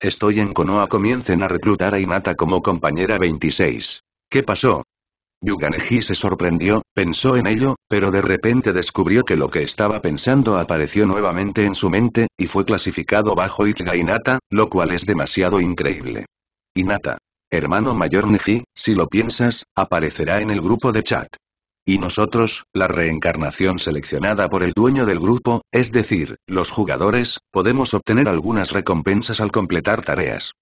Estoy en Konoha comiencen a reclutar a Inata como compañera 26. ¿Qué pasó? Yuganeji se sorprendió, pensó en ello, pero de repente descubrió que lo que estaba pensando apareció nuevamente en su mente, y fue clasificado bajo Itga Hinata, lo cual es demasiado increíble. Inata, Hermano mayor Neji, si lo piensas, aparecerá en el grupo de chat. Y nosotros, la reencarnación seleccionada por el dueño del grupo, es decir, los jugadores, podemos obtener algunas recompensas al completar tareas.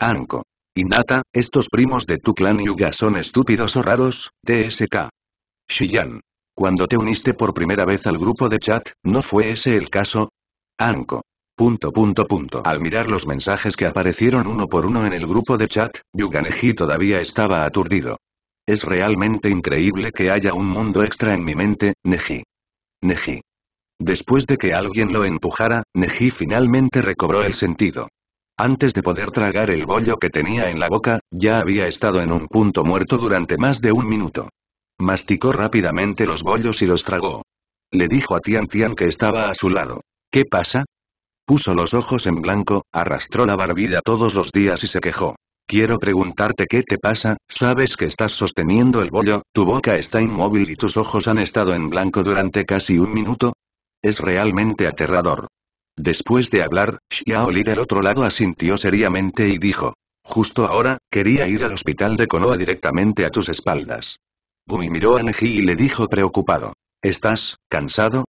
Anko. Inata, estos primos de tu clan Yuga son estúpidos o raros, TSK. Shiyan. Cuando te uniste por primera vez al grupo de chat, ¿no fue ese el caso? Anko. Punto punto punto. Al mirar los mensajes que aparecieron uno por uno en el grupo de chat, Yuganeji todavía estaba aturdido. Es realmente increíble que haya un mundo extra en mi mente, Neji. Neji. Después de que alguien lo empujara, Neji finalmente recobró el sentido. Antes de poder tragar el bollo que tenía en la boca, ya había estado en un punto muerto durante más de un minuto. Masticó rápidamente los bollos y los tragó. Le dijo a Tian Tian que estaba a su lado. ¿Qué pasa? Puso los ojos en blanco, arrastró la barbilla todos los días y se quejó. Quiero preguntarte qué te pasa, sabes que estás sosteniendo el bollo, tu boca está inmóvil y tus ojos han estado en blanco durante casi un minuto. Es realmente aterrador. Después de hablar, Xiaoli del otro lado asintió seriamente y dijo. Justo ahora, quería ir al hospital de Konoha directamente a tus espaldas. Gumi miró a Neji y le dijo preocupado. ¿Estás, cansado?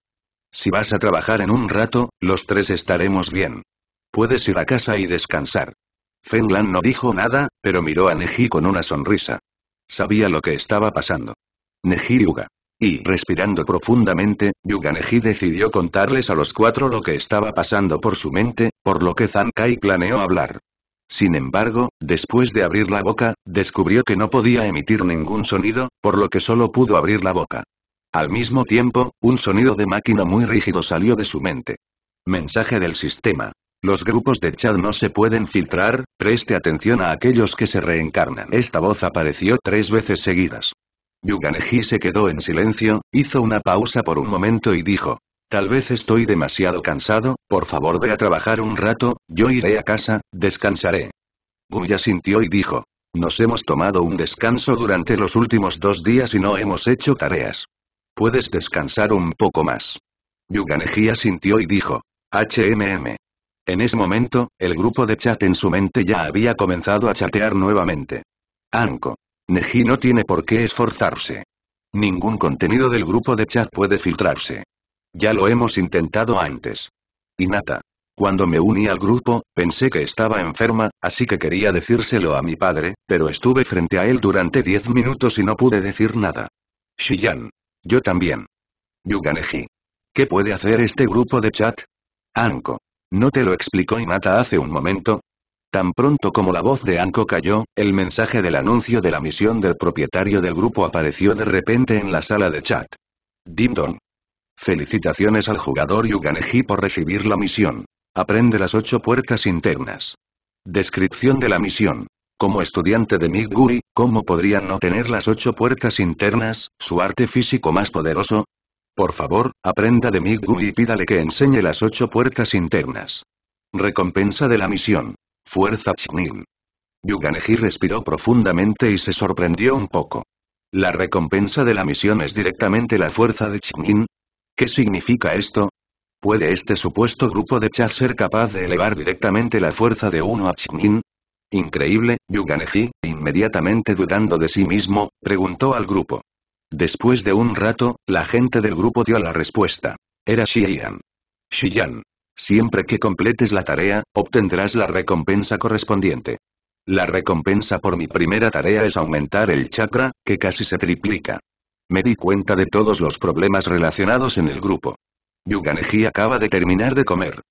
Si vas a trabajar en un rato, los tres estaremos bien. Puedes ir a casa y descansar. Fenglan no dijo nada, pero miró a Neji con una sonrisa. Sabía lo que estaba pasando. Neji Yuga. Y, respirando profundamente, Yuga Neji decidió contarles a los cuatro lo que estaba pasando por su mente, por lo que Zankai planeó hablar. Sin embargo, después de abrir la boca, descubrió que no podía emitir ningún sonido, por lo que solo pudo abrir la boca. Al mismo tiempo, un sonido de máquina muy rígido salió de su mente. Mensaje del sistema. Los grupos de chat no se pueden filtrar, preste atención a aquellos que se reencarnan. Esta voz apareció tres veces seguidas. Yuganeji se quedó en silencio, hizo una pausa por un momento y dijo. Tal vez estoy demasiado cansado, por favor ve a trabajar un rato, yo iré a casa, descansaré. Guya sintió y dijo. Nos hemos tomado un descanso durante los últimos dos días y no hemos hecho tareas. Puedes descansar un poco más. Yuganeji asintió y dijo. HMM. En ese momento, el grupo de chat en su mente ya había comenzado a chatear nuevamente. Anko. Neji no tiene por qué esforzarse. Ningún contenido del grupo de chat puede filtrarse. Ya lo hemos intentado antes. Inata. Cuando me uní al grupo, pensé que estaba enferma, así que quería decírselo a mi padre, pero estuve frente a él durante 10 minutos y no pude decir nada. Shiyan. Yo también. Yuganeji. ¿Qué puede hacer este grupo de chat? Anko. ¿No te lo explicó Inata hace un momento? Tan pronto como la voz de Anko cayó, el mensaje del anuncio de la misión del propietario del grupo apareció de repente en la sala de chat. Dimdon. Felicitaciones al jugador Yuganeji por recibir la misión. Aprende las ocho puertas internas. Descripción de la misión. Como estudiante de Miguri, ¿cómo podría no tener las ocho puertas internas, su arte físico más poderoso? Por favor, aprenda de Migu y pídale que enseñe las ocho puertas internas. Recompensa de la misión. Fuerza Chinin. Yuganeji respiró profundamente y se sorprendió un poco. ¿La recompensa de la misión es directamente la fuerza de Chinin? ¿Qué significa esto? ¿Puede este supuesto grupo de Chaz ser capaz de elevar directamente la fuerza de uno a Chinin? Increíble, Yuganeji, inmediatamente dudando de sí mismo, preguntó al grupo. Después de un rato, la gente del grupo dio la respuesta. Era Xi'an. Xi'an. Siempre que completes la tarea, obtendrás la recompensa correspondiente. La recompensa por mi primera tarea es aumentar el chakra, que casi se triplica. Me di cuenta de todos los problemas relacionados en el grupo. Yuganeji acaba de terminar de comer.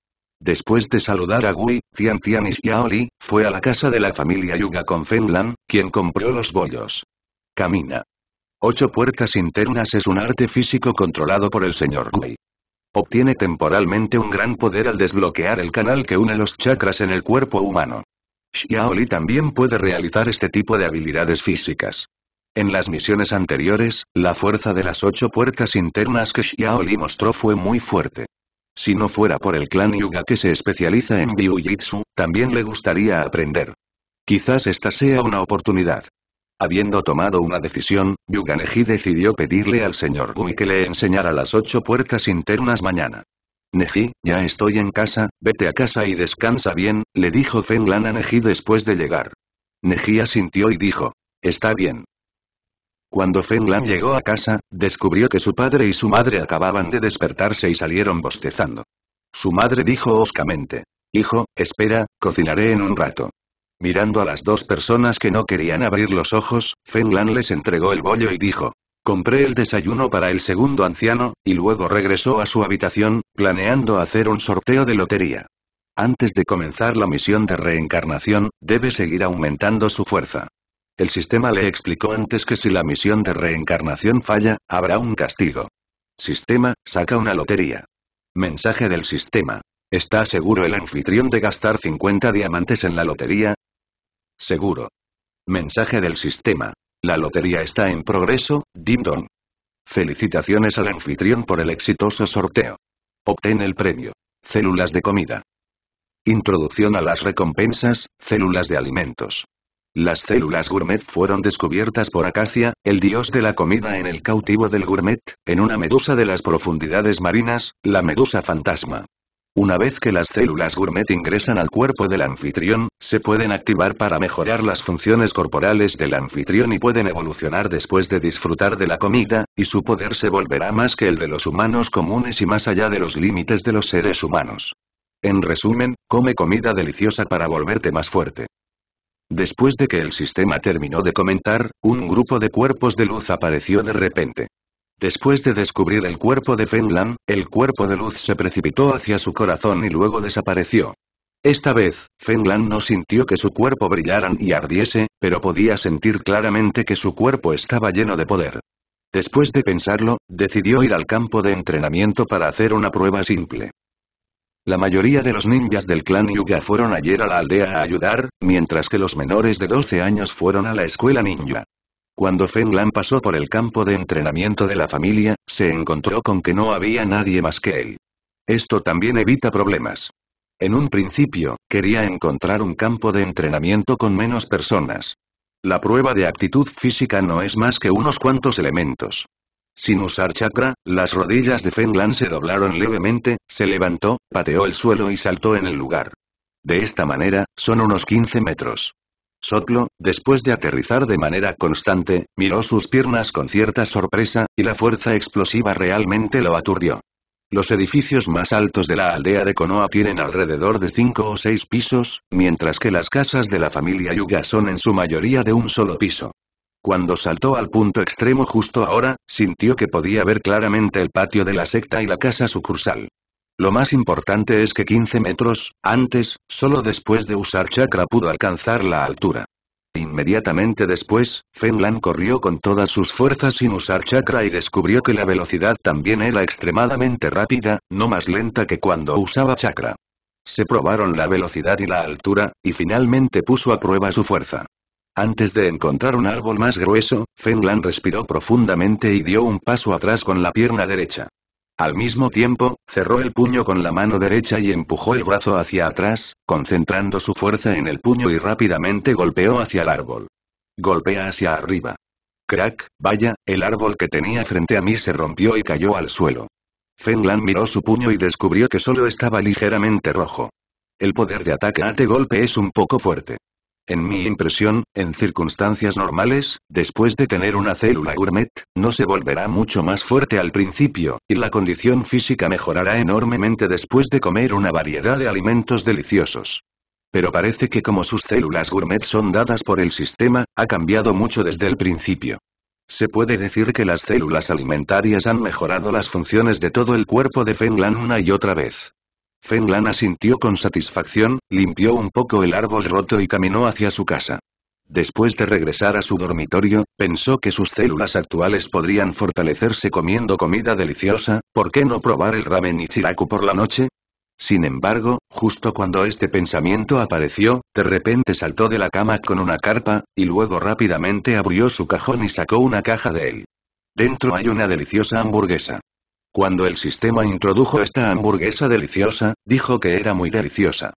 Después de saludar a Gui, Tian Tian y Xiaoli, fue a la casa de la familia Yuga con Fenlan, quien compró los bollos. Camina. Ocho puertas internas es un arte físico controlado por el señor Gui. Obtiene temporalmente un gran poder al desbloquear el canal que une los chakras en el cuerpo humano. Xiaoli también puede realizar este tipo de habilidades físicas. En las misiones anteriores, la fuerza de las ocho puertas internas que Xiaoli mostró fue muy fuerte. Si no fuera por el clan Yuga que se especializa en Viu jitsu también le gustaría aprender. Quizás esta sea una oportunidad. Habiendo tomado una decisión, Yuganeji decidió pedirle al señor Gumi que le enseñara las ocho puertas internas mañana. Neji, ya estoy en casa, vete a casa y descansa bien, le dijo Fenlan a Neji después de llegar. Neji asintió y dijo, está bien. Cuando Fenlan llegó a casa, descubrió que su padre y su madre acababan de despertarse y salieron bostezando. Su madre dijo oscamente, hijo, espera, cocinaré en un rato. Mirando a las dos personas que no querían abrir los ojos, Fenlan les entregó el bollo y dijo. Compré el desayuno para el segundo anciano, y luego regresó a su habitación, planeando hacer un sorteo de lotería. Antes de comenzar la misión de reencarnación, debe seguir aumentando su fuerza. El sistema le explicó antes que si la misión de reencarnación falla, habrá un castigo. Sistema, saca una lotería. Mensaje del sistema. ¿Está seguro el anfitrión de gastar 50 diamantes en la lotería? Seguro. Mensaje del sistema. La lotería está en progreso, Dim Felicitaciones al anfitrión por el exitoso sorteo. Obtén el premio. Células de comida. Introducción a las recompensas, células de alimentos. Las células gourmet fueron descubiertas por Acacia, el dios de la comida en el cautivo del gourmet, en una medusa de las profundidades marinas, la medusa fantasma. Una vez que las células gourmet ingresan al cuerpo del anfitrión, se pueden activar para mejorar las funciones corporales del anfitrión y pueden evolucionar después de disfrutar de la comida, y su poder se volverá más que el de los humanos comunes y más allá de los límites de los seres humanos. En resumen, come comida deliciosa para volverte más fuerte. Después de que el sistema terminó de comentar, un grupo de cuerpos de luz apareció de repente. Después de descubrir el cuerpo de Fenlan, el cuerpo de luz se precipitó hacia su corazón y luego desapareció. Esta vez, Fenlan no sintió que su cuerpo brillara y ardiese, pero podía sentir claramente que su cuerpo estaba lleno de poder. Después de pensarlo, decidió ir al campo de entrenamiento para hacer una prueba simple. La mayoría de los ninjas del clan Yuga fueron ayer a la aldea a ayudar, mientras que los menores de 12 años fueron a la escuela ninja. Cuando Lan pasó por el campo de entrenamiento de la familia, se encontró con que no había nadie más que él. Esto también evita problemas. En un principio, quería encontrar un campo de entrenamiento con menos personas. La prueba de actitud física no es más que unos cuantos elementos. Sin usar chakra, las rodillas de Lan se doblaron levemente, se levantó, pateó el suelo y saltó en el lugar. De esta manera, son unos 15 metros. Sotlo, después de aterrizar de manera constante, miró sus piernas con cierta sorpresa, y la fuerza explosiva realmente lo aturdió. Los edificios más altos de la aldea de Konoha tienen alrededor de cinco o seis pisos, mientras que las casas de la familia Yuga son en su mayoría de un solo piso. Cuando saltó al punto extremo justo ahora, sintió que podía ver claramente el patio de la secta y la casa sucursal. Lo más importante es que 15 metros, antes, solo después de usar chakra pudo alcanzar la altura. Inmediatamente después, Fenlan corrió con todas sus fuerzas sin usar chakra y descubrió que la velocidad también era extremadamente rápida, no más lenta que cuando usaba chakra. Se probaron la velocidad y la altura, y finalmente puso a prueba su fuerza. Antes de encontrar un árbol más grueso, Fenlan respiró profundamente y dio un paso atrás con la pierna derecha. Al mismo tiempo, cerró el puño con la mano derecha y empujó el brazo hacia atrás, concentrando su fuerza en el puño y rápidamente golpeó hacia el árbol. Golpea hacia arriba. Crack, vaya, el árbol que tenía frente a mí se rompió y cayó al suelo. Fenlan miró su puño y descubrió que solo estaba ligeramente rojo. El poder de ataque te golpe es un poco fuerte. En mi impresión, en circunstancias normales, después de tener una célula gourmet, no se volverá mucho más fuerte al principio, y la condición física mejorará enormemente después de comer una variedad de alimentos deliciosos. Pero parece que como sus células gourmet son dadas por el sistema, ha cambiado mucho desde el principio. Se puede decir que las células alimentarias han mejorado las funciones de todo el cuerpo de Lan una y otra vez. Fenlan asintió con satisfacción, limpió un poco el árbol roto y caminó hacia su casa. Después de regresar a su dormitorio, pensó que sus células actuales podrían fortalecerse comiendo comida deliciosa, ¿por qué no probar el ramen y chiraku por la noche? Sin embargo, justo cuando este pensamiento apareció, de repente saltó de la cama con una carpa, y luego rápidamente abrió su cajón y sacó una caja de él. Dentro hay una deliciosa hamburguesa. Cuando el sistema introdujo esta hamburguesa deliciosa, dijo que era muy deliciosa.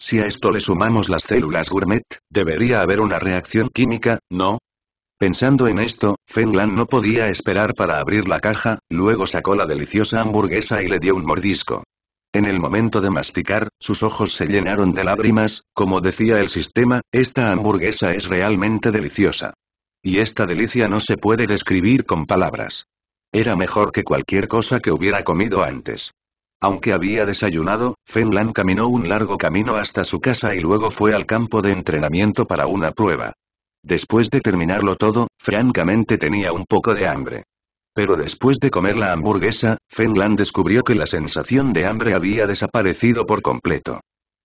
Si a esto le sumamos las células gourmet, debería haber una reacción química, ¿no? Pensando en esto, Fenlan no podía esperar para abrir la caja, luego sacó la deliciosa hamburguesa y le dio un mordisco. En el momento de masticar, sus ojos se llenaron de lágrimas, como decía el sistema, esta hamburguesa es realmente deliciosa. Y esta delicia no se puede describir con palabras. Era mejor que cualquier cosa que hubiera comido antes. Aunque había desayunado, Fenlan caminó un largo camino hasta su casa y luego fue al campo de entrenamiento para una prueba. Después de terminarlo todo, francamente tenía un poco de hambre. Pero después de comer la hamburguesa, Fenlan descubrió que la sensación de hambre había desaparecido por completo.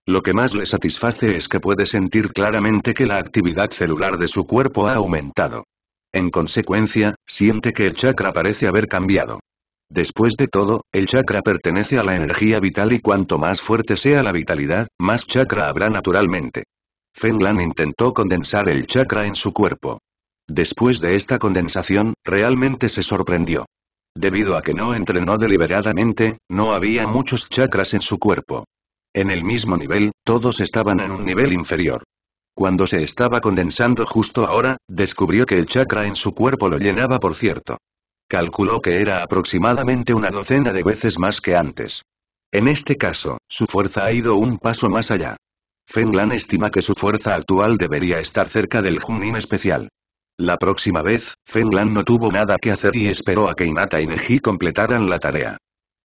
Lo que más le satisface es que puede sentir claramente que la actividad celular de su cuerpo ha aumentado. En consecuencia, siente que el chakra parece haber cambiado. Después de todo, el chakra pertenece a la energía vital y cuanto más fuerte sea la vitalidad, más chakra habrá naturalmente. Lan intentó condensar el chakra en su cuerpo. Después de esta condensación, realmente se sorprendió. Debido a que no entrenó deliberadamente, no había muchos chakras en su cuerpo. En el mismo nivel, todos estaban en un nivel inferior. Cuando se estaba condensando justo ahora, descubrió que el chakra en su cuerpo lo llenaba por cierto. Calculó que era aproximadamente una docena de veces más que antes. En este caso, su fuerza ha ido un paso más allá. Fenglan estima que su fuerza actual debería estar cerca del Junin especial. La próxima vez, Fenglan no tuvo nada que hacer y esperó a que Inata y Neji completaran la tarea.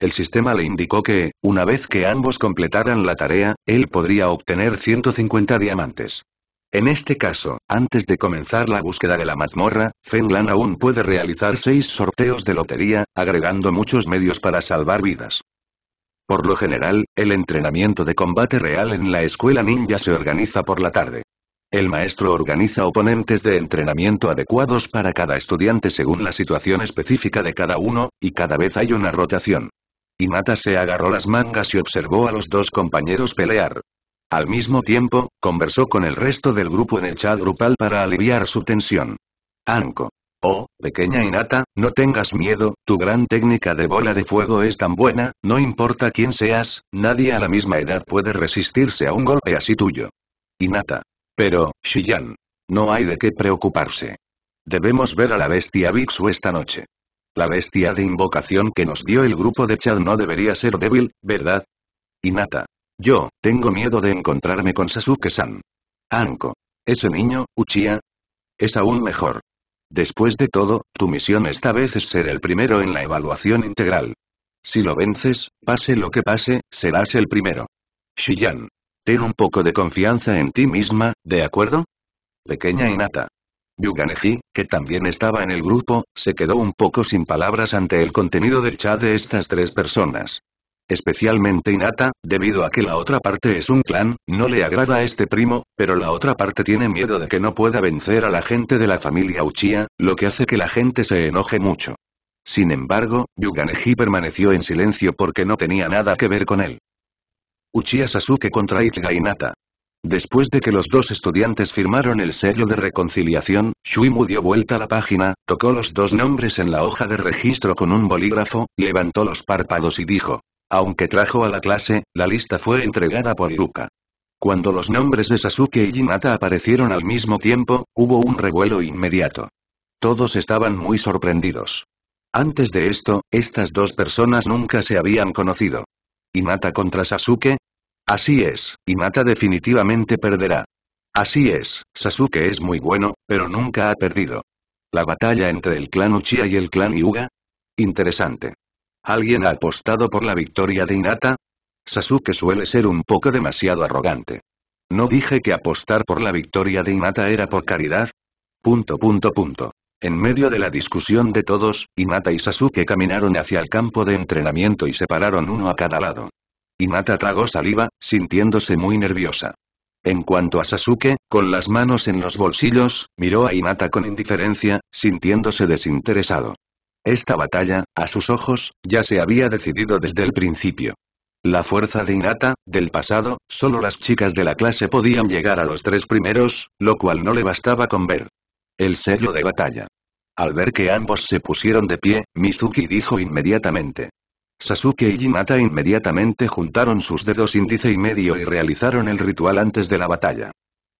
El sistema le indicó que, una vez que ambos completaran la tarea, él podría obtener 150 diamantes. En este caso, antes de comenzar la búsqueda de la mazmorra, Fenlan aún puede realizar seis sorteos de lotería, agregando muchos medios para salvar vidas. Por lo general, el entrenamiento de combate real en la escuela ninja se organiza por la tarde. El maestro organiza oponentes de entrenamiento adecuados para cada estudiante según la situación específica de cada uno, y cada vez hay una rotación. Mata se agarró las mangas y observó a los dos compañeros pelear. Al mismo tiempo, conversó con el resto del grupo en el chat grupal para aliviar su tensión. Anko. Oh, pequeña Inata, no tengas miedo, tu gran técnica de bola de fuego es tan buena, no importa quién seas, nadie a la misma edad puede resistirse a un golpe así tuyo. Inata. Pero, Shiyan. No hay de qué preocuparse. Debemos ver a la bestia Bixu esta noche. La bestia de invocación que nos dio el grupo de Chad no debería ser débil, ¿verdad? Inata. Yo, tengo miedo de encontrarme con Sasuke-san. Anko. Ese niño, Uchiha. Es aún mejor. Después de todo, tu misión esta vez es ser el primero en la evaluación integral. Si lo vences, pase lo que pase, serás el primero. Shiyan. Ten un poco de confianza en ti misma, ¿de acuerdo? Pequeña Inata. Yuganeji, que también estaba en el grupo, se quedó un poco sin palabras ante el contenido del chat de estas tres personas especialmente Inata, debido a que la otra parte es un clan, no le agrada a este primo, pero la otra parte tiene miedo de que no pueda vencer a la gente de la familia Uchiha, lo que hace que la gente se enoje mucho. Sin embargo, Yuganeji permaneció en silencio porque no tenía nada que ver con él. Uchiha Sasuke contra Itga Inata. Después de que los dos estudiantes firmaron el sello de reconciliación, Shuimu dio vuelta a la página, tocó los dos nombres en la hoja de registro con un bolígrafo, levantó los párpados y dijo, aunque trajo a la clase, la lista fue entregada por Iruka. Cuando los nombres de Sasuke y Hinata aparecieron al mismo tiempo, hubo un revuelo inmediato. Todos estaban muy sorprendidos. Antes de esto, estas dos personas nunca se habían conocido. mata contra Sasuke? Así es, mata definitivamente perderá. Así es, Sasuke es muy bueno, pero nunca ha perdido. La batalla entre el clan Uchiha y el clan Hyuga? Interesante. ¿Alguien ha apostado por la victoria de Inata. Sasuke suele ser un poco demasiado arrogante. ¿No dije que apostar por la victoria de Inata era por caridad? Punto punto punto. En medio de la discusión de todos, Inata y Sasuke caminaron hacia el campo de entrenamiento y se pararon uno a cada lado. Inata tragó saliva, sintiéndose muy nerviosa. En cuanto a Sasuke, con las manos en los bolsillos, miró a Inata con indiferencia, sintiéndose desinteresado. Esta batalla, a sus ojos, ya se había decidido desde el principio. La fuerza de Inata, del pasado, solo las chicas de la clase podían llegar a los tres primeros, lo cual no le bastaba con ver. El sello de batalla. Al ver que ambos se pusieron de pie, Mizuki dijo inmediatamente. Sasuke y Hinata inmediatamente juntaron sus dedos índice y medio y realizaron el ritual antes de la batalla.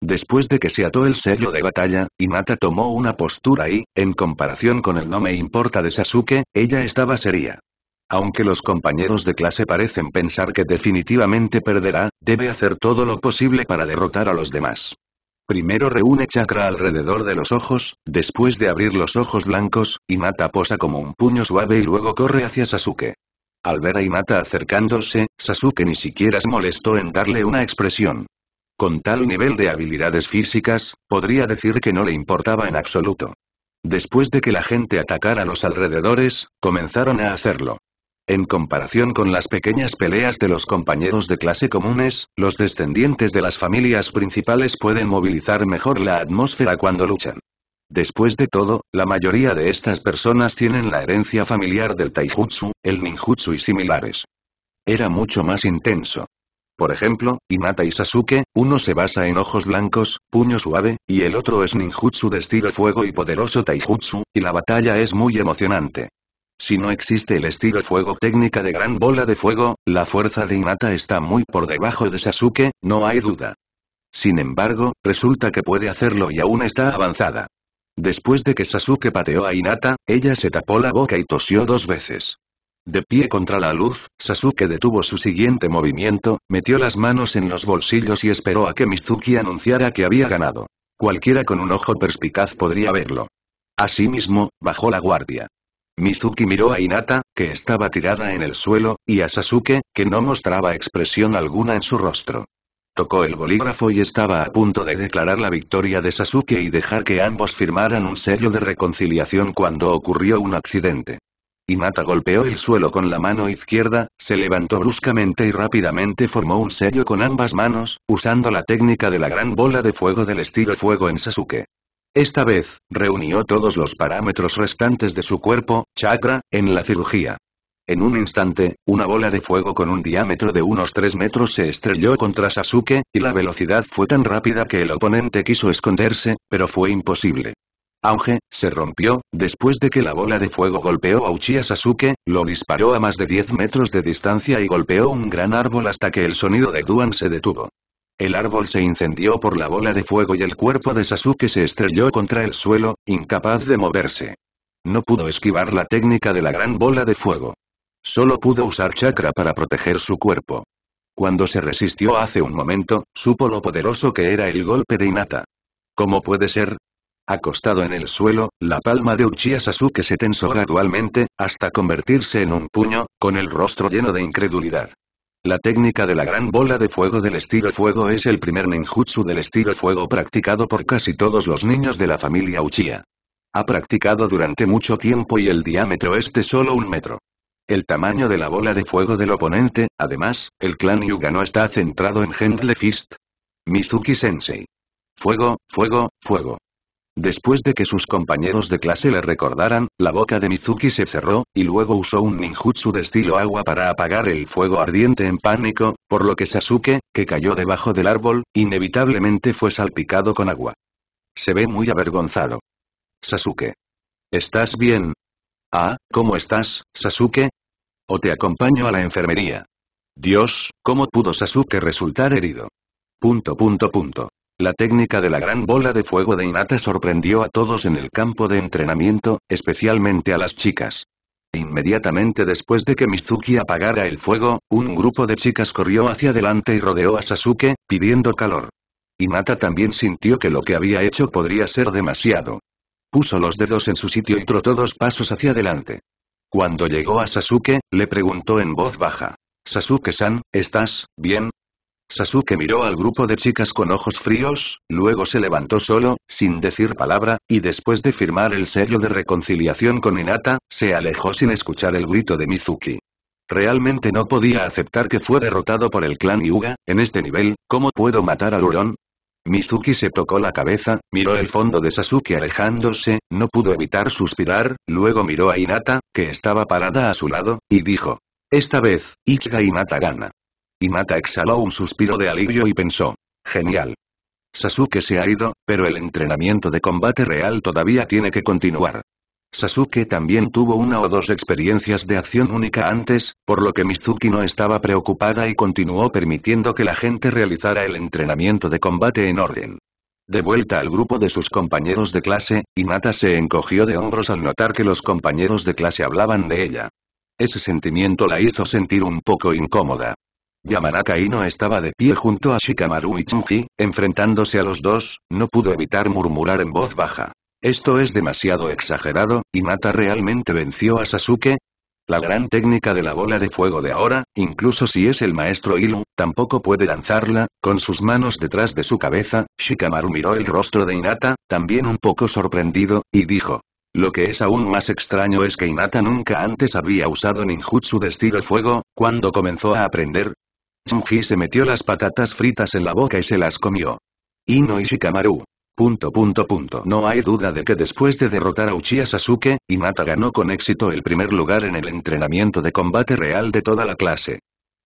Después de que se ató el sello de batalla, Inata tomó una postura y, en comparación con el no me importa de Sasuke, ella estaba seria. Aunque los compañeros de clase parecen pensar que definitivamente perderá, debe hacer todo lo posible para derrotar a los demás. Primero reúne chakra alrededor de los ojos, después de abrir los ojos blancos, Inata posa como un puño suave y luego corre hacia Sasuke. Al ver a Inata acercándose, Sasuke ni siquiera se molestó en darle una expresión. Con tal nivel de habilidades físicas, podría decir que no le importaba en absoluto. Después de que la gente atacara los alrededores, comenzaron a hacerlo. En comparación con las pequeñas peleas de los compañeros de clase comunes, los descendientes de las familias principales pueden movilizar mejor la atmósfera cuando luchan. Después de todo, la mayoría de estas personas tienen la herencia familiar del taijutsu, el ninjutsu y similares. Era mucho más intenso. Por ejemplo, Inata y Sasuke, uno se basa en ojos blancos, puño suave, y el otro es ninjutsu de estilo fuego y poderoso taijutsu, y la batalla es muy emocionante. Si no existe el estilo fuego técnica de gran bola de fuego, la fuerza de Inata está muy por debajo de Sasuke, no hay duda. Sin embargo, resulta que puede hacerlo y aún está avanzada. Después de que Sasuke pateó a Inata, ella se tapó la boca y tosió dos veces. De pie contra la luz, Sasuke detuvo su siguiente movimiento, metió las manos en los bolsillos y esperó a que Mizuki anunciara que había ganado. Cualquiera con un ojo perspicaz podría verlo. Asimismo, bajó la guardia. Mizuki miró a Inata, que estaba tirada en el suelo, y a Sasuke, que no mostraba expresión alguna en su rostro. Tocó el bolígrafo y estaba a punto de declarar la victoria de Sasuke y dejar que ambos firmaran un sello de reconciliación cuando ocurrió un accidente. Mata golpeó el suelo con la mano izquierda, se levantó bruscamente y rápidamente formó un sello con ambas manos, usando la técnica de la gran bola de fuego del estilo fuego en Sasuke. Esta vez, reunió todos los parámetros restantes de su cuerpo, chakra, en la cirugía. En un instante, una bola de fuego con un diámetro de unos 3 metros se estrelló contra Sasuke, y la velocidad fue tan rápida que el oponente quiso esconderse, pero fue imposible. Auge, se rompió, después de que la bola de fuego golpeó a Uchiha Sasuke, lo disparó a más de 10 metros de distancia y golpeó un gran árbol hasta que el sonido de Duan se detuvo. El árbol se incendió por la bola de fuego y el cuerpo de Sasuke se estrelló contra el suelo, incapaz de moverse. No pudo esquivar la técnica de la gran bola de fuego. Solo pudo usar chakra para proteger su cuerpo. Cuando se resistió hace un momento, supo lo poderoso que era el golpe de Inata. ¿Cómo puede ser? Acostado en el suelo, la palma de Uchiha Sasuke se tensó gradualmente, hasta convertirse en un puño, con el rostro lleno de incredulidad. La técnica de la gran bola de fuego del estilo fuego es el primer ninjutsu del estilo fuego practicado por casi todos los niños de la familia Uchiha. Ha practicado durante mucho tiempo y el diámetro es de solo un metro. El tamaño de la bola de fuego del oponente, además, el clan Yuga no está centrado en Gentle Fist. Mizuki Sensei. Fuego, fuego, fuego. Después de que sus compañeros de clase le recordaran, la boca de Mizuki se cerró, y luego usó un ninjutsu de estilo agua para apagar el fuego ardiente en pánico, por lo que Sasuke, que cayó debajo del árbol, inevitablemente fue salpicado con agua. Se ve muy avergonzado. Sasuke. ¿Estás bien? Ah, ¿cómo estás, Sasuke? O te acompaño a la enfermería. Dios, ¿cómo pudo Sasuke resultar herido? Punto punto punto. La técnica de la gran bola de fuego de Inata sorprendió a todos en el campo de entrenamiento, especialmente a las chicas. Inmediatamente después de que Mizuki apagara el fuego, un grupo de chicas corrió hacia adelante y rodeó a Sasuke, pidiendo calor. Inata también sintió que lo que había hecho podría ser demasiado. Puso los dedos en su sitio y trotó dos pasos hacia adelante. Cuando llegó a Sasuke, le preguntó en voz baja. Sasuke-san, ¿estás bien? Sasuke miró al grupo de chicas con ojos fríos, luego se levantó solo, sin decir palabra, y después de firmar el sello de reconciliación con Hinata, se alejó sin escuchar el grito de Mizuki. Realmente no podía aceptar que fue derrotado por el clan Yuga, en este nivel, ¿cómo puedo matar a Uron? Mizuki se tocó la cabeza, miró el fondo de Sasuke alejándose, no pudo evitar suspirar, luego miró a Hinata, que estaba parada a su lado, y dijo. Esta vez, Ichiga Hinata gana. Imata exhaló un suspiro de alivio y pensó. Genial. Sasuke se ha ido, pero el entrenamiento de combate real todavía tiene que continuar. Sasuke también tuvo una o dos experiencias de acción única antes, por lo que Mizuki no estaba preocupada y continuó permitiendo que la gente realizara el entrenamiento de combate en orden. De vuelta al grupo de sus compañeros de clase, Inata se encogió de hombros al notar que los compañeros de clase hablaban de ella. Ese sentimiento la hizo sentir un poco incómoda. Yamanaka Ino estaba de pie junto a Shikamaru y Chunfi, enfrentándose a los dos, no pudo evitar murmurar en voz baja. Esto es demasiado exagerado, ¿y realmente venció a Sasuke? La gran técnica de la bola de fuego de ahora, incluso si es el maestro Ilu, tampoco puede lanzarla, con sus manos detrás de su cabeza, Shikamaru miró el rostro de Inata, también un poco sorprendido, y dijo, lo que es aún más extraño es que Inata nunca antes había usado ninjutsu de estilo fuego, cuando comenzó a aprender, Shuji se metió las patatas fritas en la boca y se las comió. Ino y Shikamaru. Punto punto punto. No hay duda de que después de derrotar a Uchiha Sasuke, Hinata ganó con éxito el primer lugar en el entrenamiento de combate real de toda la clase.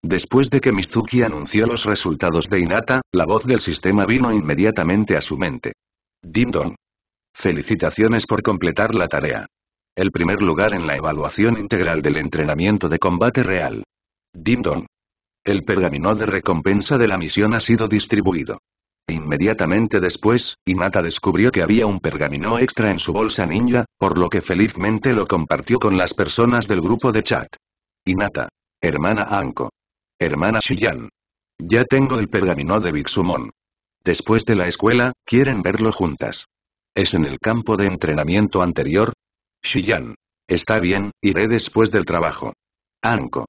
Después de que Mizuki anunció los resultados de Inata, la voz del sistema vino inmediatamente a su mente. Don. Felicitaciones por completar la tarea. El primer lugar en la evaluación integral del entrenamiento de combate real. Don. El pergamino de recompensa de la misión ha sido distribuido. Inmediatamente después, Inata descubrió que había un pergamino extra en su bolsa ninja, por lo que felizmente lo compartió con las personas del grupo de chat. Inata, Hermana Anko. Hermana Shiyan. Ya tengo el pergamino de Bixumon. Después de la escuela, quieren verlo juntas. ¿Es en el campo de entrenamiento anterior? Shiyan. Está bien, iré después del trabajo. Anko.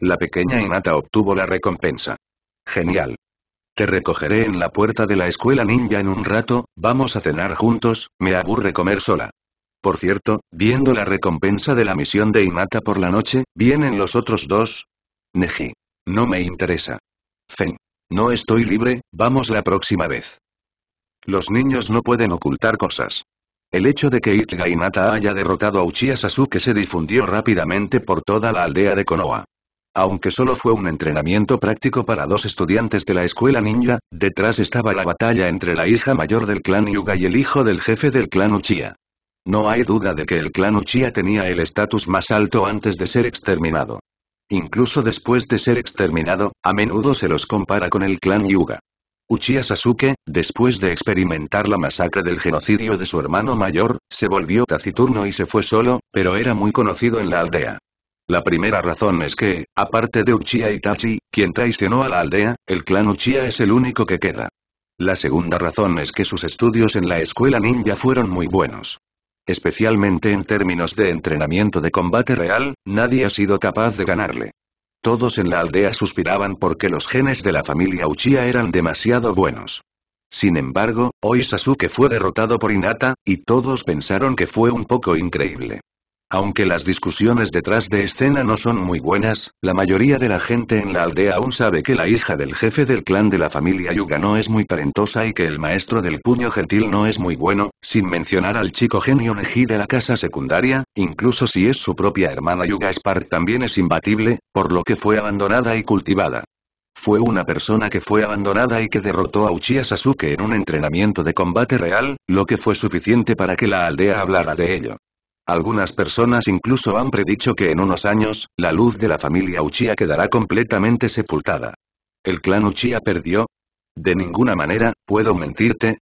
La pequeña Inata obtuvo la recompensa. Genial. Te recogeré en la puerta de la escuela ninja en un rato, vamos a cenar juntos, me aburre comer sola. Por cierto, viendo la recompensa de la misión de Inata por la noche, ¿vienen los otros dos? Neji. No me interesa. Fen. No estoy libre, vamos la próxima vez. Los niños no pueden ocultar cosas. El hecho de que Itga Inata haya derrotado a Uchiha Sasuke se difundió rápidamente por toda la aldea de Konoha. Aunque solo fue un entrenamiento práctico para dos estudiantes de la escuela ninja, detrás estaba la batalla entre la hija mayor del clan Yuga y el hijo del jefe del clan Uchiha. No hay duda de que el clan Uchiha tenía el estatus más alto antes de ser exterminado. Incluso después de ser exterminado, a menudo se los compara con el clan Yuga. Uchiha Sasuke, después de experimentar la masacre del genocidio de su hermano mayor, se volvió taciturno y se fue solo, pero era muy conocido en la aldea. La primera razón es que, aparte de Uchiha Itachi, quien traicionó a la aldea, el clan Uchiha es el único que queda. La segunda razón es que sus estudios en la escuela ninja fueron muy buenos. Especialmente en términos de entrenamiento de combate real, nadie ha sido capaz de ganarle. Todos en la aldea suspiraban porque los genes de la familia Uchiha eran demasiado buenos. Sin embargo, hoy Sasuke fue derrotado por Inata y todos pensaron que fue un poco increíble. Aunque las discusiones detrás de escena no son muy buenas, la mayoría de la gente en la aldea aún sabe que la hija del jefe del clan de la familia Yuga no es muy talentosa y que el maestro del puño gentil no es muy bueno, sin mencionar al chico genio Neji de la casa secundaria, incluso si es su propia hermana Yuga Spark también es imbatible, por lo que fue abandonada y cultivada. Fue una persona que fue abandonada y que derrotó a Uchiha Sasuke en un entrenamiento de combate real, lo que fue suficiente para que la aldea hablara de ello. Algunas personas incluso han predicho que en unos años, la luz de la familia Uchiha quedará completamente sepultada. ¿El clan Uchiha perdió? De ninguna manera, puedo mentirte.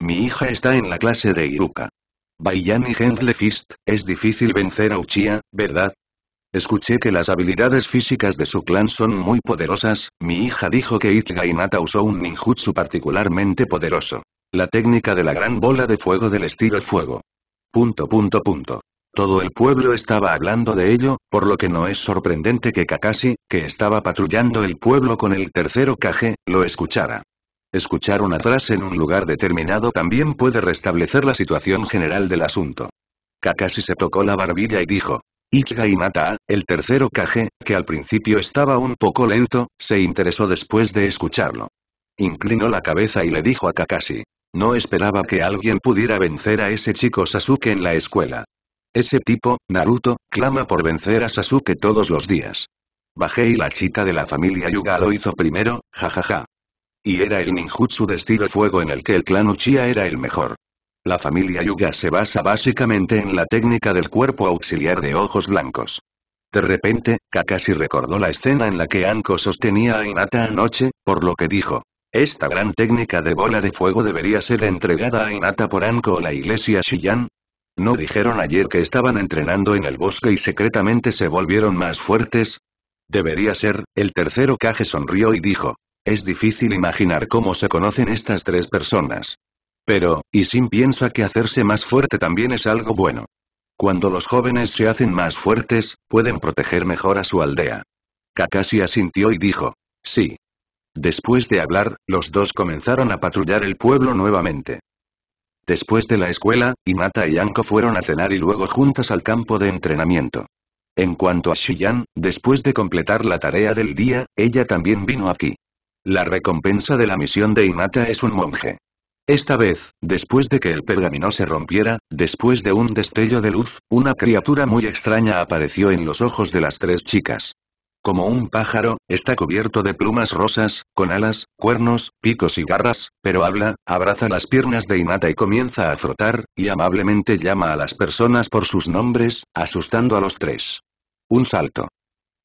Mi hija está en la clase de Iruka. Bayani Hendlefist: es difícil vencer a Uchiha, ¿verdad? Escuché que las habilidades físicas de su clan son muy poderosas, mi hija dijo que Itga usó un ninjutsu particularmente poderoso. La técnica de la gran bola de fuego del estilo fuego. Punto punto punto. Todo el pueblo estaba hablando de ello, por lo que no es sorprendente que Kakashi, que estaba patrullando el pueblo con el tercero Kage, lo escuchara. Escuchar un atrás en un lugar determinado también puede restablecer la situación general del asunto. Kakashi se tocó la barbilla y dijo. y Mata, el tercero Kage, que al principio estaba un poco lento, se interesó después de escucharlo. Inclinó la cabeza y le dijo a Kakashi. No esperaba que alguien pudiera vencer a ese chico Sasuke en la escuela. Ese tipo, Naruto, clama por vencer a Sasuke todos los días. Bajé y la chica de la familia Yuga lo hizo primero, jajaja. Y era el ninjutsu de estilo fuego en el que el clan Uchiha era el mejor. La familia Yuga se basa básicamente en la técnica del cuerpo auxiliar de ojos blancos. De repente, Kakashi recordó la escena en la que Anko sostenía a Inata anoche, por lo que dijo, esta gran técnica de bola de fuego debería ser entregada a Inata por Anko o la iglesia Shiyan. ¿No dijeron ayer que estaban entrenando en el bosque y secretamente se volvieron más fuertes? Debería ser, el tercero Kage sonrió y dijo. Es difícil imaginar cómo se conocen estas tres personas. Pero, sin piensa que hacerse más fuerte también es algo bueno. Cuando los jóvenes se hacen más fuertes, pueden proteger mejor a su aldea. Kakashi asintió y dijo. Sí, Después de hablar, los dos comenzaron a patrullar el pueblo nuevamente. Después de la escuela, Inata y Anko fueron a cenar y luego juntas al campo de entrenamiento. En cuanto a Shiyan, después de completar la tarea del día, ella también vino aquí. La recompensa de la misión de Inata es un monje. Esta vez, después de que el pergamino se rompiera, después de un destello de luz, una criatura muy extraña apareció en los ojos de las tres chicas. Como un pájaro, está cubierto de plumas rosas, con alas, cuernos, picos y garras, pero habla, abraza las piernas de Inata y comienza a frotar, y amablemente llama a las personas por sus nombres, asustando a los tres. Un salto.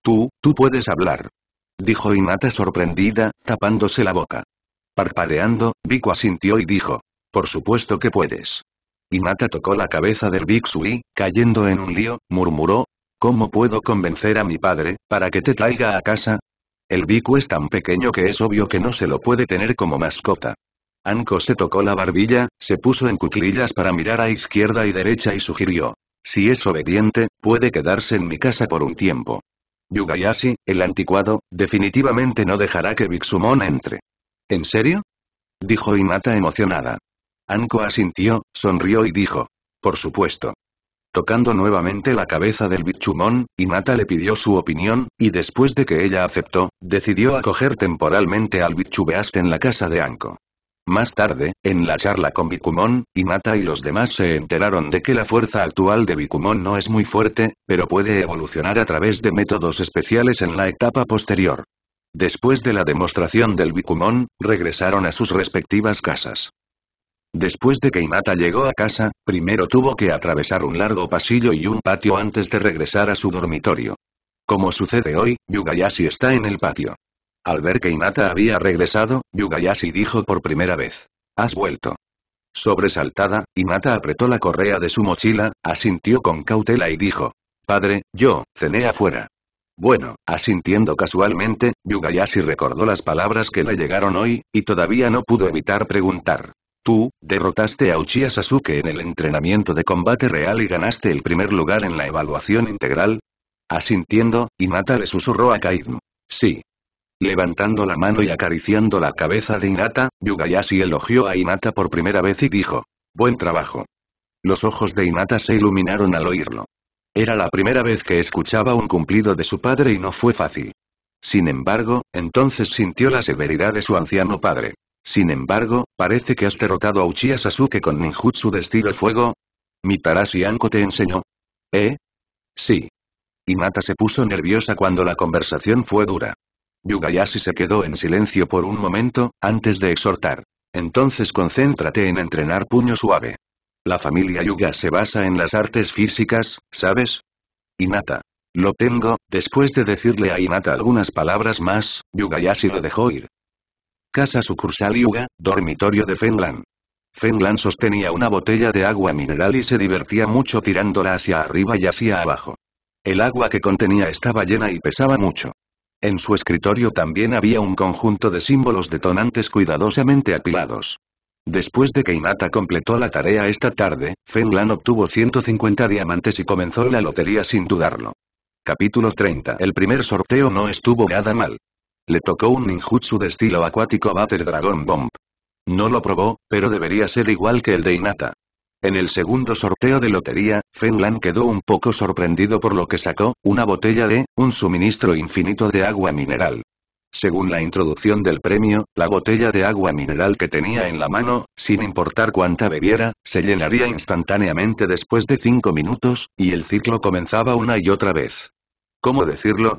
Tú, tú puedes hablar. Dijo Inata sorprendida, tapándose la boca. Parpadeando, Biku asintió y dijo. Por supuesto que puedes. Inata tocó la cabeza del Big Sui, cayendo en un lío, murmuró, ¿Cómo puedo convencer a mi padre, para que te traiga a casa? El bico es tan pequeño que es obvio que no se lo puede tener como mascota. Anko se tocó la barbilla, se puso en cuclillas para mirar a izquierda y derecha y sugirió. Si es obediente, puede quedarse en mi casa por un tiempo. Yugayashi, el anticuado, definitivamente no dejará que Bixumon entre. ¿En serio? Dijo Imata emocionada. Anko asintió, sonrió y dijo. Por supuesto. Tocando nuevamente la cabeza del bichumón, Inata le pidió su opinión, y después de que ella aceptó, decidió acoger temporalmente al bichubeast en la casa de Anko. Más tarde, en la charla con Bikumon, Inata y los demás se enteraron de que la fuerza actual de Bikumon no es muy fuerte, pero puede evolucionar a través de métodos especiales en la etapa posterior. Después de la demostración del Bikumon, regresaron a sus respectivas casas. Después de que Imata llegó a casa, primero tuvo que atravesar un largo pasillo y un patio antes de regresar a su dormitorio. Como sucede hoy, Yugayashi está en el patio. Al ver que Inata había regresado, Yugayashi dijo por primera vez. Has vuelto. Sobresaltada, Imata apretó la correa de su mochila, asintió con cautela y dijo. Padre, yo, cené afuera. Bueno, asintiendo casualmente, Yugayashi recordó las palabras que le llegaron hoy, y todavía no pudo evitar preguntar. Tú, derrotaste a Uchiha Sasuke en el entrenamiento de combate real y ganaste el primer lugar en la evaluación integral. Asintiendo, Inata le susurró a Kaidm. Sí. Levantando la mano y acariciando la cabeza de Inata, Yugayashi elogió a Inata por primera vez y dijo. Buen trabajo. Los ojos de Inata se iluminaron al oírlo. Era la primera vez que escuchaba un cumplido de su padre y no fue fácil. Sin embargo, entonces sintió la severidad de su anciano padre. Sin embargo, parece que has derrotado a Uchiha Sasuke con ninjutsu de estilo fuego. ¿Mitarashi Anko te enseñó? ¿Eh? Sí. Inata se puso nerviosa cuando la conversación fue dura. Yugayashi se quedó en silencio por un momento, antes de exhortar. Entonces concéntrate en entrenar puño suave. La familia Yuga se basa en las artes físicas, ¿sabes? Inata. Lo tengo, después de decirle a Hinata algunas palabras más, Yugayashi lo dejó ir. Casa sucursal Yuga, dormitorio de Fenlan. Fenlan sostenía una botella de agua mineral y se divertía mucho tirándola hacia arriba y hacia abajo. El agua que contenía estaba llena y pesaba mucho. En su escritorio también había un conjunto de símbolos detonantes cuidadosamente apilados. Después de que Inata completó la tarea esta tarde, Fenlan obtuvo 150 diamantes y comenzó la lotería sin dudarlo. Capítulo 30 El primer sorteo no estuvo nada mal. Le tocó un ninjutsu de estilo acuático Battle Dragon Bomb. No lo probó, pero debería ser igual que el de Inata. En el segundo sorteo de lotería, Fenlan quedó un poco sorprendido por lo que sacó, una botella de, un suministro infinito de agua mineral. Según la introducción del premio, la botella de agua mineral que tenía en la mano, sin importar cuánta bebiera, se llenaría instantáneamente después de cinco minutos, y el ciclo comenzaba una y otra vez. ¿Cómo decirlo?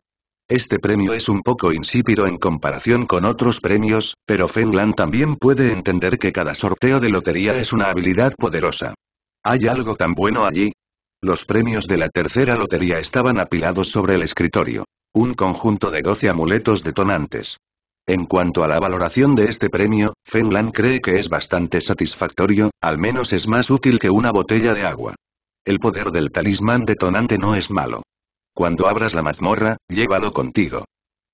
Este premio es un poco insípido en comparación con otros premios, pero Fenlan también puede entender que cada sorteo de lotería es una habilidad poderosa. ¿Hay algo tan bueno allí? Los premios de la tercera lotería estaban apilados sobre el escritorio. Un conjunto de 12 amuletos detonantes. En cuanto a la valoración de este premio, Fenlan cree que es bastante satisfactorio, al menos es más útil que una botella de agua. El poder del talismán detonante no es malo. Cuando abras la mazmorra, llévalo contigo.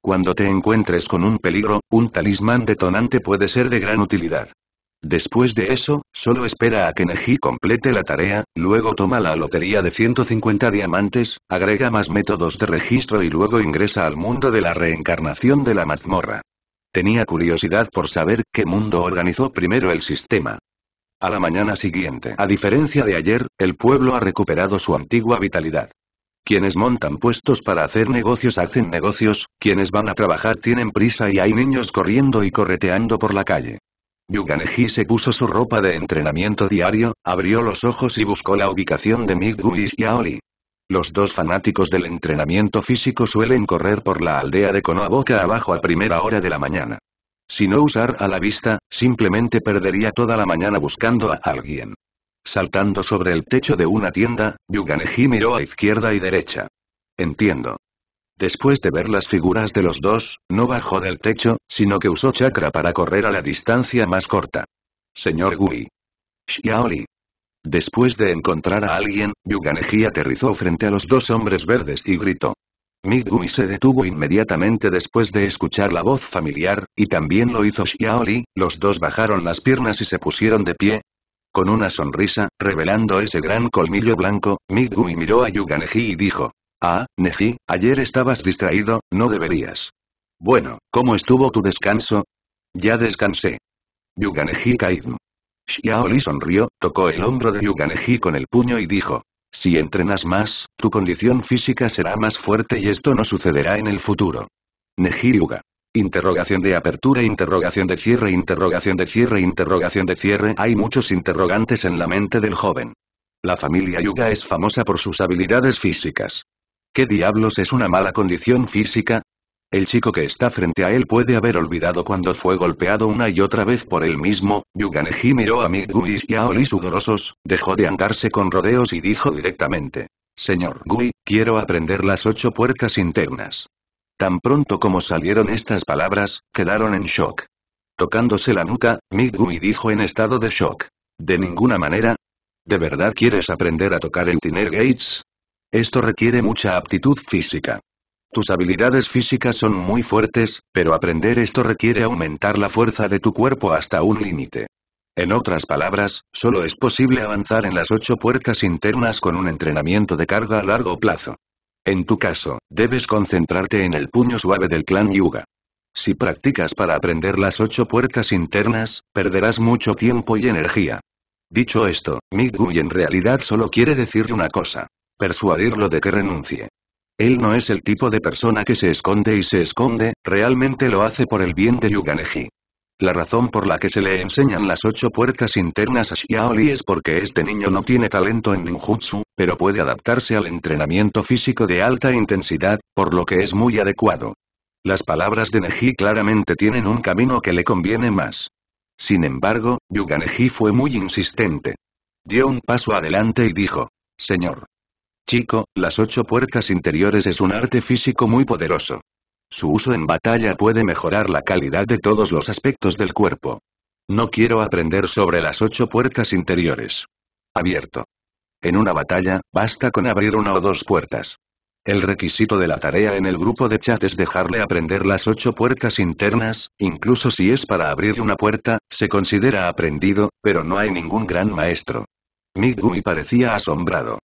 Cuando te encuentres con un peligro, un talismán detonante puede ser de gran utilidad. Después de eso, solo espera a que Neji complete la tarea, luego toma la lotería de 150 diamantes, agrega más métodos de registro y luego ingresa al mundo de la reencarnación de la mazmorra. Tenía curiosidad por saber qué mundo organizó primero el sistema. A la mañana siguiente, a diferencia de ayer, el pueblo ha recuperado su antigua vitalidad. Quienes montan puestos para hacer negocios hacen negocios, quienes van a trabajar tienen prisa y hay niños corriendo y correteando por la calle. Yuganeji se puso su ropa de entrenamiento diario, abrió los ojos y buscó la ubicación de Migu y Aori. Los dos fanáticos del entrenamiento físico suelen correr por la aldea de Konoha boca abajo a primera hora de la mañana. Si no usar a la vista, simplemente perdería toda la mañana buscando a alguien. Saltando sobre el techo de una tienda, Yuganeji miró a izquierda y derecha. Entiendo. Después de ver las figuras de los dos, no bajó del techo, sino que usó chakra para correr a la distancia más corta. Señor Gui. Xiaoli. Después de encontrar a alguien, Yuganeji aterrizó frente a los dos hombres verdes y gritó. Gui se detuvo inmediatamente después de escuchar la voz familiar, y también lo hizo Xiaoli, los dos bajaron las piernas y se pusieron de pie, con una sonrisa, revelando ese gran colmillo blanco, Migui miró a Yuga y dijo. Ah, Neji, ayer estabas distraído, no deberías. Bueno, ¿cómo estuvo tu descanso? Ya descansé. Yuga Neji Xiaoli sonrió, tocó el hombro de Yuga con el puño y dijo. Si entrenas más, tu condición física será más fuerte y esto no sucederá en el futuro. Neji Yuga. Interrogación de apertura, interrogación de cierre, interrogación de cierre, interrogación de cierre. Hay muchos interrogantes en la mente del joven. La familia Yuga es famosa por sus habilidades físicas. ¿Qué diablos es una mala condición física? El chico que está frente a él puede haber olvidado cuando fue golpeado una y otra vez por él mismo, Yuga Neji miró a Migui y a Oli sudorosos, dejó de andarse con rodeos y dijo directamente. Señor Gui, quiero aprender las ocho puertas internas. Tan pronto como salieron estas palabras, quedaron en shock. Tocándose la nuca, Migumi dijo en estado de shock. De ninguna manera. ¿De verdad quieres aprender a tocar el Tiner Gates? Esto requiere mucha aptitud física. Tus habilidades físicas son muy fuertes, pero aprender esto requiere aumentar la fuerza de tu cuerpo hasta un límite. En otras palabras, solo es posible avanzar en las ocho puertas internas con un entrenamiento de carga a largo plazo. En tu caso, debes concentrarte en el puño suave del clan Yuga. Si practicas para aprender las ocho puertas internas, perderás mucho tiempo y energía. Dicho esto, Miguel en realidad solo quiere decirle una cosa. Persuadirlo de que renuncie. Él no es el tipo de persona que se esconde y se esconde, realmente lo hace por el bien de Neji. La razón por la que se le enseñan las ocho puertas internas a Xiaoli es porque este niño no tiene talento en ninjutsu, pero puede adaptarse al entrenamiento físico de alta intensidad, por lo que es muy adecuado. Las palabras de Neji claramente tienen un camino que le conviene más. Sin embargo, Yuga Neji fue muy insistente. Dio un paso adelante y dijo, Señor. Chico, las ocho puertas interiores es un arte físico muy poderoso. Su uso en batalla puede mejorar la calidad de todos los aspectos del cuerpo. No quiero aprender sobre las ocho puertas interiores. Abierto. En una batalla, basta con abrir una o dos puertas. El requisito de la tarea en el grupo de chat es dejarle aprender las ocho puertas internas, incluso si es para abrir una puerta, se considera aprendido, pero no hay ningún gran maestro. Migumi parecía asombrado.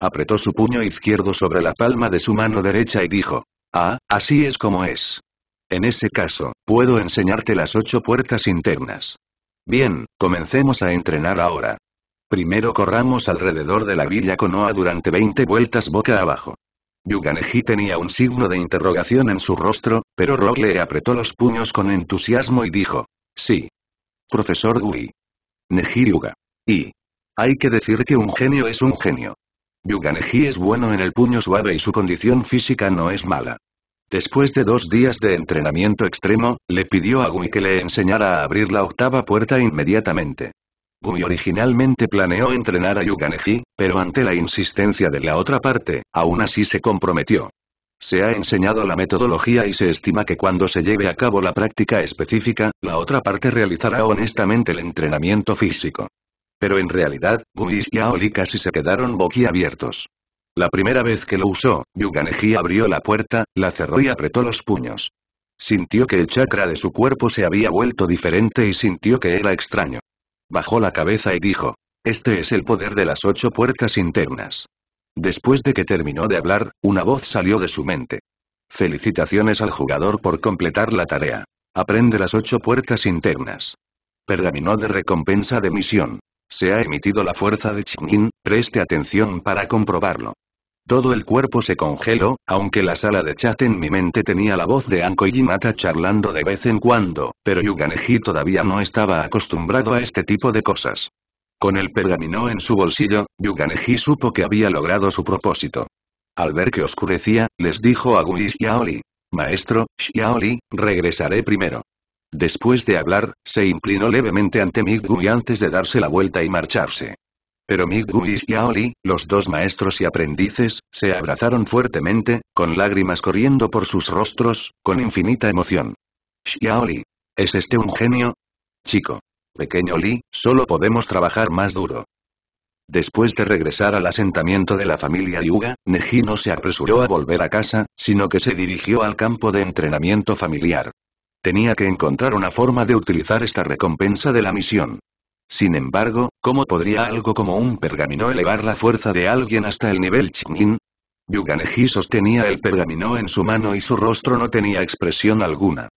Apretó su puño izquierdo sobre la palma de su mano derecha y dijo, Ah, así es como es. En ese caso, puedo enseñarte las ocho puertas internas. Bien, comencemos a entrenar ahora. Primero corramos alrededor de la villa Konoha durante 20 vueltas boca abajo. Neji tenía un signo de interrogación en su rostro, pero Rock le apretó los puños con entusiasmo y dijo. Sí. Profesor Gui. Neji Yuga. Y. Hay que decir que un genio es un genio. Yuganeji es bueno en el puño suave y su condición física no es mala. Después de dos días de entrenamiento extremo, le pidió a Gumi que le enseñara a abrir la octava puerta inmediatamente. Gumi originalmente planeó entrenar a Yuganeji, pero ante la insistencia de la otra parte, aún así se comprometió. Se ha enseñado la metodología y se estima que cuando se lleve a cabo la práctica específica, la otra parte realizará honestamente el entrenamiento físico. Pero en realidad, buis y Aoli casi se quedaron boquiabiertos. La primera vez que lo usó, Yuganeji abrió la puerta, la cerró y apretó los puños. Sintió que el chakra de su cuerpo se había vuelto diferente y sintió que era extraño. Bajó la cabeza y dijo, este es el poder de las ocho puertas internas. Después de que terminó de hablar, una voz salió de su mente. Felicitaciones al jugador por completar la tarea. Aprende las ocho puertas internas. Pergaminó de recompensa de misión. Se ha emitido la fuerza de Chingin. preste atención para comprobarlo. Todo el cuerpo se congeló, aunque la sala de chat en mi mente tenía la voz de Anko y charlando de vez en cuando, pero Yuganeji todavía no estaba acostumbrado a este tipo de cosas. Con el pergamino en su bolsillo, Yuganeji supo que había logrado su propósito. Al ver que oscurecía, les dijo a Gui Xiaoli. Maestro, Xiaoli, regresaré primero. Después de hablar, se inclinó levemente ante Migui antes de darse la vuelta y marcharse. Pero Migui y Xiaoli, los dos maestros y aprendices, se abrazaron fuertemente, con lágrimas corriendo por sus rostros, con infinita emoción. Xiaoli, ¿es este un genio? Chico. Pequeño Li, solo podemos trabajar más duro. Después de regresar al asentamiento de la familia Yuga, Neji no se apresuró a volver a casa, sino que se dirigió al campo de entrenamiento familiar. Tenía que encontrar una forma de utilizar esta recompensa de la misión. Sin embargo, ¿cómo podría algo como un pergamino elevar la fuerza de alguien hasta el nivel Chinin? Yuganeji sostenía el pergamino en su mano y su rostro no tenía expresión alguna.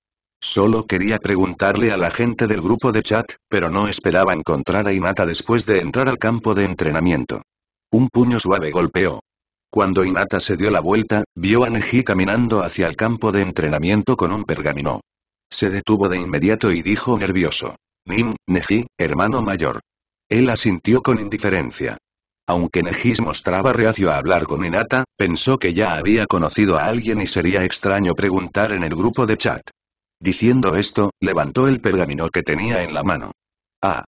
Solo quería preguntarle a la gente del grupo de chat, pero no esperaba encontrar a Inata después de entrar al campo de entrenamiento. Un puño suave golpeó. Cuando Inata se dio la vuelta, vio a Neji caminando hacia el campo de entrenamiento con un pergamino. Se detuvo de inmediato y dijo nervioso. Nim, Neji, hermano mayor. Él asintió con indiferencia. Aunque Neji mostraba reacio a hablar con Inata, pensó que ya había conocido a alguien y sería extraño preguntar en el grupo de chat. Diciendo esto, levantó el pergamino que tenía en la mano. Ah.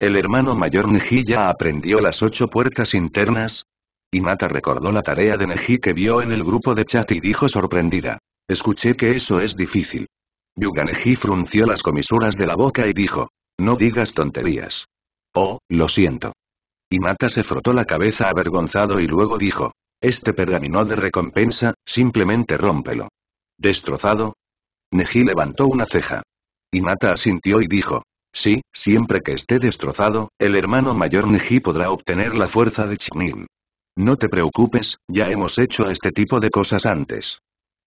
El hermano mayor Neji ya aprendió las ocho puertas internas. Inata recordó la tarea de Neji que vio en el grupo de chat y dijo sorprendida. Escuché que eso es difícil. Yuganeji frunció las comisuras de la boca y dijo. No digas tonterías. Oh, lo siento. Mata se frotó la cabeza avergonzado y luego dijo. Este pergamino de recompensa, simplemente rómpelo. ¿Destrozado? Neji levantó una ceja. Mata asintió y dijo. Sí, siempre que esté destrozado, el hermano mayor Neji podrá obtener la fuerza de Chinin. No te preocupes, ya hemos hecho este tipo de cosas antes.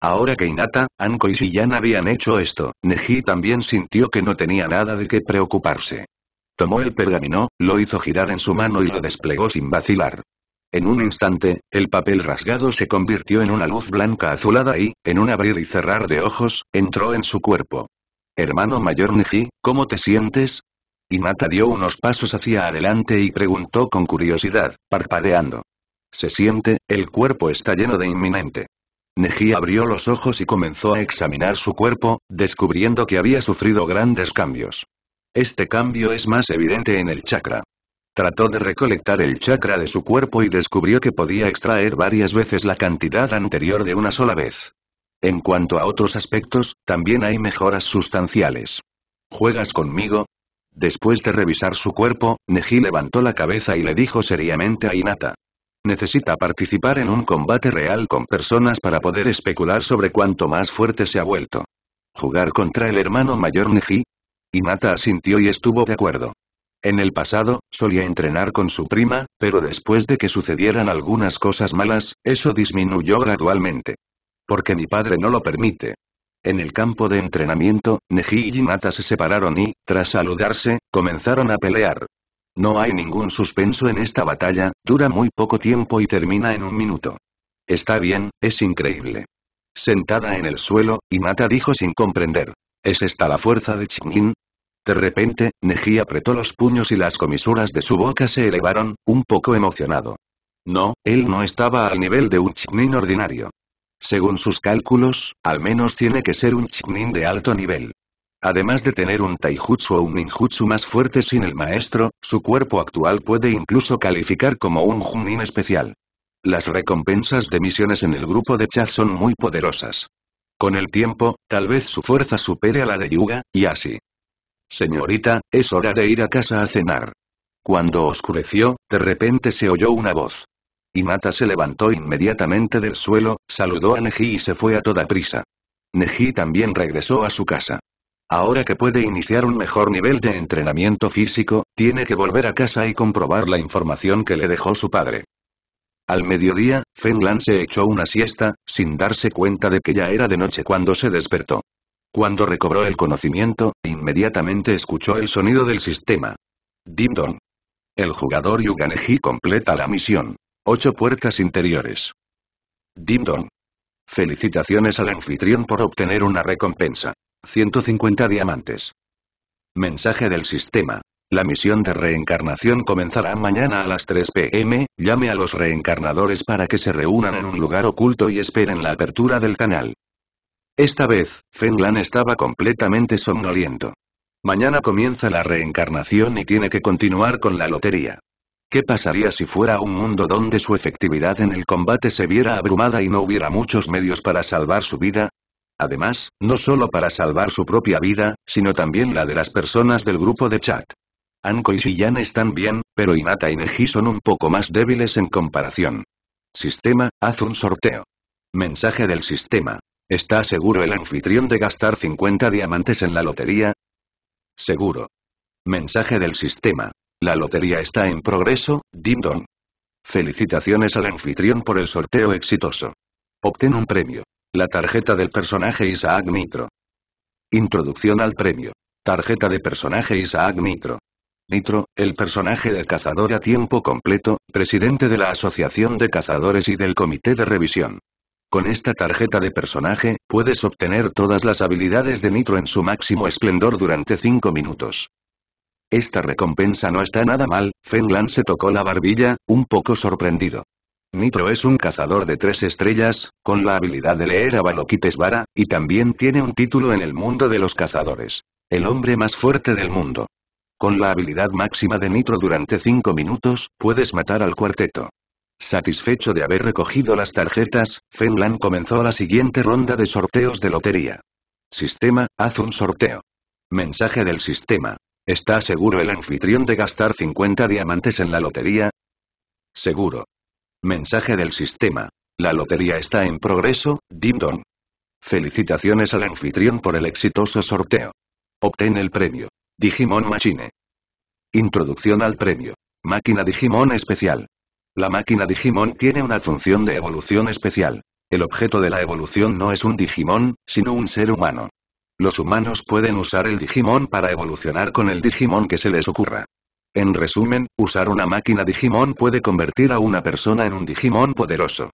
Ahora que Inata, Anko y Shiyan habían hecho esto, Neji también sintió que no tenía nada de qué preocuparse. Tomó el pergamino, lo hizo girar en su mano y lo desplegó sin vacilar. En un instante, el papel rasgado se convirtió en una luz blanca azulada y, en un abrir y cerrar de ojos, entró en su cuerpo. Hermano mayor Neji, ¿cómo te sientes? Inata dio unos pasos hacia adelante y preguntó con curiosidad, parpadeando. Se siente, el cuerpo está lleno de inminente. Neji abrió los ojos y comenzó a examinar su cuerpo, descubriendo que había sufrido grandes cambios. Este cambio es más evidente en el chakra. Trató de recolectar el chakra de su cuerpo y descubrió que podía extraer varias veces la cantidad anterior de una sola vez. En cuanto a otros aspectos, también hay mejoras sustanciales. ¿Juegas conmigo? Después de revisar su cuerpo, Neji levantó la cabeza y le dijo seriamente a Inata. Necesita participar en un combate real con personas para poder especular sobre cuánto más fuerte se ha vuelto. ¿Jugar contra el hermano mayor Neji? Mata asintió y estuvo de acuerdo. En el pasado, solía entrenar con su prima, pero después de que sucedieran algunas cosas malas, eso disminuyó gradualmente. Porque mi padre no lo permite. En el campo de entrenamiento, Neji y Hinata se separaron y, tras saludarse, comenzaron a pelear. No hay ningún suspenso en esta batalla, dura muy poco tiempo y termina en un minuto. Está bien, es increíble. Sentada en el suelo, mata dijo sin comprender. ¿Es esta la fuerza de Chinin? De repente, Neji apretó los puños y las comisuras de su boca se elevaron, un poco emocionado. No, él no estaba al nivel de un Chinin ordinario. Según sus cálculos, al menos tiene que ser un Chinin de alto nivel. Además de tener un taijutsu o un ninjutsu más fuerte sin el maestro, su cuerpo actual puede incluso calificar como un junin especial. Las recompensas de misiones en el grupo de Chad son muy poderosas. Con el tiempo, tal vez su fuerza supere a la de Yuga, y así. Señorita, es hora de ir a casa a cenar. Cuando oscureció, de repente se oyó una voz. Mata se levantó inmediatamente del suelo, saludó a Neji y se fue a toda prisa. Neji también regresó a su casa. Ahora que puede iniciar un mejor nivel de entrenamiento físico, tiene que volver a casa y comprobar la información que le dejó su padre. Al mediodía, Lan se echó una siesta, sin darse cuenta de que ya era de noche cuando se despertó. Cuando recobró el conocimiento, inmediatamente escuchó el sonido del sistema. Dong. El jugador Yuganeji completa la misión. Ocho puertas interiores. Dong. Felicitaciones al anfitrión por obtener una recompensa. 150 diamantes. Mensaje del sistema. La misión de reencarnación comenzará mañana a las 3 pm, llame a los reencarnadores para que se reúnan en un lugar oculto y esperen la apertura del canal. Esta vez, Fenlan estaba completamente somnoliento. Mañana comienza la reencarnación y tiene que continuar con la lotería. ¿Qué pasaría si fuera un mundo donde su efectividad en el combate se viera abrumada y no hubiera muchos medios para salvar su vida? además, no solo para salvar su propia vida, sino también la de las personas del grupo de chat. Anko y Shiyan están bien, pero Inata y Neji son un poco más débiles en comparación. Sistema, haz un sorteo. Mensaje del sistema. ¿Está seguro el anfitrión de gastar 50 diamantes en la lotería? Seguro. Mensaje del sistema. La lotería está en progreso, Dim Felicitaciones al anfitrión por el sorteo exitoso. Obtén un premio. La tarjeta del personaje Isaac Nitro. Introducción al premio. Tarjeta de personaje Isaac Nitro. Nitro, el personaje del cazador a tiempo completo, presidente de la Asociación de Cazadores y del Comité de Revisión. Con esta tarjeta de personaje, puedes obtener todas las habilidades de Nitro en su máximo esplendor durante 5 minutos. Esta recompensa no está nada mal, Fenlan se tocó la barbilla, un poco sorprendido. Nitro es un cazador de tres estrellas, con la habilidad de leer a Baloquites y también tiene un título en el mundo de los cazadores. El hombre más fuerte del mundo. Con la habilidad máxima de Nitro durante cinco minutos, puedes matar al cuarteto. Satisfecho de haber recogido las tarjetas, Fenlan comenzó la siguiente ronda de sorteos de lotería. Sistema, haz un sorteo. Mensaje del sistema. ¿Está seguro el anfitrión de gastar 50 diamantes en la lotería? Seguro. Mensaje del sistema. La lotería está en progreso, Dimdon. Felicitaciones al anfitrión por el exitoso sorteo. Obtén el premio. Digimon Machine. Introducción al premio. Máquina Digimon especial. La máquina Digimon tiene una función de evolución especial. El objeto de la evolución no es un Digimon, sino un ser humano. Los humanos pueden usar el Digimon para evolucionar con el Digimon que se les ocurra. En resumen, usar una máquina Digimon puede convertir a una persona en un Digimon poderoso.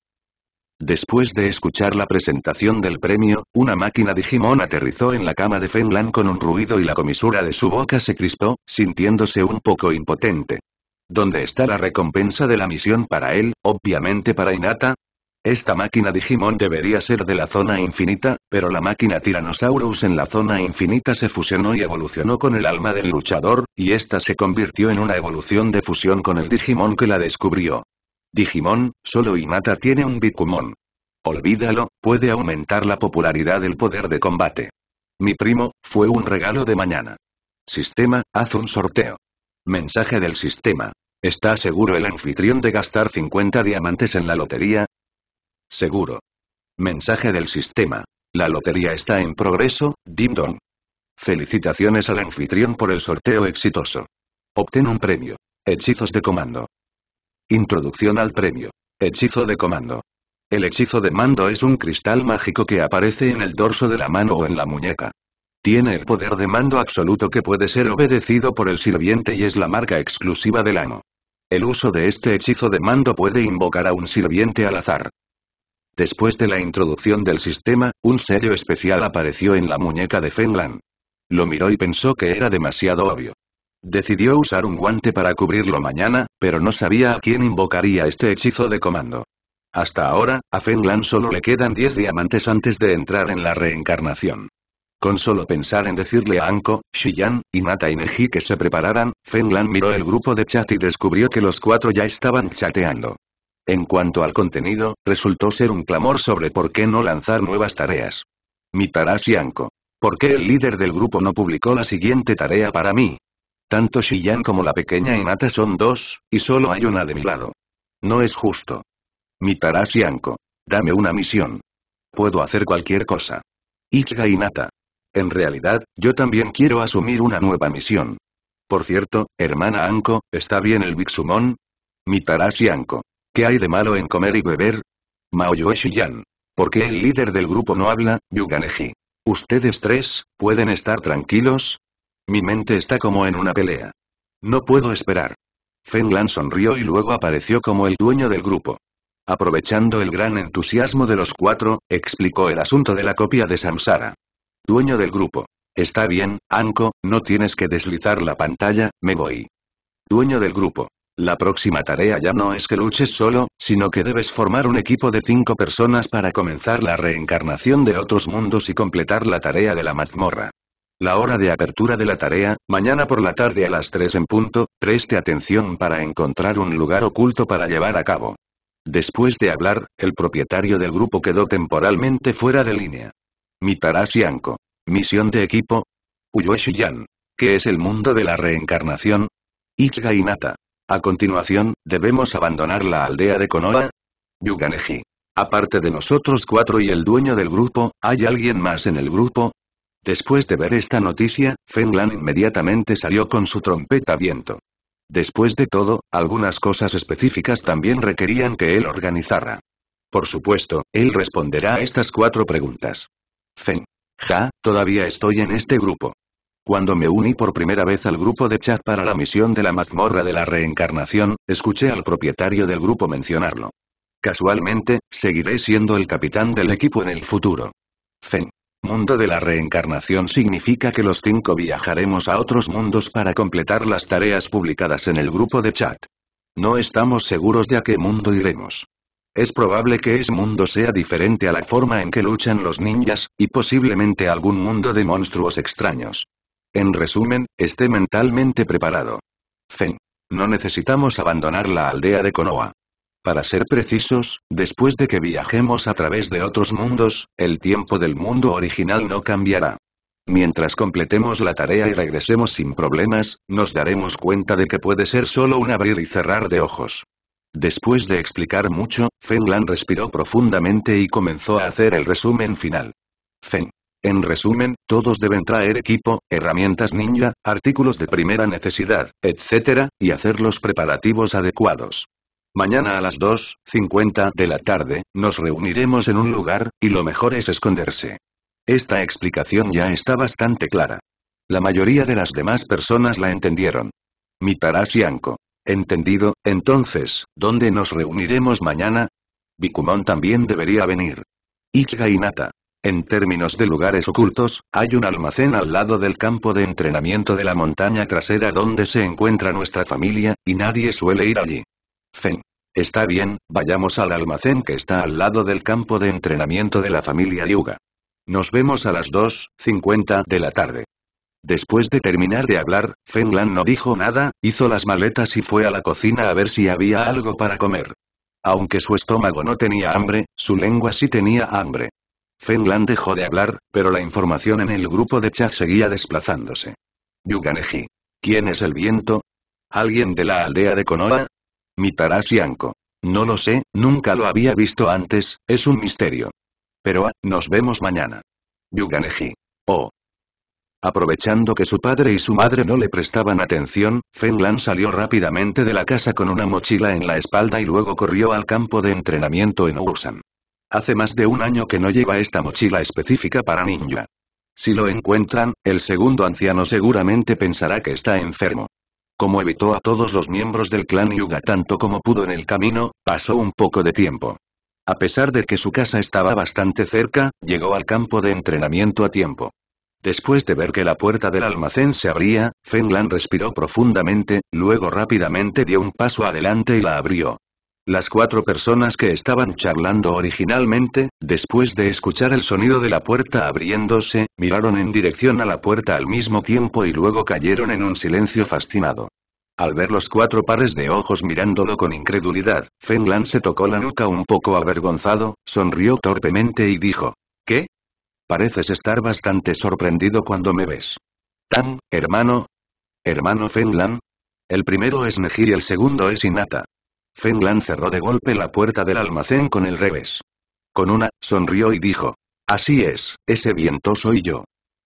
Después de escuchar la presentación del premio, una máquina Digimon aterrizó en la cama de Fenlan con un ruido y la comisura de su boca se crispó, sintiéndose un poco impotente. ¿Dónde está la recompensa de la misión para él, obviamente para Inata? Esta máquina Digimon debería ser de la zona infinita, pero la máquina Tyrannosaurus en la zona infinita se fusionó y evolucionó con el alma del luchador, y esta se convirtió en una evolución de fusión con el Digimon que la descubrió. Digimon, solo mata tiene un Bikumon. Olvídalo, puede aumentar la popularidad del poder de combate. Mi primo, fue un regalo de mañana. Sistema, haz un sorteo. Mensaje del sistema. ¿Está seguro el anfitrión de gastar 50 diamantes en la lotería? Seguro. Mensaje del sistema. La lotería está en progreso, Dim Felicitaciones al anfitrión por el sorteo exitoso. Obtén un premio. Hechizos de comando. Introducción al premio. Hechizo de comando. El hechizo de mando es un cristal mágico que aparece en el dorso de la mano o en la muñeca. Tiene el poder de mando absoluto que puede ser obedecido por el sirviente y es la marca exclusiva del amo. El uso de este hechizo de mando puede invocar a un sirviente al azar. Después de la introducción del sistema, un sello especial apareció en la muñeca de Fenlan. Lo miró y pensó que era demasiado obvio. Decidió usar un guante para cubrirlo mañana, pero no sabía a quién invocaría este hechizo de comando. Hasta ahora, a Fenlan solo le quedan 10 diamantes antes de entrar en la reencarnación. Con solo pensar en decirle a Anko, Shiyan, Inata y Neji que se prepararan, Fenlan miró el grupo de chat y descubrió que los cuatro ya estaban chateando. En cuanto al contenido, resultó ser un clamor sobre por qué no lanzar nuevas tareas. Mitarashi Anko. ¿Por qué el líder del grupo no publicó la siguiente tarea para mí? Tanto Shiyan como la pequeña Inata son dos, y solo hay una de mi lado. No es justo. Mitarashi Anko. Dame una misión. Puedo hacer cualquier cosa. Ichiga Inata. En realidad, yo también quiero asumir una nueva misión. Por cierto, hermana Anko, ¿está bien el Bixumon? Mitarashi Anko. ¿Qué hay de malo en comer y beber? Mao Yan. ¿Por qué el líder del grupo no habla, Yuganeji? ¿Ustedes tres, pueden estar tranquilos? Mi mente está como en una pelea. No puedo esperar. Lan sonrió y luego apareció como el dueño del grupo. Aprovechando el gran entusiasmo de los cuatro, explicó el asunto de la copia de Samsara. Dueño del grupo. Está bien, Anko, no tienes que deslizar la pantalla, me voy. Dueño del grupo. La próxima tarea ya no es que luches solo, sino que debes formar un equipo de cinco personas para comenzar la reencarnación de otros mundos y completar la tarea de la mazmorra. La hora de apertura de la tarea, mañana por la tarde a las 3 en punto, preste atención para encontrar un lugar oculto para llevar a cabo. Después de hablar, el propietario del grupo quedó temporalmente fuera de línea. Mitarashi Anko. Misión de equipo. Uyoshi ¿Qué es el mundo de la reencarnación? Ichiga Inata. A continuación, debemos abandonar la aldea de Konoha. Yuganeji. Aparte de nosotros cuatro y el dueño del grupo, ¿hay alguien más en el grupo? Después de ver esta noticia, Lan inmediatamente salió con su trompeta viento. Después de todo, algunas cosas específicas también requerían que él organizara. Por supuesto, él responderá a estas cuatro preguntas. «Feng. Ja, todavía estoy en este grupo. Cuando me uní por primera vez al grupo de chat para la misión de la mazmorra de la reencarnación, escuché al propietario del grupo mencionarlo. Casualmente, seguiré siendo el capitán del equipo en el futuro. Fen. Mundo de la reencarnación significa que los cinco viajaremos a otros mundos para completar las tareas publicadas en el grupo de chat. No estamos seguros de a qué mundo iremos. Es probable que ese mundo sea diferente a la forma en que luchan los ninjas, y posiblemente algún mundo de monstruos extraños. En resumen, esté mentalmente preparado. Feng, No necesitamos abandonar la aldea de Konoha. Para ser precisos, después de que viajemos a través de otros mundos, el tiempo del mundo original no cambiará. Mientras completemos la tarea y regresemos sin problemas, nos daremos cuenta de que puede ser solo un abrir y cerrar de ojos. Después de explicar mucho, Lan respiró profundamente y comenzó a hacer el resumen final. Fen. En resumen, todos deben traer equipo, herramientas ninja, artículos de primera necesidad, etc., y hacer los preparativos adecuados. Mañana a las 2.50 de la tarde, nos reuniremos en un lugar, y lo mejor es esconderse. Esta explicación ya está bastante clara. La mayoría de las demás personas la entendieron. Anko. Entendido, entonces, ¿dónde nos reuniremos mañana? Bikumon también debería venir. Ichiga Inata. En términos de lugares ocultos, hay un almacén al lado del campo de entrenamiento de la montaña trasera donde se encuentra nuestra familia, y nadie suele ir allí. Feng. Está bien, vayamos al almacén que está al lado del campo de entrenamiento de la familia Yuga. Nos vemos a las 2.50 de la tarde. Después de terminar de hablar, Lan no dijo nada, hizo las maletas y fue a la cocina a ver si había algo para comer. Aunque su estómago no tenía hambre, su lengua sí tenía hambre. Fenlan dejó de hablar, pero la información en el grupo de chat seguía desplazándose. Yuganeji. ¿Quién es el viento? ¿Alguien de la aldea de Konoha? Mitarashi Anko. No lo sé, nunca lo había visto antes, es un misterio. Pero ah, nos vemos mañana. Yuganeji. Oh. Aprovechando que su padre y su madre no le prestaban atención, Fenlan salió rápidamente de la casa con una mochila en la espalda y luego corrió al campo de entrenamiento en Ursan. Hace más de un año que no lleva esta mochila específica para ninja. Si lo encuentran, el segundo anciano seguramente pensará que está enfermo. Como evitó a todos los miembros del clan Yuga tanto como pudo en el camino, pasó un poco de tiempo. A pesar de que su casa estaba bastante cerca, llegó al campo de entrenamiento a tiempo. Después de ver que la puerta del almacén se abría, Fenglan respiró profundamente, luego rápidamente dio un paso adelante y la abrió. Las cuatro personas que estaban charlando originalmente, después de escuchar el sonido de la puerta abriéndose, miraron en dirección a la puerta al mismo tiempo y luego cayeron en un silencio fascinado. Al ver los cuatro pares de ojos mirándolo con incredulidad, Fenlan se tocó la nuca un poco avergonzado, sonrió torpemente y dijo, ¿Qué? Pareces estar bastante sorprendido cuando me ves. Tan, hermano. Hermano Fenlan, El primero es Neji y el segundo es Inata. Fenlan cerró de golpe la puerta del almacén con el revés. Con una, sonrió y dijo. Así es, ese viento soy yo.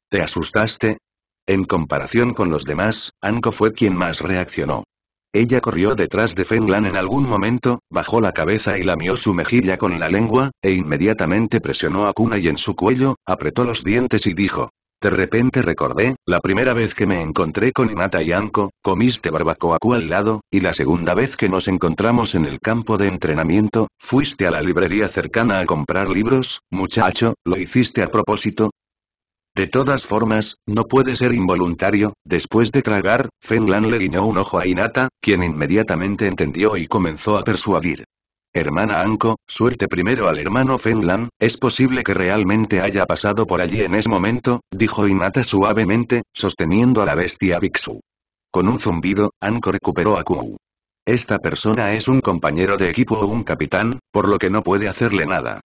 ¿Te asustaste? En comparación con los demás, Anko fue quien más reaccionó. Ella corrió detrás de Fenlan en algún momento, bajó la cabeza y lamió su mejilla con la lengua, e inmediatamente presionó a Kuna y en su cuello, apretó los dientes y dijo. De repente recordé, la primera vez que me encontré con Inata y Anko, comiste barbacoa al lado, y la segunda vez que nos encontramos en el campo de entrenamiento, fuiste a la librería cercana a comprar libros, muchacho, ¿lo hiciste a propósito? De todas formas, no puede ser involuntario, después de tragar, Fenlan le guiñó un ojo a Inata, quien inmediatamente entendió y comenzó a persuadir. Hermana Anko, suerte primero al hermano Fenlan, es posible que realmente haya pasado por allí en ese momento, dijo Inata suavemente, sosteniendo a la bestia Bixu. Con un zumbido, Anko recuperó a Kuu. Esta persona es un compañero de equipo o un capitán, por lo que no puede hacerle nada.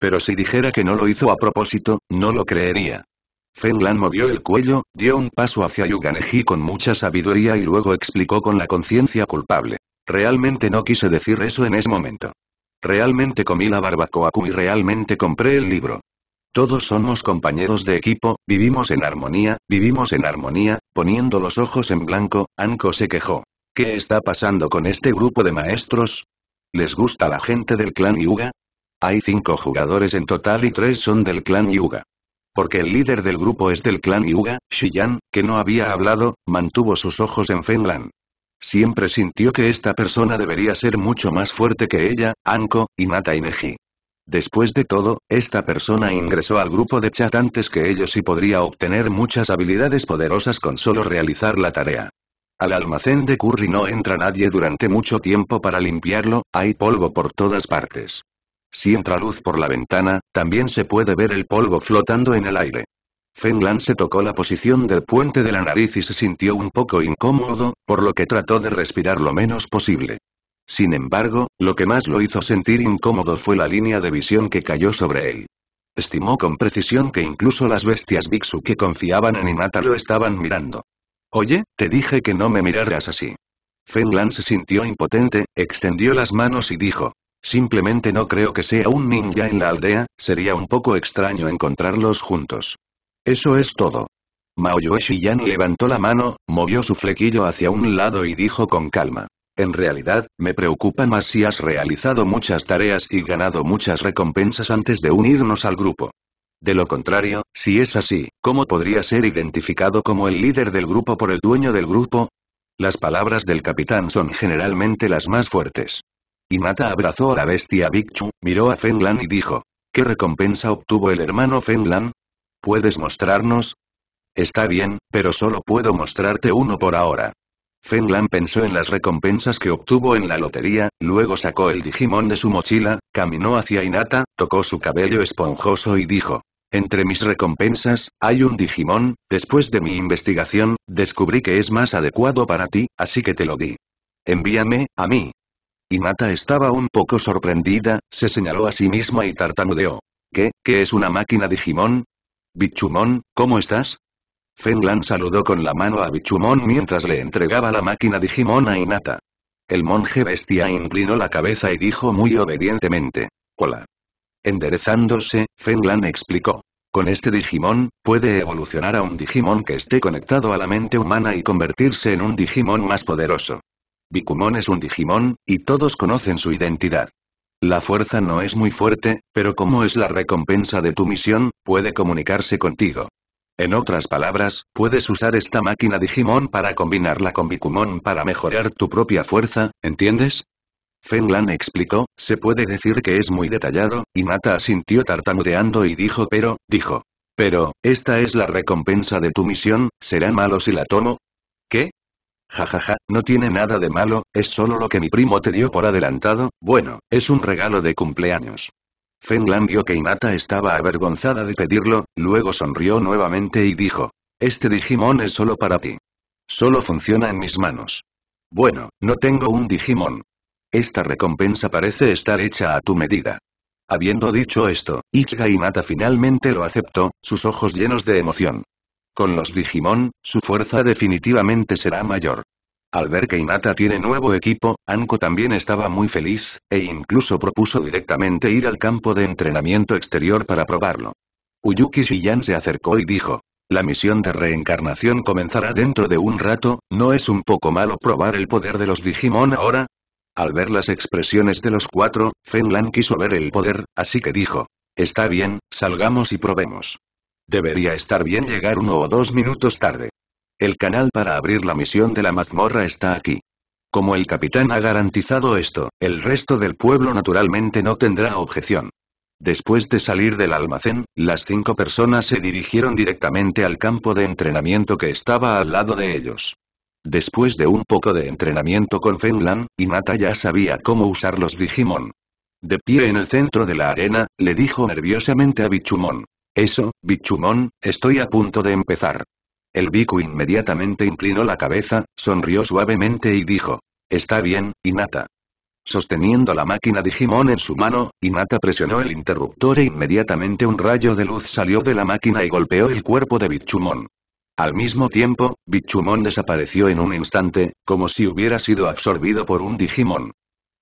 Pero si dijera que no lo hizo a propósito, no lo creería. Fenlan movió el cuello, dio un paso hacia Yuganeji con mucha sabiduría y luego explicó con la conciencia culpable. Realmente no quise decir eso en ese momento. Realmente comí la barbacoa y realmente compré el libro. Todos somos compañeros de equipo, vivimos en armonía, vivimos en armonía, poniendo los ojos en blanco, Anko se quejó. ¿Qué está pasando con este grupo de maestros? ¿Les gusta la gente del clan Yuga? Hay cinco jugadores en total y tres son del clan Yuga. Porque el líder del grupo es del clan Yuga, Shiyan, que no había hablado, mantuvo sus ojos en Fenlan. Siempre sintió que esta persona debería ser mucho más fuerte que ella, Anko, y y Neji. Después de todo, esta persona ingresó al grupo de chat antes que ellos y podría obtener muchas habilidades poderosas con solo realizar la tarea. Al almacén de Curry no entra nadie durante mucho tiempo para limpiarlo, hay polvo por todas partes. Si entra luz por la ventana, también se puede ver el polvo flotando en el aire. Fenglan se tocó la posición del puente de la nariz y se sintió un poco incómodo, por lo que trató de respirar lo menos posible. Sin embargo, lo que más lo hizo sentir incómodo fue la línea de visión que cayó sobre él. Estimó con precisión que incluso las bestias Bixu que confiaban en Inata lo estaban mirando. Oye, te dije que no me miraras así. Fenglan se sintió impotente, extendió las manos y dijo. Simplemente no creo que sea un ninja en la aldea, sería un poco extraño encontrarlos juntos. Eso es todo. Mao Shiyan levantó la mano, movió su flequillo hacia un lado y dijo con calma. En realidad, me preocupa más si has realizado muchas tareas y ganado muchas recompensas antes de unirnos al grupo. De lo contrario, si es así, ¿cómo podría ser identificado como el líder del grupo por el dueño del grupo? Las palabras del capitán son generalmente las más fuertes. Inata abrazó a la bestia Big miró a Fenlan y dijo, ¿qué recompensa obtuvo el hermano Fenlan? ¿Puedes mostrarnos? Está bien, pero solo puedo mostrarte uno por ahora. Fenlan pensó en las recompensas que obtuvo en la lotería, luego sacó el Digimon de su mochila, caminó hacia Inata, tocó su cabello esponjoso y dijo. Entre mis recompensas, hay un Digimon, después de mi investigación, descubrí que es más adecuado para ti, así que te lo di. Envíame, a mí. Inata estaba un poco sorprendida, se señaló a sí misma y tartamudeó. ¿Qué, qué es una máquina Digimon? Bichumon, ¿cómo estás? Fenlan saludó con la mano a Bichumon mientras le entregaba la máquina Digimon a Inata. El monje bestia inclinó la cabeza y dijo muy obedientemente. Hola. Enderezándose, Fenlan explicó. Con este Digimon, puede evolucionar a un Digimon que esté conectado a la mente humana y convertirse en un Digimon más poderoso. Bichumon es un Digimon, y todos conocen su identidad. La fuerza no es muy fuerte, pero como es la recompensa de tu misión, puede comunicarse contigo. En otras palabras, puedes usar esta máquina Digimon para combinarla con Bikumon para mejorar tu propia fuerza, ¿entiendes? Fenlan explicó, se puede decir que es muy detallado, y Mata asintió tartamudeando y dijo pero, dijo. Pero, esta es la recompensa de tu misión, ¿será malo si la tomo? ¿Qué? Jajaja, no tiene nada de malo, es solo lo que mi primo te dio por adelantado, bueno, es un regalo de cumpleaños. Fenlan vio que Inata estaba avergonzada de pedirlo, luego sonrió nuevamente y dijo. Este Digimon es solo para ti. Solo funciona en mis manos. Bueno, no tengo un Digimon. Esta recompensa parece estar hecha a tu medida. Habiendo dicho esto, Ichiga Inata finalmente lo aceptó, sus ojos llenos de emoción. Con los Digimon, su fuerza definitivamente será mayor. Al ver que Inata tiene nuevo equipo, Anko también estaba muy feliz, e incluso propuso directamente ir al campo de entrenamiento exterior para probarlo. Uyuki Shiyan se acercó y dijo, la misión de reencarnación comenzará dentro de un rato, ¿no es un poco malo probar el poder de los Digimon ahora? Al ver las expresiones de los cuatro, Fenlan quiso ver el poder, así que dijo, está bien, salgamos y probemos. Debería estar bien llegar uno o dos minutos tarde. El canal para abrir la misión de la mazmorra está aquí. Como el capitán ha garantizado esto, el resto del pueblo naturalmente no tendrá objeción. Después de salir del almacén, las cinco personas se dirigieron directamente al campo de entrenamiento que estaba al lado de ellos. Después de un poco de entrenamiento con y Inata ya sabía cómo usar los Digimon. De pie en el centro de la arena, le dijo nerviosamente a Bichumon. Eso, Bichumon, estoy a punto de empezar. El Biku inmediatamente inclinó la cabeza, sonrió suavemente y dijo. Está bien, Inata. Sosteniendo la máquina Digimon en su mano, Inata presionó el interruptor e inmediatamente un rayo de luz salió de la máquina y golpeó el cuerpo de Bichumon. Al mismo tiempo, Bichumon desapareció en un instante, como si hubiera sido absorbido por un Digimon.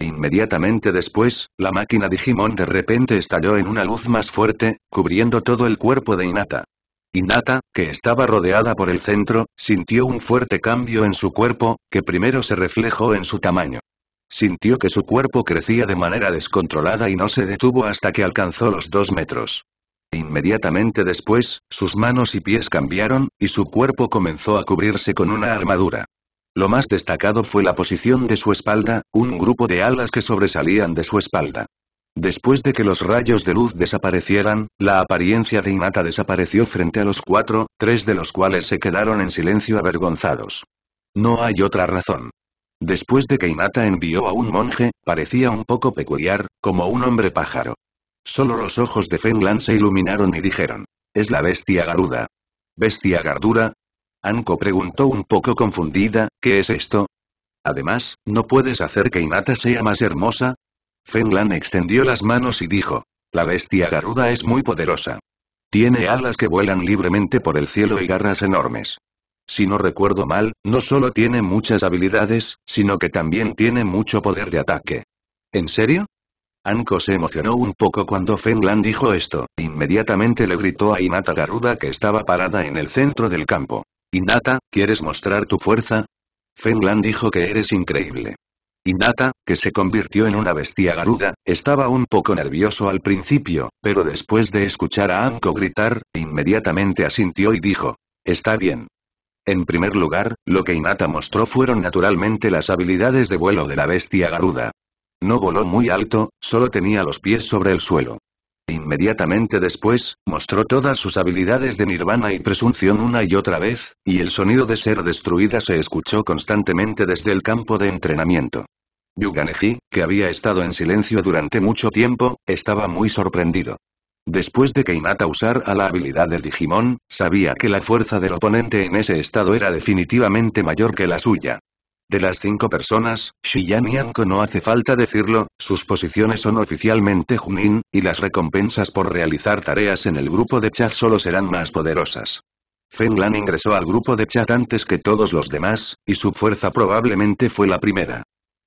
Inmediatamente después, la máquina Digimon de repente estalló en una luz más fuerte, cubriendo todo el cuerpo de Inata. Inata, que estaba rodeada por el centro, sintió un fuerte cambio en su cuerpo, que primero se reflejó en su tamaño. Sintió que su cuerpo crecía de manera descontrolada y no se detuvo hasta que alcanzó los dos metros. Inmediatamente después, sus manos y pies cambiaron, y su cuerpo comenzó a cubrirse con una armadura. Lo más destacado fue la posición de su espalda, un grupo de alas que sobresalían de su espalda. Después de que los rayos de luz desaparecieran, la apariencia de Inata desapareció frente a los cuatro, tres de los cuales se quedaron en silencio avergonzados. No hay otra razón. Después de que Inata envió a un monje, parecía un poco peculiar, como un hombre pájaro. Solo los ojos de Fenlan se iluminaron y dijeron. Es la bestia garuda. Bestia gardura, Anko preguntó un poco confundida, ¿qué es esto? Además, ¿no puedes hacer que Inata sea más hermosa? Fenlan extendió las manos y dijo, la bestia garuda es muy poderosa. Tiene alas que vuelan libremente por el cielo y garras enormes. Si no recuerdo mal, no solo tiene muchas habilidades, sino que también tiene mucho poder de ataque. ¿En serio? Anko se emocionó un poco cuando Fenlan dijo esto, inmediatamente le gritó a Inata Garuda que estaba parada en el centro del campo. Inata, ¿quieres mostrar tu fuerza? Fenlan dijo que eres increíble. Inata, que se convirtió en una bestia garuda, estaba un poco nervioso al principio, pero después de escuchar a Anko gritar, inmediatamente asintió y dijo, «Está bien». En primer lugar, lo que Inata mostró fueron naturalmente las habilidades de vuelo de la bestia garuda. No voló muy alto, solo tenía los pies sobre el suelo. Inmediatamente después, mostró todas sus habilidades de nirvana y presunción una y otra vez, y el sonido de ser destruida se escuchó constantemente desde el campo de entrenamiento. Yuganeji, que había estado en silencio durante mucho tiempo, estaba muy sorprendido. Después de que Inata usara la habilidad del Digimon, sabía que la fuerza del oponente en ese estado era definitivamente mayor que la suya. De las cinco personas, Shiyan y Anko no hace falta decirlo, sus posiciones son oficialmente Junin, y las recompensas por realizar tareas en el grupo de chat solo serán más poderosas. Fenglan ingresó al grupo de chat antes que todos los demás, y su fuerza probablemente fue la primera.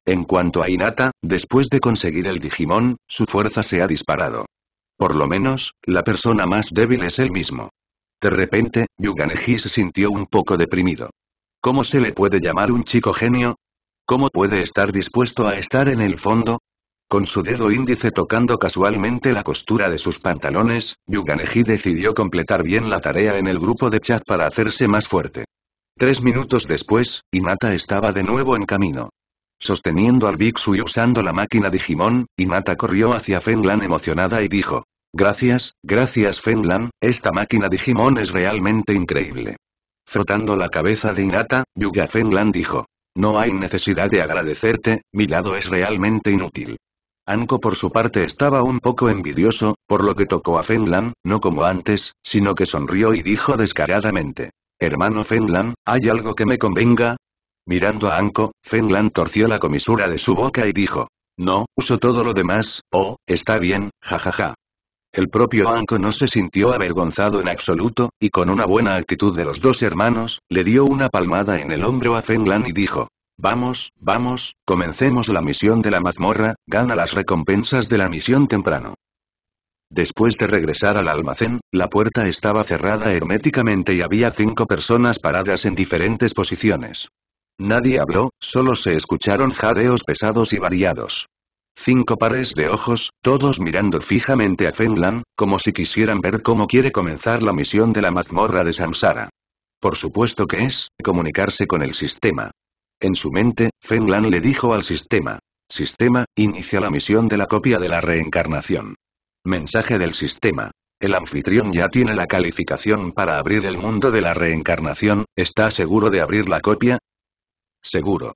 En cuanto a Inata, después de conseguir el Digimon, su fuerza se ha disparado. Por lo menos, la persona más débil es él mismo. De repente, Yuganeji se sintió un poco deprimido. ¿Cómo se le puede llamar un chico genio? ¿Cómo puede estar dispuesto a estar en el fondo? Con su dedo índice tocando casualmente la costura de sus pantalones, Yuganeji decidió completar bien la tarea en el grupo de chat para hacerse más fuerte. Tres minutos después, Inata estaba de nuevo en camino. Sosteniendo al Bixu y usando la máquina Digimon, Inata corrió hacia Fenlan emocionada y dijo. Gracias, gracias Fenlan, esta máquina Digimon es realmente increíble. Frotando la cabeza de Inata, Yuga Fenlan dijo. No hay necesidad de agradecerte, mi lado es realmente inútil. Anko por su parte estaba un poco envidioso, por lo que tocó a Fenlan, no como antes, sino que sonrió y dijo descaradamente. Hermano Fenlan, ¿hay algo que me convenga? Mirando a Anko, Fenlan torció la comisura de su boca y dijo. No, uso todo lo demás, oh, está bien, jajaja. Ja, ja. El propio Anko no se sintió avergonzado en absoluto, y con una buena actitud de los dos hermanos, le dio una palmada en el hombro a Fenglan y dijo, Vamos, vamos, comencemos la misión de la mazmorra, gana las recompensas de la misión temprano. Después de regresar al almacén, la puerta estaba cerrada herméticamente y había cinco personas paradas en diferentes posiciones. Nadie habló, solo se escucharon jadeos pesados y variados. Cinco pares de ojos, todos mirando fijamente a Fenlan, como si quisieran ver cómo quiere comenzar la misión de la mazmorra de Samsara. Por supuesto que es, comunicarse con el sistema. En su mente, Fenlan le dijo al sistema. Sistema, inicia la misión de la copia de la reencarnación. Mensaje del sistema. El anfitrión ya tiene la calificación para abrir el mundo de la reencarnación, ¿está seguro de abrir la copia? Seguro.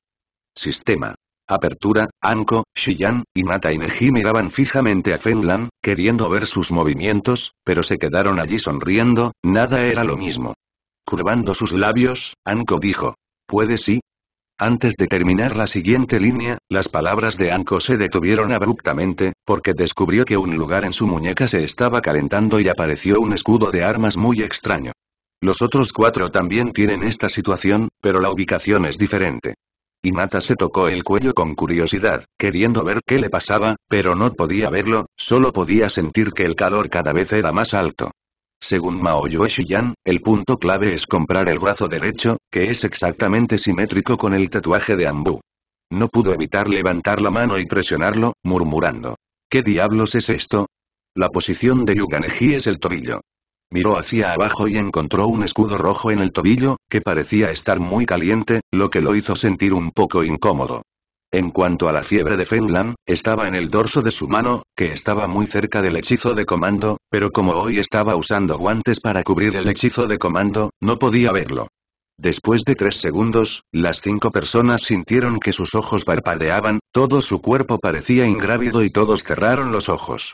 Sistema. Apertura, Anko, Shiyan, mata y Neji miraban fijamente a Fenlan, queriendo ver sus movimientos, pero se quedaron allí sonriendo, nada era lo mismo. Curvando sus labios, Anko dijo. ¿Puede sí? Antes de terminar la siguiente línea, las palabras de Anko se detuvieron abruptamente, porque descubrió que un lugar en su muñeca se estaba calentando y apareció un escudo de armas muy extraño. Los otros cuatro también tienen esta situación, pero la ubicación es diferente y Mata se tocó el cuello con curiosidad, queriendo ver qué le pasaba, pero no podía verlo, solo podía sentir que el calor cada vez era más alto. Según Yue Shiyan, el punto clave es comprar el brazo derecho, que es exactamente simétrico con el tatuaje de Ambu. No pudo evitar levantar la mano y presionarlo, murmurando. ¿Qué diablos es esto? La posición de Yuganeji es el tobillo. Miró hacia abajo y encontró un escudo rojo en el tobillo, que parecía estar muy caliente, lo que lo hizo sentir un poco incómodo. En cuanto a la fiebre de Fenlan, estaba en el dorso de su mano, que estaba muy cerca del hechizo de comando, pero como hoy estaba usando guantes para cubrir el hechizo de comando, no podía verlo. Después de tres segundos, las cinco personas sintieron que sus ojos parpadeaban, todo su cuerpo parecía ingrávido y todos cerraron los ojos.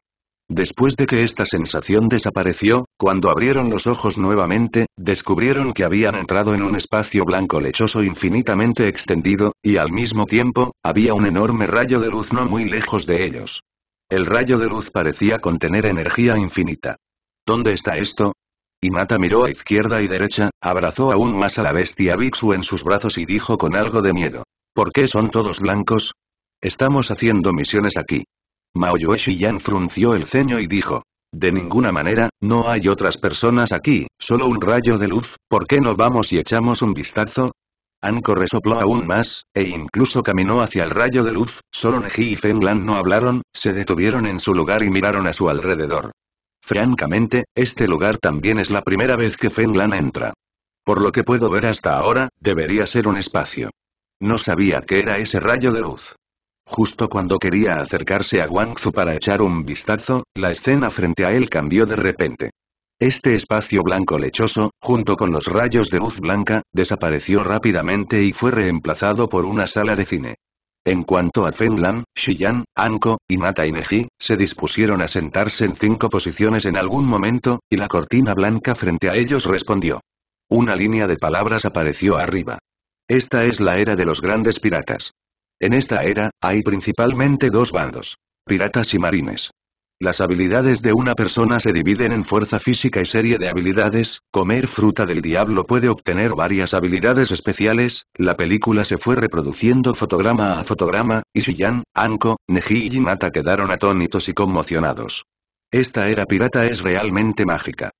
Después de que esta sensación desapareció, cuando abrieron los ojos nuevamente, descubrieron que habían entrado en un espacio blanco lechoso infinitamente extendido, y al mismo tiempo, había un enorme rayo de luz no muy lejos de ellos. El rayo de luz parecía contener energía infinita. ¿Dónde está esto? Mata miró a izquierda y derecha, abrazó aún más a la bestia Bixu en sus brazos y dijo con algo de miedo. ¿Por qué son todos blancos? Estamos haciendo misiones aquí. Mao Yan frunció el ceño y dijo. De ninguna manera, no hay otras personas aquí, solo un rayo de luz, ¿por qué no vamos y echamos un vistazo? Anko resopló aún más, e incluso caminó hacia el rayo de luz, solo Neji y Fenglan no hablaron, se detuvieron en su lugar y miraron a su alrededor. Francamente, este lugar también es la primera vez que Fenglan entra. Por lo que puedo ver hasta ahora, debería ser un espacio. No sabía qué era ese rayo de luz. Justo cuando quería acercarse a Wang para echar un vistazo, la escena frente a él cambió de repente. Este espacio blanco lechoso, junto con los rayos de luz blanca, desapareció rápidamente y fue reemplazado por una sala de cine. En cuanto a Fenlan, Xiyan, Anko, y y Ineji, se dispusieron a sentarse en cinco posiciones en algún momento, y la cortina blanca frente a ellos respondió. Una línea de palabras apareció arriba. Esta es la era de los grandes piratas. En esta era, hay principalmente dos bandos. Piratas y marines. Las habilidades de una persona se dividen en fuerza física y serie de habilidades, comer fruta del diablo puede obtener varias habilidades especiales, la película se fue reproduciendo fotograma a fotograma, y Shiyan, Anko, Neji y Jinata quedaron atónitos y conmocionados. Esta era pirata es realmente mágica.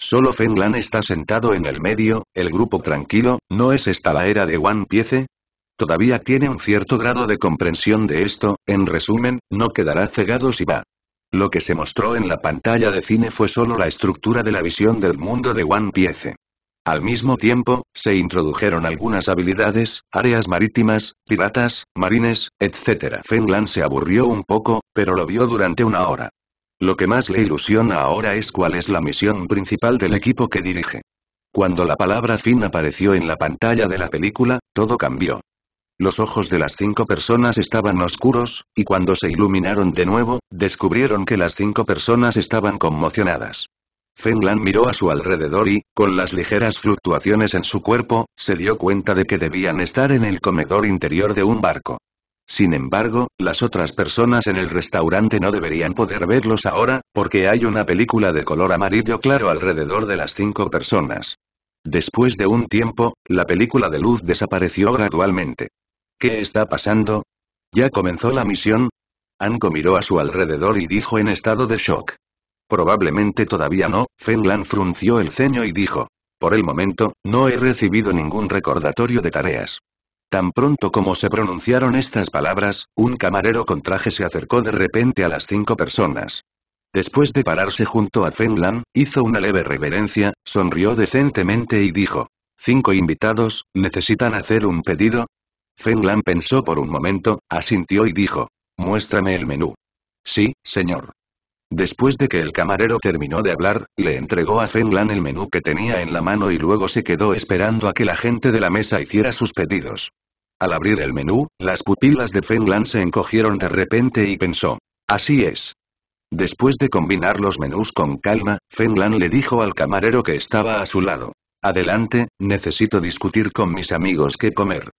Solo Fenglan está sentado en el medio, el grupo tranquilo, ¿no es esta la era de One Piece? Todavía tiene un cierto grado de comprensión de esto, en resumen, no quedará cegado si va. Lo que se mostró en la pantalla de cine fue solo la estructura de la visión del mundo de One Piece. Al mismo tiempo, se introdujeron algunas habilidades, áreas marítimas, piratas, marines, etc. Fenlan se aburrió un poco, pero lo vio durante una hora. Lo que más le ilusiona ahora es cuál es la misión principal del equipo que dirige. Cuando la palabra fin apareció en la pantalla de la película, todo cambió. Los ojos de las cinco personas estaban oscuros, y cuando se iluminaron de nuevo, descubrieron que las cinco personas estaban conmocionadas. Fenglan miró a su alrededor y, con las ligeras fluctuaciones en su cuerpo, se dio cuenta de que debían estar en el comedor interior de un barco. Sin embargo, las otras personas en el restaurante no deberían poder verlos ahora, porque hay una película de color amarillo claro alrededor de las cinco personas. Después de un tiempo, la película de luz desapareció gradualmente. ¿Qué está pasando? ¿Ya comenzó la misión? Anko miró a su alrededor y dijo en estado de shock. Probablemente todavía no, Fenlan frunció el ceño y dijo. Por el momento, no he recibido ningún recordatorio de tareas. Tan pronto como se pronunciaron estas palabras, un camarero con traje se acercó de repente a las cinco personas. Después de pararse junto a Fenlan, hizo una leve reverencia, sonrió decentemente y dijo. Cinco invitados, ¿necesitan hacer un pedido? Lan pensó por un momento, asintió y dijo. Muéstrame el menú. Sí, señor. Después de que el camarero terminó de hablar, le entregó a Lan el menú que tenía en la mano y luego se quedó esperando a que la gente de la mesa hiciera sus pedidos. Al abrir el menú, las pupilas de Lan se encogieron de repente y pensó. Así es. Después de combinar los menús con calma, Fenlan le dijo al camarero que estaba a su lado. Adelante, necesito discutir con mis amigos qué comer.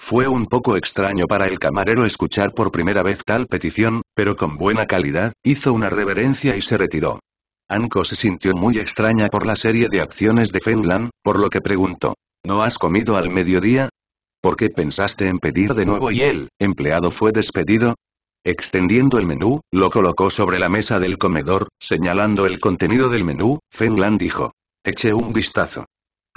Fue un poco extraño para el camarero escuchar por primera vez tal petición, pero con buena calidad, hizo una reverencia y se retiró. Anko se sintió muy extraña por la serie de acciones de Fenland, por lo que preguntó. ¿No has comido al mediodía? ¿Por qué pensaste en pedir de nuevo y el empleado fue despedido? Extendiendo el menú, lo colocó sobre la mesa del comedor, señalando el contenido del menú, Fenland dijo. Eché un vistazo.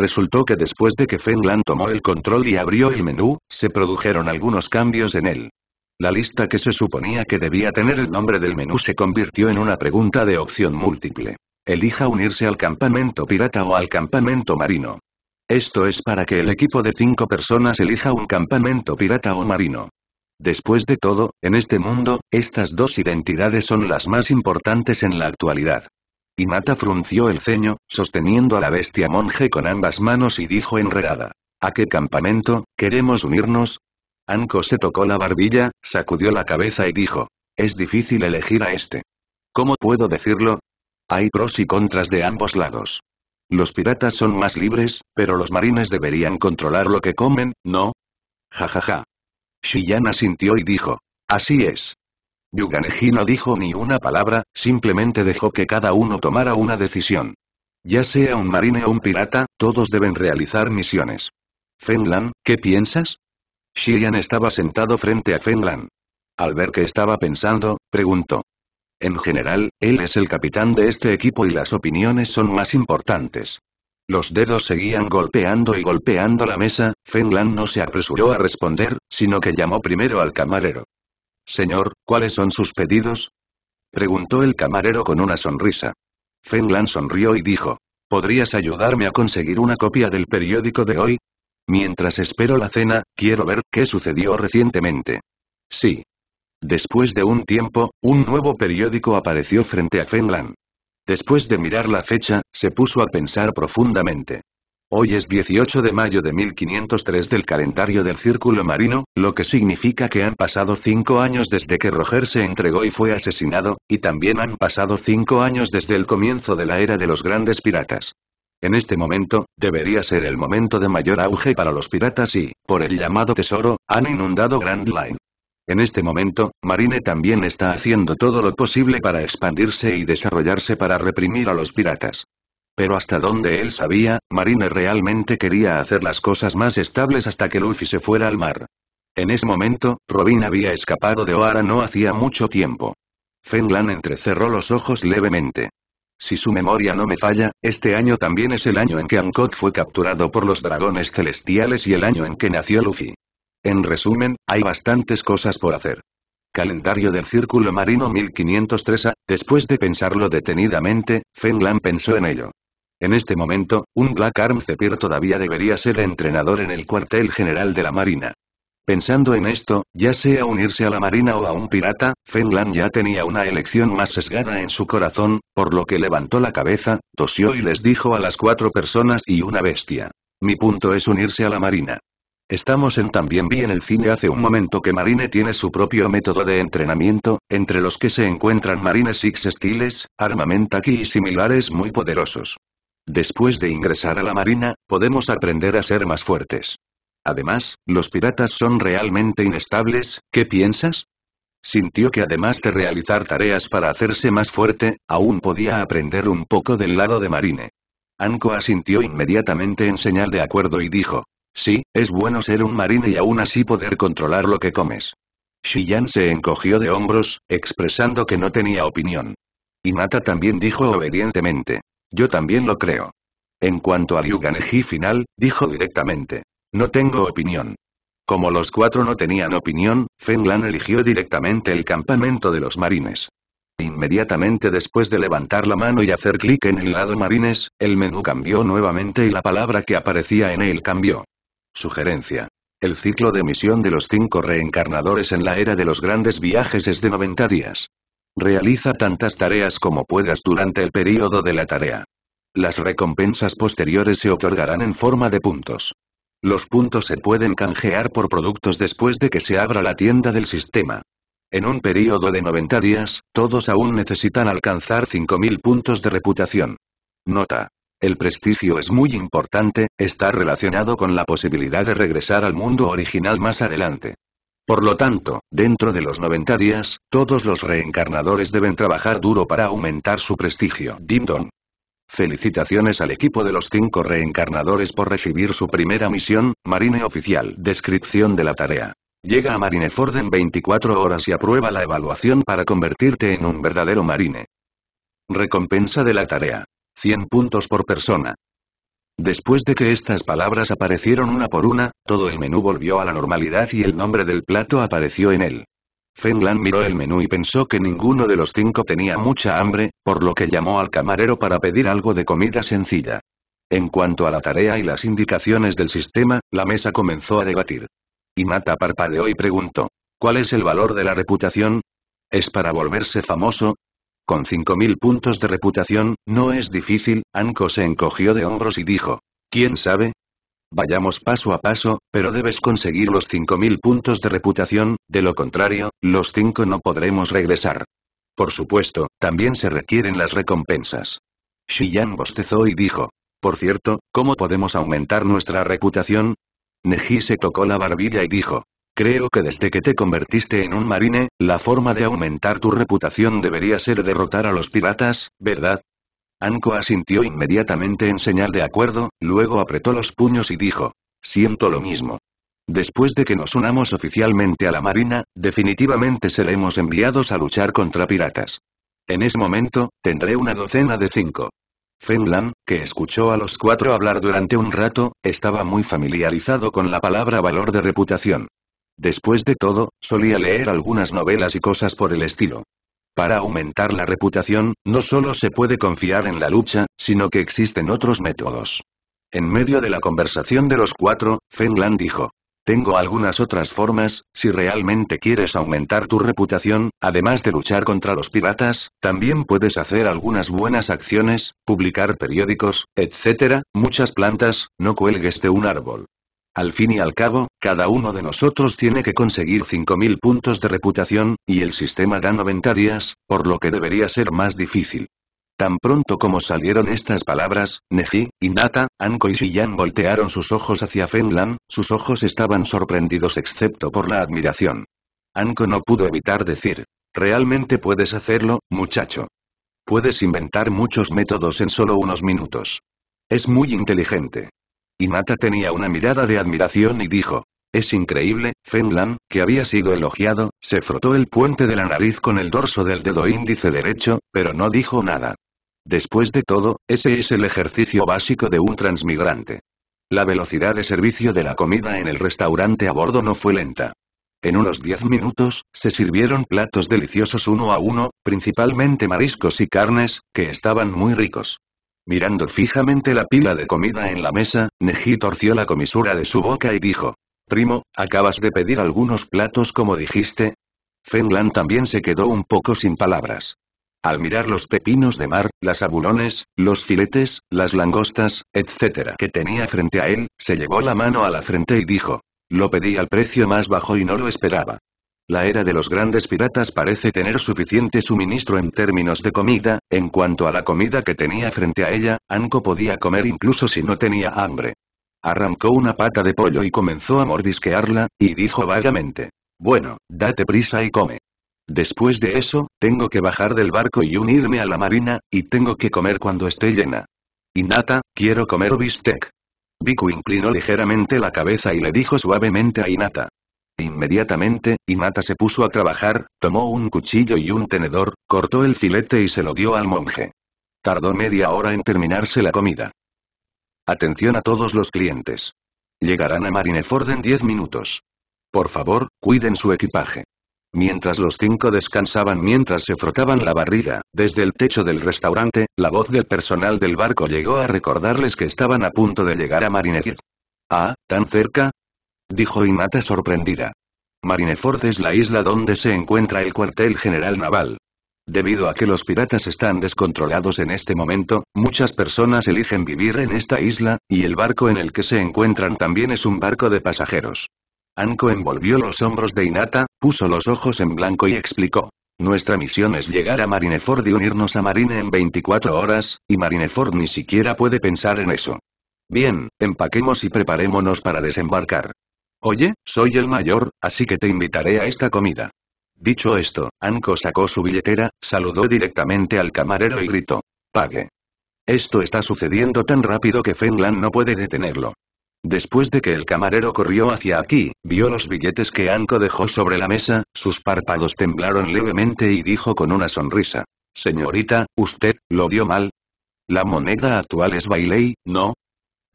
Resultó que después de que Lan tomó el control y abrió el menú, se produjeron algunos cambios en él. La lista que se suponía que debía tener el nombre del menú se convirtió en una pregunta de opción múltiple. Elija unirse al campamento pirata o al campamento marino. Esto es para que el equipo de cinco personas elija un campamento pirata o marino. Después de todo, en este mundo, estas dos identidades son las más importantes en la actualidad. Y Mata frunció el ceño, sosteniendo a la bestia monje con ambas manos y dijo enredada. ¿A qué campamento, queremos unirnos? Anko se tocó la barbilla, sacudió la cabeza y dijo. Es difícil elegir a este. ¿Cómo puedo decirlo? Hay pros y contras de ambos lados. Los piratas son más libres, pero los marines deberían controlar lo que comen, ¿no? Jajaja. ja ja. asintió y dijo. Así es. Yuganeji no dijo ni una palabra, simplemente dejó que cada uno tomara una decisión. Ya sea un marine o un pirata, todos deben realizar misiones. Fenlan, ¿qué piensas? Shian estaba sentado frente a Fenlan. Al ver que estaba pensando, preguntó. En general, él es el capitán de este equipo y las opiniones son más importantes. Los dedos seguían golpeando y golpeando la mesa, Fenlan no se apresuró a responder, sino que llamó primero al camarero. Señor, ¿cuáles son sus pedidos? Preguntó el camarero con una sonrisa. Fenland sonrió y dijo. ¿Podrías ayudarme a conseguir una copia del periódico de hoy? Mientras espero la cena, quiero ver qué sucedió recientemente. Sí. Después de un tiempo, un nuevo periódico apareció frente a Fenland. Después de mirar la fecha, se puso a pensar profundamente. Hoy es 18 de mayo de 1503 del calendario del Círculo Marino, lo que significa que han pasado cinco años desde que Roger se entregó y fue asesinado, y también han pasado cinco años desde el comienzo de la era de los grandes piratas. En este momento, debería ser el momento de mayor auge para los piratas y, por el llamado tesoro, han inundado Grand Line. En este momento, Marine también está haciendo todo lo posible para expandirse y desarrollarse para reprimir a los piratas. Pero hasta donde él sabía, Marine realmente quería hacer las cosas más estables hasta que Luffy se fuera al mar. En ese momento, Robin había escapado de Ohara no hacía mucho tiempo. Fenlan entrecerró los ojos levemente. Si su memoria no me falla, este año también es el año en que Hancock fue capturado por los dragones celestiales y el año en que nació Luffy. En resumen, hay bastantes cosas por hacer. Calendario del Círculo Marino 1503A, después de pensarlo detenidamente, Fenlan pensó en ello. En este momento, un Black Arm Cepir todavía debería ser entrenador en el cuartel general de la Marina. Pensando en esto, ya sea unirse a la marina o a un pirata, Fenlan ya tenía una elección más sesgada en su corazón, por lo que levantó la cabeza, tosió y les dijo a las cuatro personas y una bestia. Mi punto es unirse a la marina. Estamos en también vi en el cine hace un momento que Marine tiene su propio método de entrenamiento, entre los que se encuentran Marines Six Estiles, Armament y similares muy poderosos. Después de ingresar a la marina, podemos aprender a ser más fuertes. Además, los piratas son realmente inestables, ¿qué piensas? Sintió que además de realizar tareas para hacerse más fuerte, aún podía aprender un poco del lado de Marine. Anko asintió inmediatamente en señal de acuerdo y dijo, sí, es bueno ser un marine y aún así poder controlar lo que comes. Shiyan se encogió de hombros, expresando que no tenía opinión. Y Mata también dijo obedientemente, yo también lo creo. En cuanto al Yuganeji final, dijo directamente. No tengo opinión. Como los cuatro no tenían opinión, Lan eligió directamente el campamento de los marines. Inmediatamente después de levantar la mano y hacer clic en el lado marines, el menú cambió nuevamente y la palabra que aparecía en él cambió. Sugerencia. El ciclo de misión de los cinco reencarnadores en la era de los grandes viajes es de 90 días. Realiza tantas tareas como puedas durante el período de la tarea. Las recompensas posteriores se otorgarán en forma de puntos. Los puntos se pueden canjear por productos después de que se abra la tienda del sistema. En un período de 90 días, todos aún necesitan alcanzar 5.000 puntos de reputación. Nota. El prestigio es muy importante, está relacionado con la posibilidad de regresar al mundo original más adelante. Por lo tanto, dentro de los 90 días, todos los reencarnadores deben trabajar duro para aumentar su prestigio. Dimdon. Felicitaciones al equipo de los cinco reencarnadores por recibir su primera misión, Marine Oficial. Descripción de la tarea. Llega a Marineford en 24 horas y aprueba la evaluación para convertirte en un verdadero marine. Recompensa de la tarea. 100 puntos por persona. Después de que estas palabras aparecieron una por una, todo el menú volvió a la normalidad y el nombre del plato apareció en él. Fenlan miró el menú y pensó que ninguno de los cinco tenía mucha hambre, por lo que llamó al camarero para pedir algo de comida sencilla. En cuanto a la tarea y las indicaciones del sistema, la mesa comenzó a debatir. Y Mata parpadeó y preguntó, ¿cuál es el valor de la reputación? ¿Es para volverse famoso? Con 5.000 puntos de reputación, no es difícil, Anko se encogió de hombros y dijo. ¿Quién sabe? Vayamos paso a paso, pero debes conseguir los 5.000 puntos de reputación, de lo contrario, los 5 no podremos regresar. Por supuesto, también se requieren las recompensas. Shiyan bostezó y dijo. Por cierto, ¿cómo podemos aumentar nuestra reputación? Neji se tocó la barbilla y dijo. Creo que desde que te convertiste en un marine, la forma de aumentar tu reputación debería ser derrotar a los piratas, ¿verdad? Anko asintió inmediatamente en señal de acuerdo, luego apretó los puños y dijo. Siento lo mismo. Después de que nos unamos oficialmente a la Marina, definitivamente seremos enviados a luchar contra piratas. En ese momento, tendré una docena de cinco. Fenlan, que escuchó a los cuatro hablar durante un rato, estaba muy familiarizado con la palabra valor de reputación. Después de todo, solía leer algunas novelas y cosas por el estilo. Para aumentar la reputación, no solo se puede confiar en la lucha, sino que existen otros métodos. En medio de la conversación de los cuatro, Fenland dijo. Tengo algunas otras formas, si realmente quieres aumentar tu reputación, además de luchar contra los piratas, también puedes hacer algunas buenas acciones, publicar periódicos, etc., muchas plantas, no cuelgues de un árbol. Al fin y al cabo, cada uno de nosotros tiene que conseguir 5.000 puntos de reputación, y el sistema da 90 días, por lo que debería ser más difícil. Tan pronto como salieron estas palabras, Neji, Inata, Anko y Shiyan voltearon sus ojos hacia Fenlan, sus ojos estaban sorprendidos excepto por la admiración. Anko no pudo evitar decir, realmente puedes hacerlo, muchacho. Puedes inventar muchos métodos en solo unos minutos. Es muy inteligente. Mata tenía una mirada de admiración y dijo. Es increíble, Fenlan, que había sido elogiado, se frotó el puente de la nariz con el dorso del dedo índice derecho, pero no dijo nada. Después de todo, ese es el ejercicio básico de un transmigrante. La velocidad de servicio de la comida en el restaurante a bordo no fue lenta. En unos diez minutos, se sirvieron platos deliciosos uno a uno, principalmente mariscos y carnes, que estaban muy ricos. Mirando fijamente la pila de comida en la mesa, Neji torció la comisura de su boca y dijo. Primo, ¿acabas de pedir algunos platos como dijiste? Fenlan también se quedó un poco sin palabras. Al mirar los pepinos de mar, las abulones, los filetes, las langostas, etc. que tenía frente a él, se llevó la mano a la frente y dijo. Lo pedí al precio más bajo y no lo esperaba. La era de los grandes piratas parece tener suficiente suministro en términos de comida, en cuanto a la comida que tenía frente a ella, Anko podía comer incluso si no tenía hambre. Arrancó una pata de pollo y comenzó a mordisquearla, y dijo vagamente. Bueno, date prisa y come. Después de eso, tengo que bajar del barco y unirme a la marina, y tengo que comer cuando esté llena. Inata, quiero comer bistec. Biku inclinó ligeramente la cabeza y le dijo suavemente a Inata inmediatamente, y se puso a trabajar, tomó un cuchillo y un tenedor, cortó el filete y se lo dio al monje. Tardó media hora en terminarse la comida. Atención a todos los clientes. Llegarán a Marineford en diez minutos. Por favor, cuiden su equipaje. Mientras los cinco descansaban mientras se frotaban la barriga, desde el techo del restaurante, la voz del personal del barco llegó a recordarles que estaban a punto de llegar a Marineford. Ah, ¿tan cerca? Dijo Imata sorprendida. Marineford es la isla donde se encuentra el cuartel general naval. Debido a que los piratas están descontrolados en este momento, muchas personas eligen vivir en esta isla, y el barco en el que se encuentran también es un barco de pasajeros. Anko envolvió los hombros de Inata, puso los ojos en blanco y explicó. Nuestra misión es llegar a Marineford y unirnos a Marine en 24 horas, y Marineford ni siquiera puede pensar en eso. Bien, empaquemos y preparémonos para desembarcar. Oye, soy el mayor, así que te invitaré a esta comida. Dicho esto, Anko sacó su billetera, saludó directamente al camarero y gritó. Pague. Esto está sucediendo tan rápido que Fenlan no puede detenerlo. Después de que el camarero corrió hacia aquí, vio los billetes que Anko dejó sobre la mesa, sus párpados temblaron levemente y dijo con una sonrisa. Señorita, usted, lo dio mal. La moneda actual es Bailey, ¿no?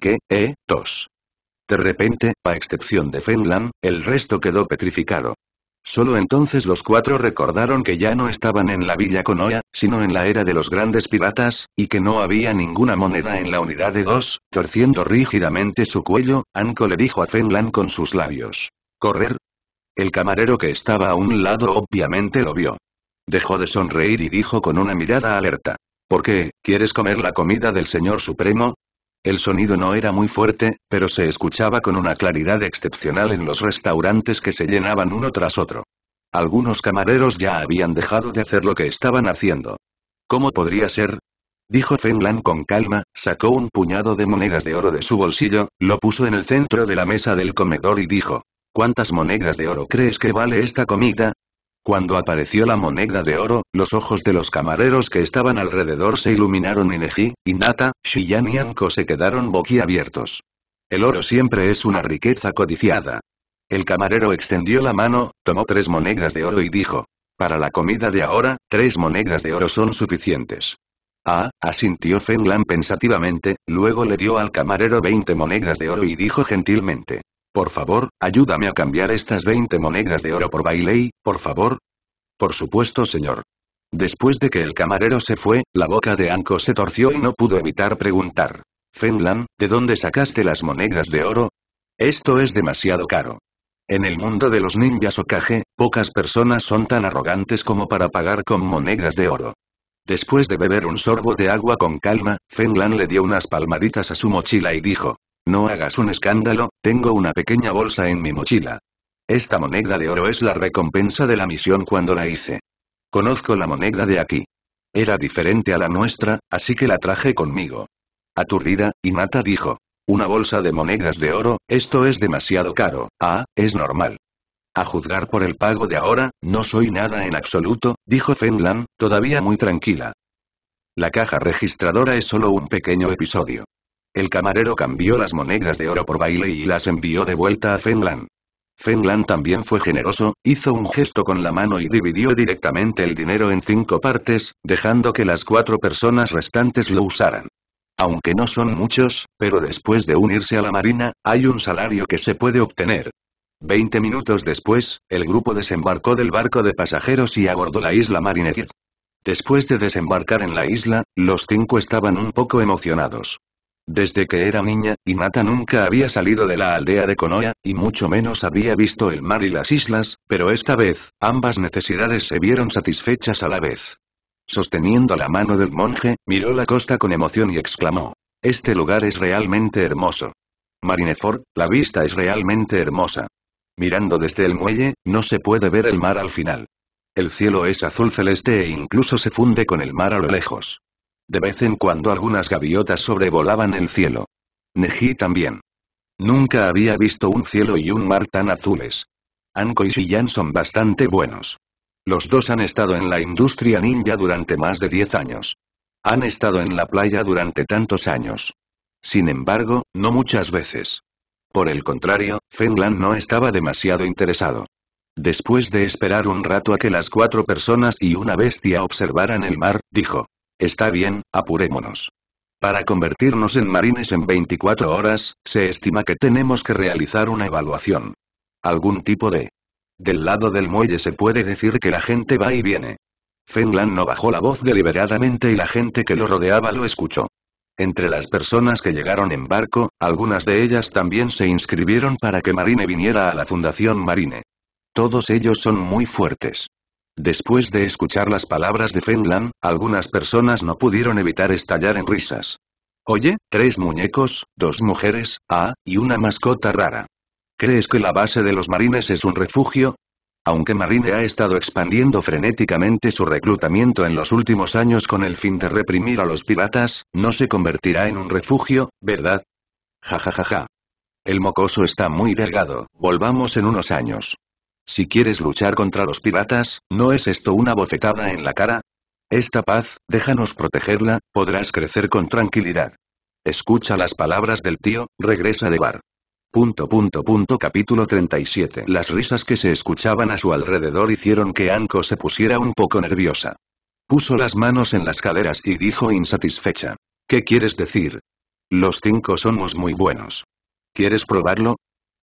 ¿Qué, eh, tos? De repente, a excepción de Fenlan, el resto quedó petrificado. Solo entonces los cuatro recordaron que ya no estaban en la villa Conoya, sino en la era de los grandes piratas, y que no había ninguna moneda en la unidad de dos, torciendo rígidamente su cuello, Anko le dijo a Fenlan con sus labios. ¿Correr? El camarero que estaba a un lado obviamente lo vio. Dejó de sonreír y dijo con una mirada alerta. ¿Por qué, quieres comer la comida del señor supremo? El sonido no era muy fuerte, pero se escuchaba con una claridad excepcional en los restaurantes que se llenaban uno tras otro. Algunos camareros ya habían dejado de hacer lo que estaban haciendo. ¿Cómo podría ser? Dijo Fenlan con calma, sacó un puñado de monedas de oro de su bolsillo, lo puso en el centro de la mesa del comedor y dijo. ¿Cuántas monedas de oro crees que vale esta comida? Cuando apareció la moneda de oro, los ojos de los camareros que estaban alrededor se iluminaron y Neji, Inata, Shiyan y Anko se quedaron boquiabiertos. El oro siempre es una riqueza codiciada. El camarero extendió la mano, tomó tres monedas de oro y dijo. Para la comida de ahora, tres monedas de oro son suficientes. Ah, asintió Fenlan pensativamente, luego le dio al camarero 20 monedas de oro y dijo gentilmente. Por favor, ayúdame a cambiar estas 20 monedas de oro por Bailey, por favor. Por supuesto, señor. Después de que el camarero se fue, la boca de Anko se torció y no pudo evitar preguntar. Fenlan, ¿de dónde sacaste las monedas de oro? Esto es demasiado caro. En el mundo de los ninjas Okage, pocas personas son tan arrogantes como para pagar con monedas de oro. Después de beber un sorbo de agua con calma, Fenlan le dio unas palmaditas a su mochila y dijo, no hagas un escándalo, tengo una pequeña bolsa en mi mochila. Esta moneda de oro es la recompensa de la misión cuando la hice. Conozco la moneda de aquí. Era diferente a la nuestra, así que la traje conmigo. Aturdida, Inata dijo. Una bolsa de monedas de oro, esto es demasiado caro, ah, es normal. A juzgar por el pago de ahora, no soy nada en absoluto, dijo Fenlan, todavía muy tranquila. La caja registradora es solo un pequeño episodio. El camarero cambió las monedas de oro por baile y las envió de vuelta a Fenland. Fenland también fue generoso, hizo un gesto con la mano y dividió directamente el dinero en cinco partes, dejando que las cuatro personas restantes lo usaran. Aunque no son muchos, pero después de unirse a la marina, hay un salario que se puede obtener. Veinte minutos después, el grupo desembarcó del barco de pasajeros y abordó la isla Marinette. Después de desembarcar en la isla, los cinco estaban un poco emocionados. Desde que era niña, Inata nunca había salido de la aldea de Konoya, y mucho menos había visto el mar y las islas, pero esta vez, ambas necesidades se vieron satisfechas a la vez. Sosteniendo la mano del monje, miró la costa con emoción y exclamó. Este lugar es realmente hermoso. Marineford, la vista es realmente hermosa. Mirando desde el muelle, no se puede ver el mar al final. El cielo es azul celeste e incluso se funde con el mar a lo lejos. De vez en cuando algunas gaviotas sobrevolaban el cielo. Neji también. Nunca había visto un cielo y un mar tan azules. Anko y Shiyan son bastante buenos. Los dos han estado en la industria ninja durante más de 10 años. Han estado en la playa durante tantos años. Sin embargo, no muchas veces. Por el contrario, Lan no estaba demasiado interesado. Después de esperar un rato a que las cuatro personas y una bestia observaran el mar, dijo. Está bien, apurémonos. Para convertirnos en marines en 24 horas, se estima que tenemos que realizar una evaluación. Algún tipo de... Del lado del muelle se puede decir que la gente va y viene. Fenlan no bajó la voz deliberadamente y la gente que lo rodeaba lo escuchó. Entre las personas que llegaron en barco, algunas de ellas también se inscribieron para que Marine viniera a la Fundación Marine. Todos ellos son muy fuertes. Después de escuchar las palabras de Fenland, algunas personas no pudieron evitar estallar en risas. Oye, tres muñecos, dos mujeres, ah, y una mascota rara. ¿Crees que la base de los marines es un refugio? Aunque Marine ha estado expandiendo frenéticamente su reclutamiento en los últimos años con el fin de reprimir a los piratas, no se convertirá en un refugio, ¿verdad? Ja ja ja ja. El mocoso está muy delgado, volvamos en unos años. Si quieres luchar contra los piratas, ¿no es esto una bofetada en la cara? Esta paz, déjanos protegerla, podrás crecer con tranquilidad. Escucha las palabras del tío, regresa de bar. Punto punto punto capítulo 37 Las risas que se escuchaban a su alrededor hicieron que Anko se pusiera un poco nerviosa. Puso las manos en las caderas y dijo insatisfecha. ¿Qué quieres decir? Los cinco somos muy buenos. ¿Quieres probarlo?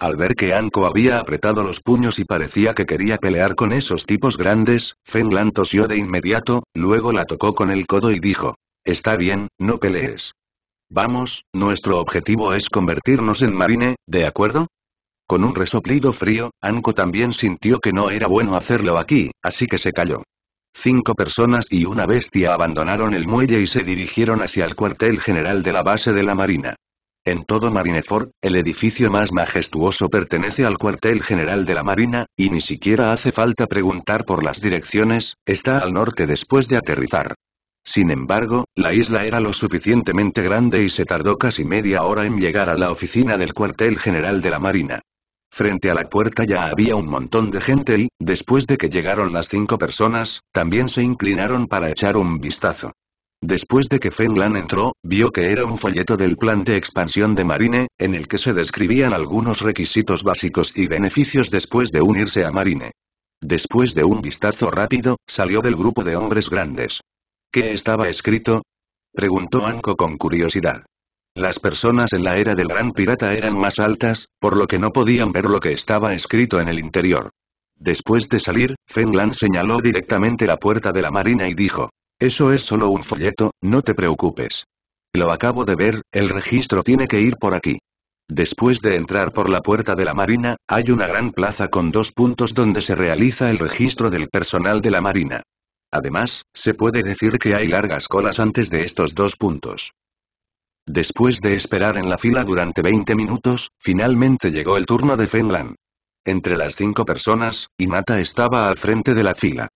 Al ver que Anko había apretado los puños y parecía que quería pelear con esos tipos grandes, Fenlan tosió de inmediato, luego la tocó con el codo y dijo. Está bien, no pelees. Vamos, nuestro objetivo es convertirnos en marine, ¿de acuerdo? Con un resoplido frío, Anko también sintió que no era bueno hacerlo aquí, así que se calló. Cinco personas y una bestia abandonaron el muelle y se dirigieron hacia el cuartel general de la base de la marina. En todo Marineford, el edificio más majestuoso pertenece al cuartel general de la Marina, y ni siquiera hace falta preguntar por las direcciones, está al norte después de aterrizar. Sin embargo, la isla era lo suficientemente grande y se tardó casi media hora en llegar a la oficina del cuartel general de la Marina. Frente a la puerta ya había un montón de gente y, después de que llegaron las cinco personas, también se inclinaron para echar un vistazo. Después de que Fenlan entró, vio que era un folleto del plan de expansión de Marine, en el que se describían algunos requisitos básicos y beneficios después de unirse a Marine. Después de un vistazo rápido, salió del grupo de hombres grandes. ¿Qué estaba escrito? Preguntó Anko con curiosidad. Las personas en la era del gran pirata eran más altas, por lo que no podían ver lo que estaba escrito en el interior. Después de salir, Fenlan señaló directamente la puerta de la marina y dijo, eso es solo un folleto, no te preocupes. Lo acabo de ver, el registro tiene que ir por aquí. Después de entrar por la puerta de la Marina, hay una gran plaza con dos puntos donde se realiza el registro del personal de la Marina. Además, se puede decir que hay largas colas antes de estos dos puntos. Después de esperar en la fila durante 20 minutos, finalmente llegó el turno de Fenlan. Entre las cinco personas, Inata estaba al frente de la fila.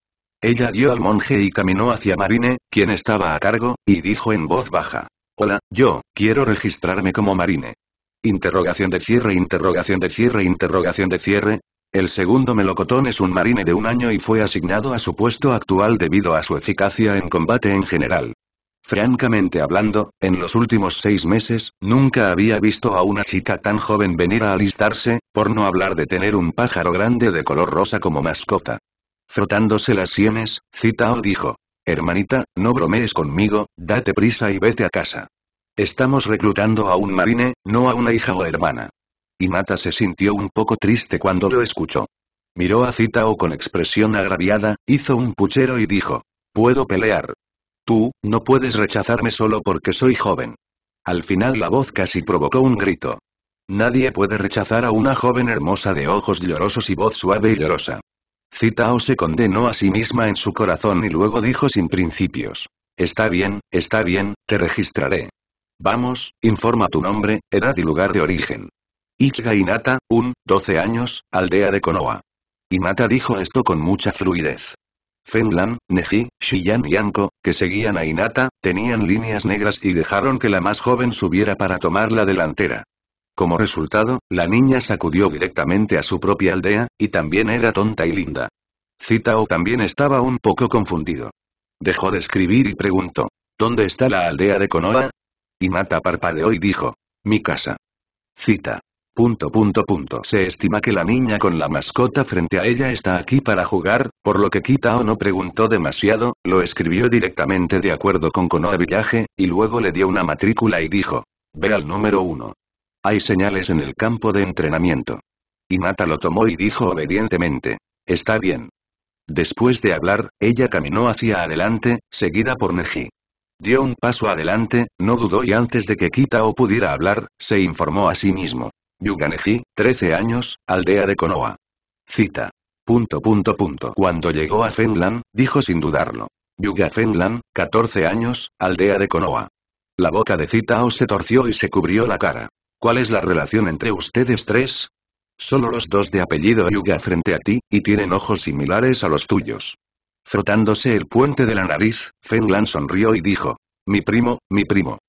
Ella dio al monje y caminó hacia Marine, quien estaba a cargo, y dijo en voz baja. Hola, yo, quiero registrarme como Marine. Interrogación de cierre, interrogación de cierre, interrogación de cierre. El segundo melocotón es un marine de un año y fue asignado a su puesto actual debido a su eficacia en combate en general. Francamente hablando, en los últimos seis meses, nunca había visto a una chica tan joven venir a alistarse, por no hablar de tener un pájaro grande de color rosa como mascota. Frotándose las sienes, Citao dijo. Hermanita, no bromees conmigo, date prisa y vete a casa. Estamos reclutando a un marine, no a una hija o hermana. Y Mata se sintió un poco triste cuando lo escuchó. Miró a Citao con expresión agraviada, hizo un puchero y dijo. Puedo pelear. Tú, no puedes rechazarme solo porque soy joven. Al final la voz casi provocó un grito. Nadie puede rechazar a una joven hermosa de ojos llorosos y voz suave y llorosa. Citao se condenó a sí misma en su corazón y luego dijo sin principios. Está bien, está bien, te registraré. Vamos, informa tu nombre, edad y lugar de origen. Ichiga Inata, un, 12 años, aldea de Konoa. Inata dijo esto con mucha fluidez. Fenlan, Neji, Shiyan y Anko, que seguían a Inata, tenían líneas negras y dejaron que la más joven subiera para tomar la delantera. Como resultado, la niña sacudió directamente a su propia aldea, y también era tonta y linda. Citao también estaba un poco confundido. Dejó de escribir y preguntó, ¿dónde está la aldea de Konoha? Mata parpadeó y dijo, mi casa. Cita. Punto punto punto. Se estima que la niña con la mascota frente a ella está aquí para jugar, por lo que Kitao no preguntó demasiado, lo escribió directamente de acuerdo con Konoha Villaje, y luego le dio una matrícula y dijo, ve al número uno. Hay señales en el campo de entrenamiento. Y Mata lo tomó y dijo obedientemente. Está bien. Después de hablar, ella caminó hacia adelante, seguida por Neji. Dio un paso adelante, no dudó y antes de que Kitao pudiera hablar, se informó a sí mismo. Yuga Neji, 13 años, aldea de Konoha. Cita. Punto punto punto. Cuando llegó a Fenlan, dijo sin dudarlo. Yuga Fenlan, 14 años, aldea de Konoha. La boca de Citao se torció y se cubrió la cara. ¿Cuál es la relación entre ustedes tres? Solo los dos de apellido Yuga frente a ti, y tienen ojos similares a los tuyos. Frotándose el puente de la nariz, Fenglan sonrió y dijo. Mi primo, mi primo.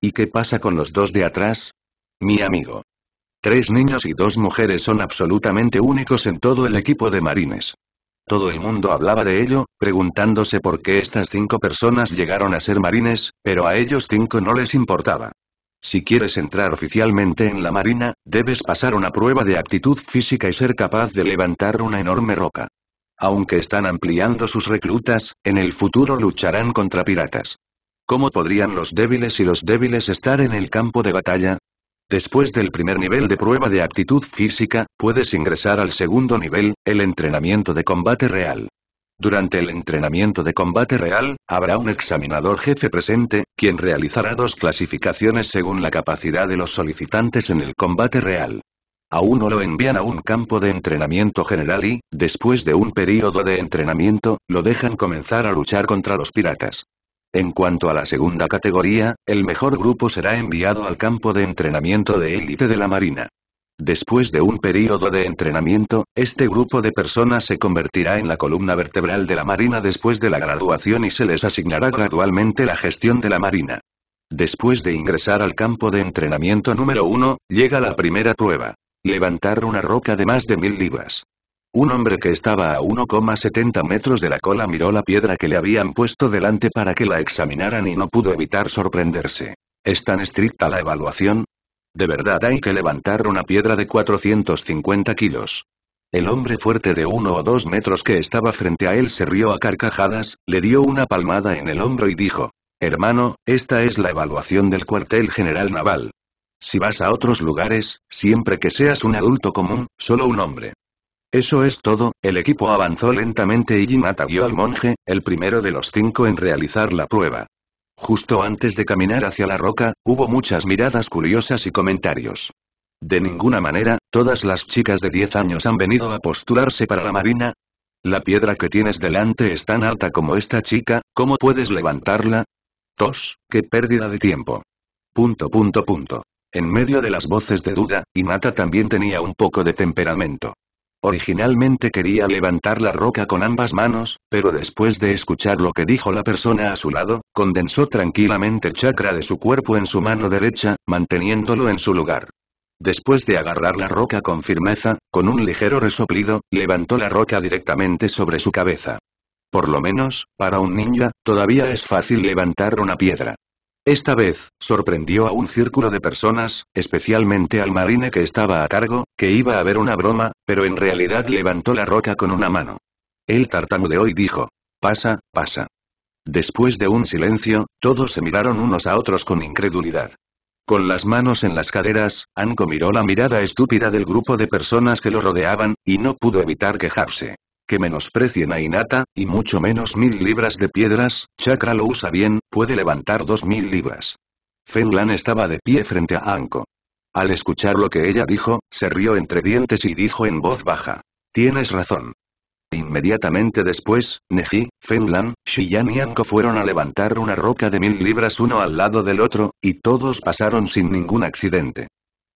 ¿Y qué pasa con los dos de atrás? Mi amigo. Tres niños y dos mujeres son absolutamente únicos en todo el equipo de marines. Todo el mundo hablaba de ello, preguntándose por qué estas cinco personas llegaron a ser marines, pero a ellos cinco no les importaba. Si quieres entrar oficialmente en la marina, debes pasar una prueba de aptitud física y ser capaz de levantar una enorme roca. Aunque están ampliando sus reclutas, en el futuro lucharán contra piratas. ¿Cómo podrían los débiles y los débiles estar en el campo de batalla? Después del primer nivel de prueba de aptitud física, puedes ingresar al segundo nivel, el entrenamiento de combate real. Durante el entrenamiento de combate real, habrá un examinador jefe presente, quien realizará dos clasificaciones según la capacidad de los solicitantes en el combate real. A uno lo envían a un campo de entrenamiento general y, después de un período de entrenamiento, lo dejan comenzar a luchar contra los piratas. En cuanto a la segunda categoría, el mejor grupo será enviado al campo de entrenamiento de élite de la Marina. Después de un período de entrenamiento, este grupo de personas se convertirá en la columna vertebral de la Marina después de la graduación y se les asignará gradualmente la gestión de la Marina. Después de ingresar al campo de entrenamiento número uno, llega la primera prueba. Levantar una roca de más de mil libras. Un hombre que estaba a 1,70 metros de la cola miró la piedra que le habían puesto delante para que la examinaran y no pudo evitar sorprenderse. Es tan estricta la evaluación, de verdad hay que levantar una piedra de 450 kilos. El hombre fuerte de uno o dos metros que estaba frente a él se rió a carcajadas, le dio una palmada en el hombro y dijo, Hermano, esta es la evaluación del cuartel general naval. Si vas a otros lugares, siempre que seas un adulto común, solo un hombre. Eso es todo, el equipo avanzó lentamente y Jim vio al monje, el primero de los cinco en realizar la prueba. Justo antes de caminar hacia la roca, hubo muchas miradas curiosas y comentarios. De ninguna manera, todas las chicas de 10 años han venido a postularse para la marina. La piedra que tienes delante es tan alta como esta chica, ¿cómo puedes levantarla? Tos, qué pérdida de tiempo. Punto punto punto. En medio de las voces de duda, Inata también tenía un poco de temperamento. Originalmente quería levantar la roca con ambas manos, pero después de escuchar lo que dijo la persona a su lado, condensó tranquilamente el chakra de su cuerpo en su mano derecha, manteniéndolo en su lugar. Después de agarrar la roca con firmeza, con un ligero resoplido, levantó la roca directamente sobre su cabeza. Por lo menos, para un ninja, todavía es fácil levantar una piedra. Esta vez, sorprendió a un círculo de personas, especialmente al marine que estaba a cargo, que iba a ver una broma, pero en realidad levantó la roca con una mano. El de y dijo, pasa, pasa. Después de un silencio, todos se miraron unos a otros con incredulidad. Con las manos en las caderas, Anko miró la mirada estúpida del grupo de personas que lo rodeaban, y no pudo evitar quejarse que menosprecien a Inata, y mucho menos mil libras de piedras, Chakra lo usa bien, puede levantar dos mil libras. Fenlan estaba de pie frente a Anko. Al escuchar lo que ella dijo, se rió entre dientes y dijo en voz baja. Tienes razón. Inmediatamente después, Neji, Fenlan, Shiyan y Anko fueron a levantar una roca de mil libras uno al lado del otro, y todos pasaron sin ningún accidente.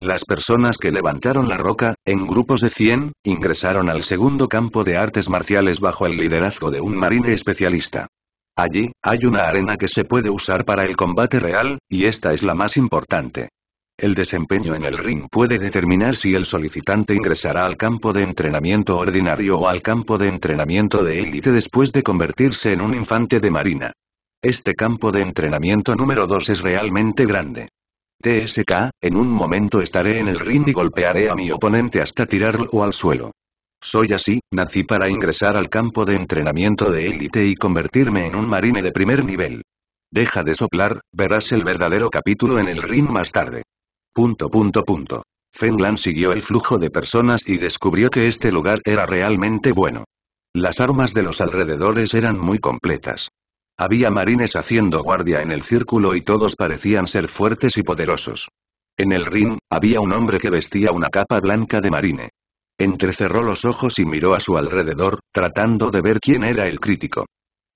Las personas que levantaron la roca, en grupos de 100, ingresaron al segundo campo de artes marciales bajo el liderazgo de un marine especialista. Allí, hay una arena que se puede usar para el combate real, y esta es la más importante. El desempeño en el ring puede determinar si el solicitante ingresará al campo de entrenamiento ordinario o al campo de entrenamiento de élite después de convertirse en un infante de marina. Este campo de entrenamiento número 2 es realmente grande. TSK, en un momento estaré en el ring y golpearé a mi oponente hasta tirarlo al suelo. Soy así, nací para ingresar al campo de entrenamiento de élite y convertirme en un marine de primer nivel. Deja de soplar, verás el verdadero capítulo en el ring más tarde. Punto punto punto. Fenlan siguió el flujo de personas y descubrió que este lugar era realmente bueno. Las armas de los alrededores eran muy completas. Había marines haciendo guardia en el círculo y todos parecían ser fuertes y poderosos. En el ring, había un hombre que vestía una capa blanca de marine. Entrecerró los ojos y miró a su alrededor, tratando de ver quién era el crítico.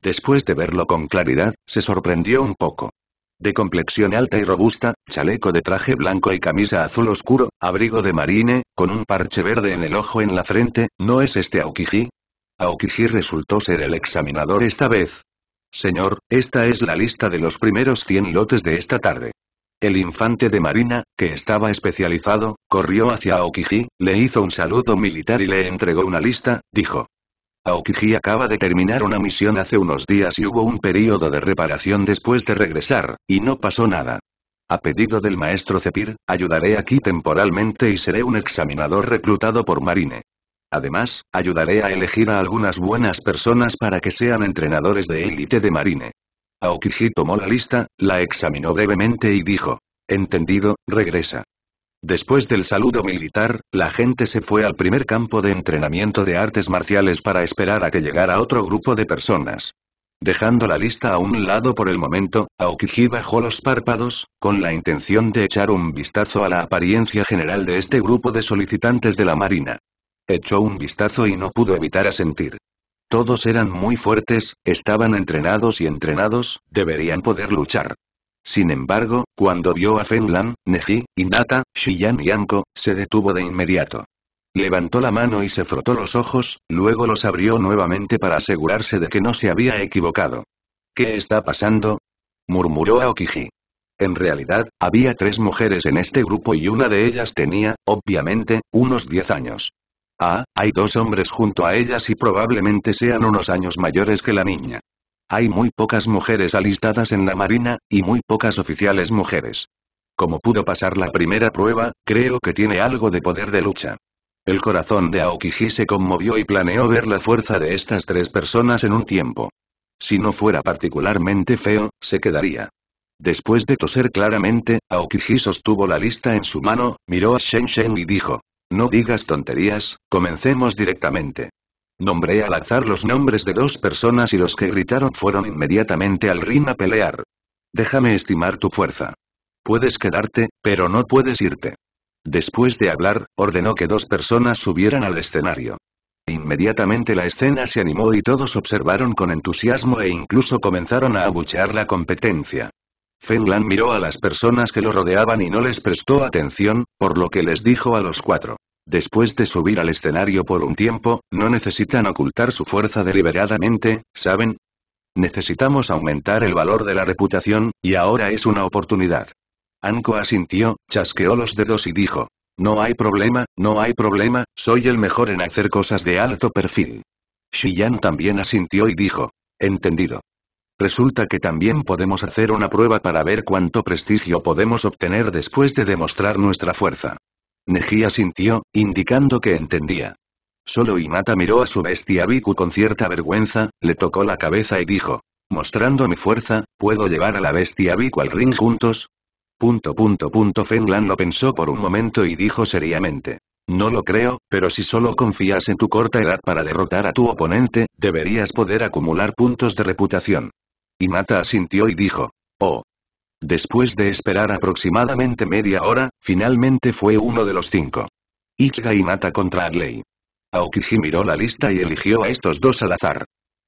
Después de verlo con claridad, se sorprendió un poco. De complexión alta y robusta, chaleco de traje blanco y camisa azul oscuro, abrigo de marine, con un parche verde en el ojo en la frente, ¿no es este Aokiji? Aokiji resultó ser el examinador esta vez, Señor, esta es la lista de los primeros 100 lotes de esta tarde. El infante de marina, que estaba especializado, corrió hacia Aokiji, le hizo un saludo militar y le entregó una lista, dijo. Aokiji acaba de terminar una misión hace unos días y hubo un periodo de reparación después de regresar, y no pasó nada. A pedido del maestro Cepir, ayudaré aquí temporalmente y seré un examinador reclutado por Marine. Además, ayudaré a elegir a algunas buenas personas para que sean entrenadores de élite de marine. Aokiji tomó la lista, la examinó brevemente y dijo. Entendido, regresa. Después del saludo militar, la gente se fue al primer campo de entrenamiento de artes marciales para esperar a que llegara otro grupo de personas. Dejando la lista a un lado por el momento, Aokiji bajó los párpados, con la intención de echar un vistazo a la apariencia general de este grupo de solicitantes de la marina. Echó un vistazo y no pudo evitar asentir. Todos eran muy fuertes, estaban entrenados y entrenados, deberían poder luchar. Sin embargo, cuando vio a Fenlan, Neji, Inata, Shiyan y Anko, se detuvo de inmediato. Levantó la mano y se frotó los ojos, luego los abrió nuevamente para asegurarse de que no se había equivocado. ¿Qué está pasando? murmuró Aokiji. En realidad, había tres mujeres en este grupo y una de ellas tenía, obviamente, unos diez años. Ah, hay dos hombres junto a ellas y probablemente sean unos años mayores que la niña. Hay muy pocas mujeres alistadas en la marina, y muy pocas oficiales mujeres. Como pudo pasar la primera prueba, creo que tiene algo de poder de lucha. El corazón de Aokiji se conmovió y planeó ver la fuerza de estas tres personas en un tiempo. Si no fuera particularmente feo, se quedaría. Después de toser claramente, Aokiji sostuvo la lista en su mano, miró a Shen Shen y dijo, no digas tonterías, comencemos directamente. Nombré al azar los nombres de dos personas y los que gritaron fueron inmediatamente al ring a pelear. Déjame estimar tu fuerza. Puedes quedarte, pero no puedes irte. Después de hablar, ordenó que dos personas subieran al escenario. Inmediatamente la escena se animó y todos observaron con entusiasmo e incluso comenzaron a abuchear la competencia. Fenlan miró a las personas que lo rodeaban y no les prestó atención, por lo que les dijo a los cuatro. Después de subir al escenario por un tiempo, no necesitan ocultar su fuerza deliberadamente, ¿saben? Necesitamos aumentar el valor de la reputación, y ahora es una oportunidad. Anko asintió, chasqueó los dedos y dijo. No hay problema, no hay problema, soy el mejor en hacer cosas de alto perfil. Yan también asintió y dijo. Entendido. Resulta que también podemos hacer una prueba para ver cuánto prestigio podemos obtener después de demostrar nuestra fuerza. Neji sintió, indicando que entendía. Solo Imata miró a su bestia Biku con cierta vergüenza, le tocó la cabeza y dijo. Mostrando mi fuerza, ¿puedo llevar a la bestia Biku al ring juntos? Punto punto punto Fenlan lo pensó por un momento y dijo seriamente. No lo creo, pero si solo confías en tu corta edad para derrotar a tu oponente, deberías poder acumular puntos de reputación. Imata asintió y dijo. Oh, Después de esperar aproximadamente media hora, finalmente fue uno de los cinco. Ikiga y Nata contra Adley. Aokiji miró la lista y eligió a estos dos al azar.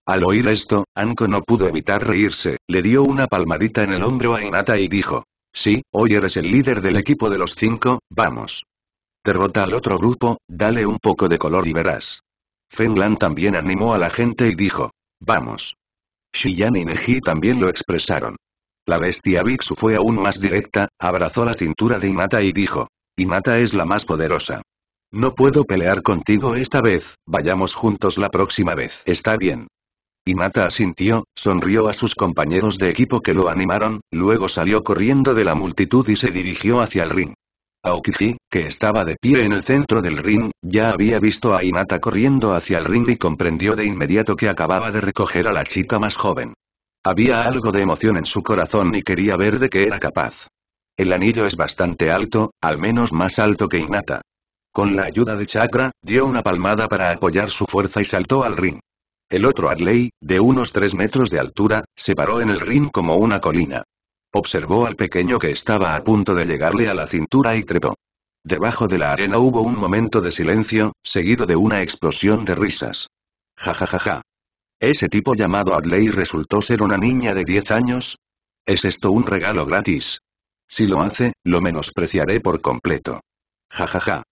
Al oír esto, Anko no pudo evitar reírse, le dio una palmadita en el hombro a Inata y dijo. Sí, hoy eres el líder del equipo de los cinco, vamos. Derrota al otro grupo, dale un poco de color y verás. Fenlan también animó a la gente y dijo. Vamos. Shiyan y Neji también lo expresaron. La bestia Bixu fue aún más directa, abrazó la cintura de Inata y dijo. Inata es la más poderosa. No puedo pelear contigo esta vez, vayamos juntos la próxima vez. Está bien. Inata asintió, sonrió a sus compañeros de equipo que lo animaron, luego salió corriendo de la multitud y se dirigió hacia el ring. Aokiji, que estaba de pie en el centro del ring, ya había visto a Inata corriendo hacia el ring y comprendió de inmediato que acababa de recoger a la chica más joven. Había algo de emoción en su corazón y quería ver de qué era capaz. El anillo es bastante alto, al menos más alto que Inata. Con la ayuda de Chakra, dio una palmada para apoyar su fuerza y saltó al ring. El otro Adley, de unos 3 metros de altura, se paró en el ring como una colina. Observó al pequeño que estaba a punto de llegarle a la cintura y trepó. Debajo de la arena hubo un momento de silencio, seguido de una explosión de risas. Ja ja ja ja. Ese tipo llamado Adley resultó ser una niña de 10 años. ¿Es esto un regalo gratis? Si lo hace, lo menospreciaré por completo. Jajaja.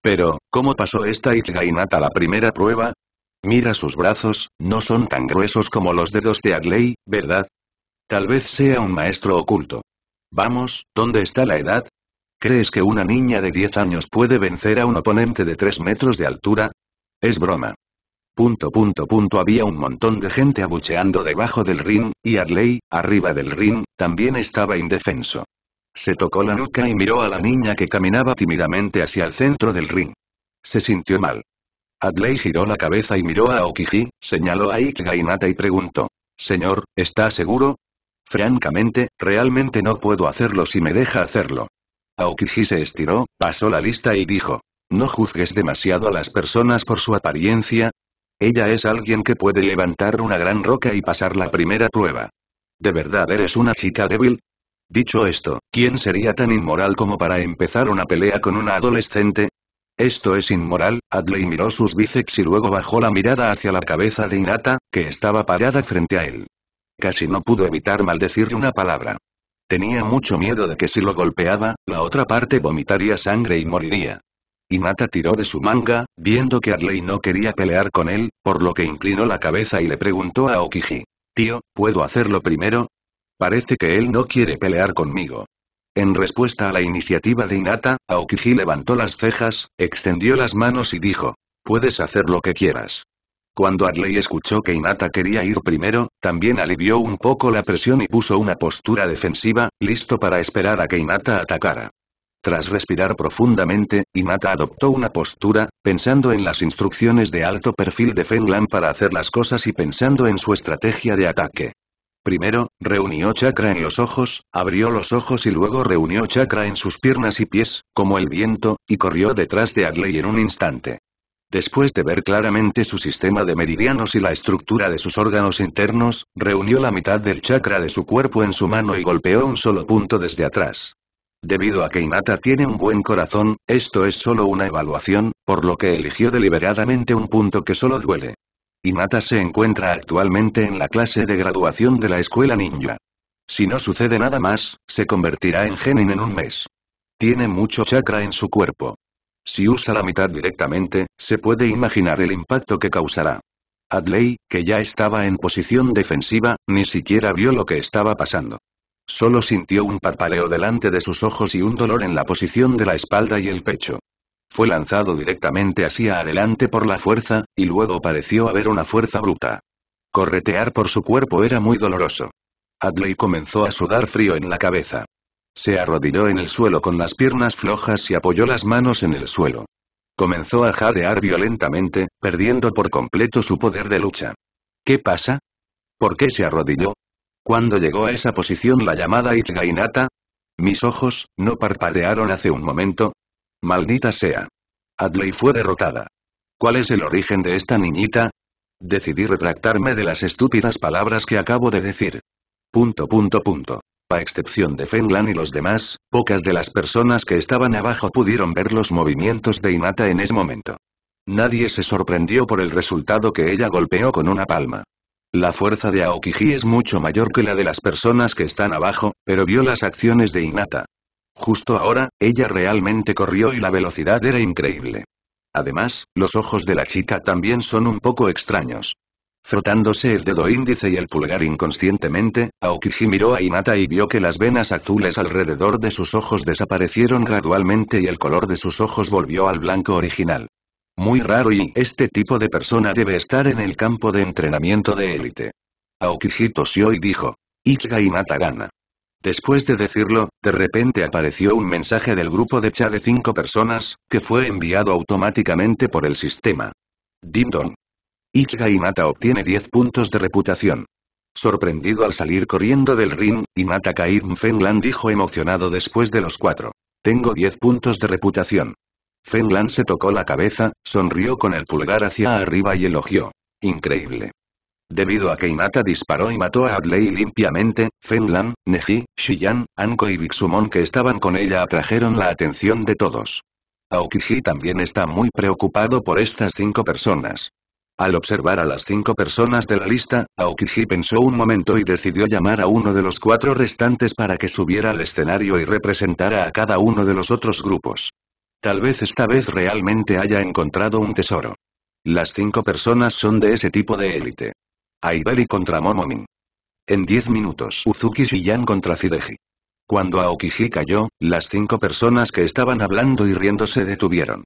Pero, ¿cómo pasó esta Itgainata la primera prueba? Mira sus brazos, no son tan gruesos como los dedos de Adley, ¿verdad? Tal vez sea un maestro oculto. Vamos, ¿dónde está la edad? ¿Crees que una niña de 10 años puede vencer a un oponente de 3 metros de altura? Es broma. Punto punto punto había un montón de gente abucheando debajo del ring, y Adley, arriba del ring, también estaba indefenso. Se tocó la nuca y miró a la niña que caminaba tímidamente hacia el centro del ring. Se sintió mal. Adley giró la cabeza y miró a Okiji, señaló a y Nata y preguntó. Señor, ¿está seguro? Francamente, realmente no puedo hacerlo si me deja hacerlo. Aokiji se estiró, pasó la lista y dijo. No juzgues demasiado a las personas por su apariencia, ella es alguien que puede levantar una gran roca y pasar la primera prueba. ¿De verdad eres una chica débil? Dicho esto, ¿quién sería tan inmoral como para empezar una pelea con una adolescente? Esto es inmoral, Adley miró sus bíceps y luego bajó la mirada hacia la cabeza de Inata, que estaba parada frente a él. Casi no pudo evitar maldecirle una palabra. Tenía mucho miedo de que si lo golpeaba, la otra parte vomitaría sangre y moriría. Inata tiró de su manga, viendo que Arley no quería pelear con él, por lo que inclinó la cabeza y le preguntó a Okiji. Tío, ¿puedo hacerlo primero? Parece que él no quiere pelear conmigo. En respuesta a la iniciativa de Inata, Okiji levantó las cejas, extendió las manos y dijo, puedes hacer lo que quieras. Cuando Adley escuchó que Inata quería ir primero, también alivió un poco la presión y puso una postura defensiva, listo para esperar a que Inata atacara. Tras respirar profundamente, Inata adoptó una postura, pensando en las instrucciones de alto perfil de Fenglan para hacer las cosas y pensando en su estrategia de ataque. Primero, reunió chakra en los ojos, abrió los ojos y luego reunió chakra en sus piernas y pies, como el viento, y corrió detrás de Agley en un instante. Después de ver claramente su sistema de meridianos y la estructura de sus órganos internos, reunió la mitad del chakra de su cuerpo en su mano y golpeó un solo punto desde atrás. Debido a que Inata tiene un buen corazón, esto es solo una evaluación, por lo que eligió deliberadamente un punto que solo duele. Inata se encuentra actualmente en la clase de graduación de la escuela ninja. Si no sucede nada más, se convertirá en genin en un mes. Tiene mucho chakra en su cuerpo. Si usa la mitad directamente, se puede imaginar el impacto que causará. Adley, que ya estaba en posición defensiva, ni siquiera vio lo que estaba pasando. Solo sintió un parpaleo delante de sus ojos y un dolor en la posición de la espalda y el pecho. Fue lanzado directamente hacia adelante por la fuerza, y luego pareció haber una fuerza bruta. Corretear por su cuerpo era muy doloroso. Adley comenzó a sudar frío en la cabeza. Se arrodilló en el suelo con las piernas flojas y apoyó las manos en el suelo. Comenzó a jadear violentamente, perdiendo por completo su poder de lucha. ¿Qué pasa? ¿Por qué se arrodilló? ¿Cuándo llegó a esa posición la llamada Itga Inata, Mis ojos, no parpadearon hace un momento. Maldita sea. Adley fue derrotada. ¿Cuál es el origen de esta niñita? Decidí retractarme de las estúpidas palabras que acabo de decir. Punto punto punto. A excepción de Fenlan y los demás, pocas de las personas que estaban abajo pudieron ver los movimientos de Inata en ese momento. Nadie se sorprendió por el resultado que ella golpeó con una palma. La fuerza de Aokiji es mucho mayor que la de las personas que están abajo, pero vio las acciones de Inata. Justo ahora, ella realmente corrió y la velocidad era increíble. Además, los ojos de la chica también son un poco extraños. Frotándose el dedo índice y el pulgar inconscientemente, Aokiji miró a Inata y vio que las venas azules alrededor de sus ojos desaparecieron gradualmente y el color de sus ojos volvió al blanco original. Muy raro y este tipo de persona debe estar en el campo de entrenamiento de élite. Aokiji y dijo. Mata gana. Después de decirlo, de repente apareció un mensaje del grupo de cha de cinco personas, que fue enviado automáticamente por el sistema. Dindon. y Mata obtiene 10 puntos de reputación. Sorprendido al salir corriendo del ring, Mata Kaid Mfenlan dijo emocionado después de los cuatro. Tengo 10 puntos de reputación. Fenlan se tocó la cabeza, sonrió con el pulgar hacia arriba y elogió. Increíble. Debido a que Inata disparó y mató a Adley limpiamente, Fenlan, Neji, Shiyan, Anko y Bixumon que estaban con ella atrajeron la atención de todos. Aokiji también está muy preocupado por estas cinco personas. Al observar a las cinco personas de la lista, Aokiji pensó un momento y decidió llamar a uno de los cuatro restantes para que subiera al escenario y representara a cada uno de los otros grupos. Tal vez esta vez realmente haya encontrado un tesoro. Las cinco personas son de ese tipo de élite. y contra Momomin. En diez minutos Uzuki Shiyan contra fideji Cuando Aokiji cayó, las cinco personas que estaban hablando y riendo se detuvieron.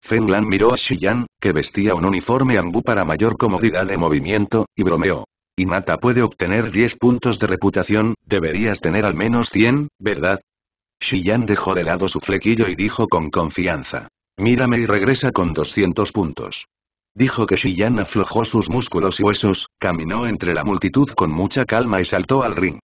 Fenlan miró a Shiyan, que vestía un uniforme ambú para mayor comodidad de movimiento, y bromeó. Inata puede obtener 10 puntos de reputación, deberías tener al menos 100, ¿verdad? Shiyan dejó de lado su flequillo y dijo con confianza. Mírame y regresa con 200 puntos. Dijo que Shiyan aflojó sus músculos y huesos, caminó entre la multitud con mucha calma y saltó al ring.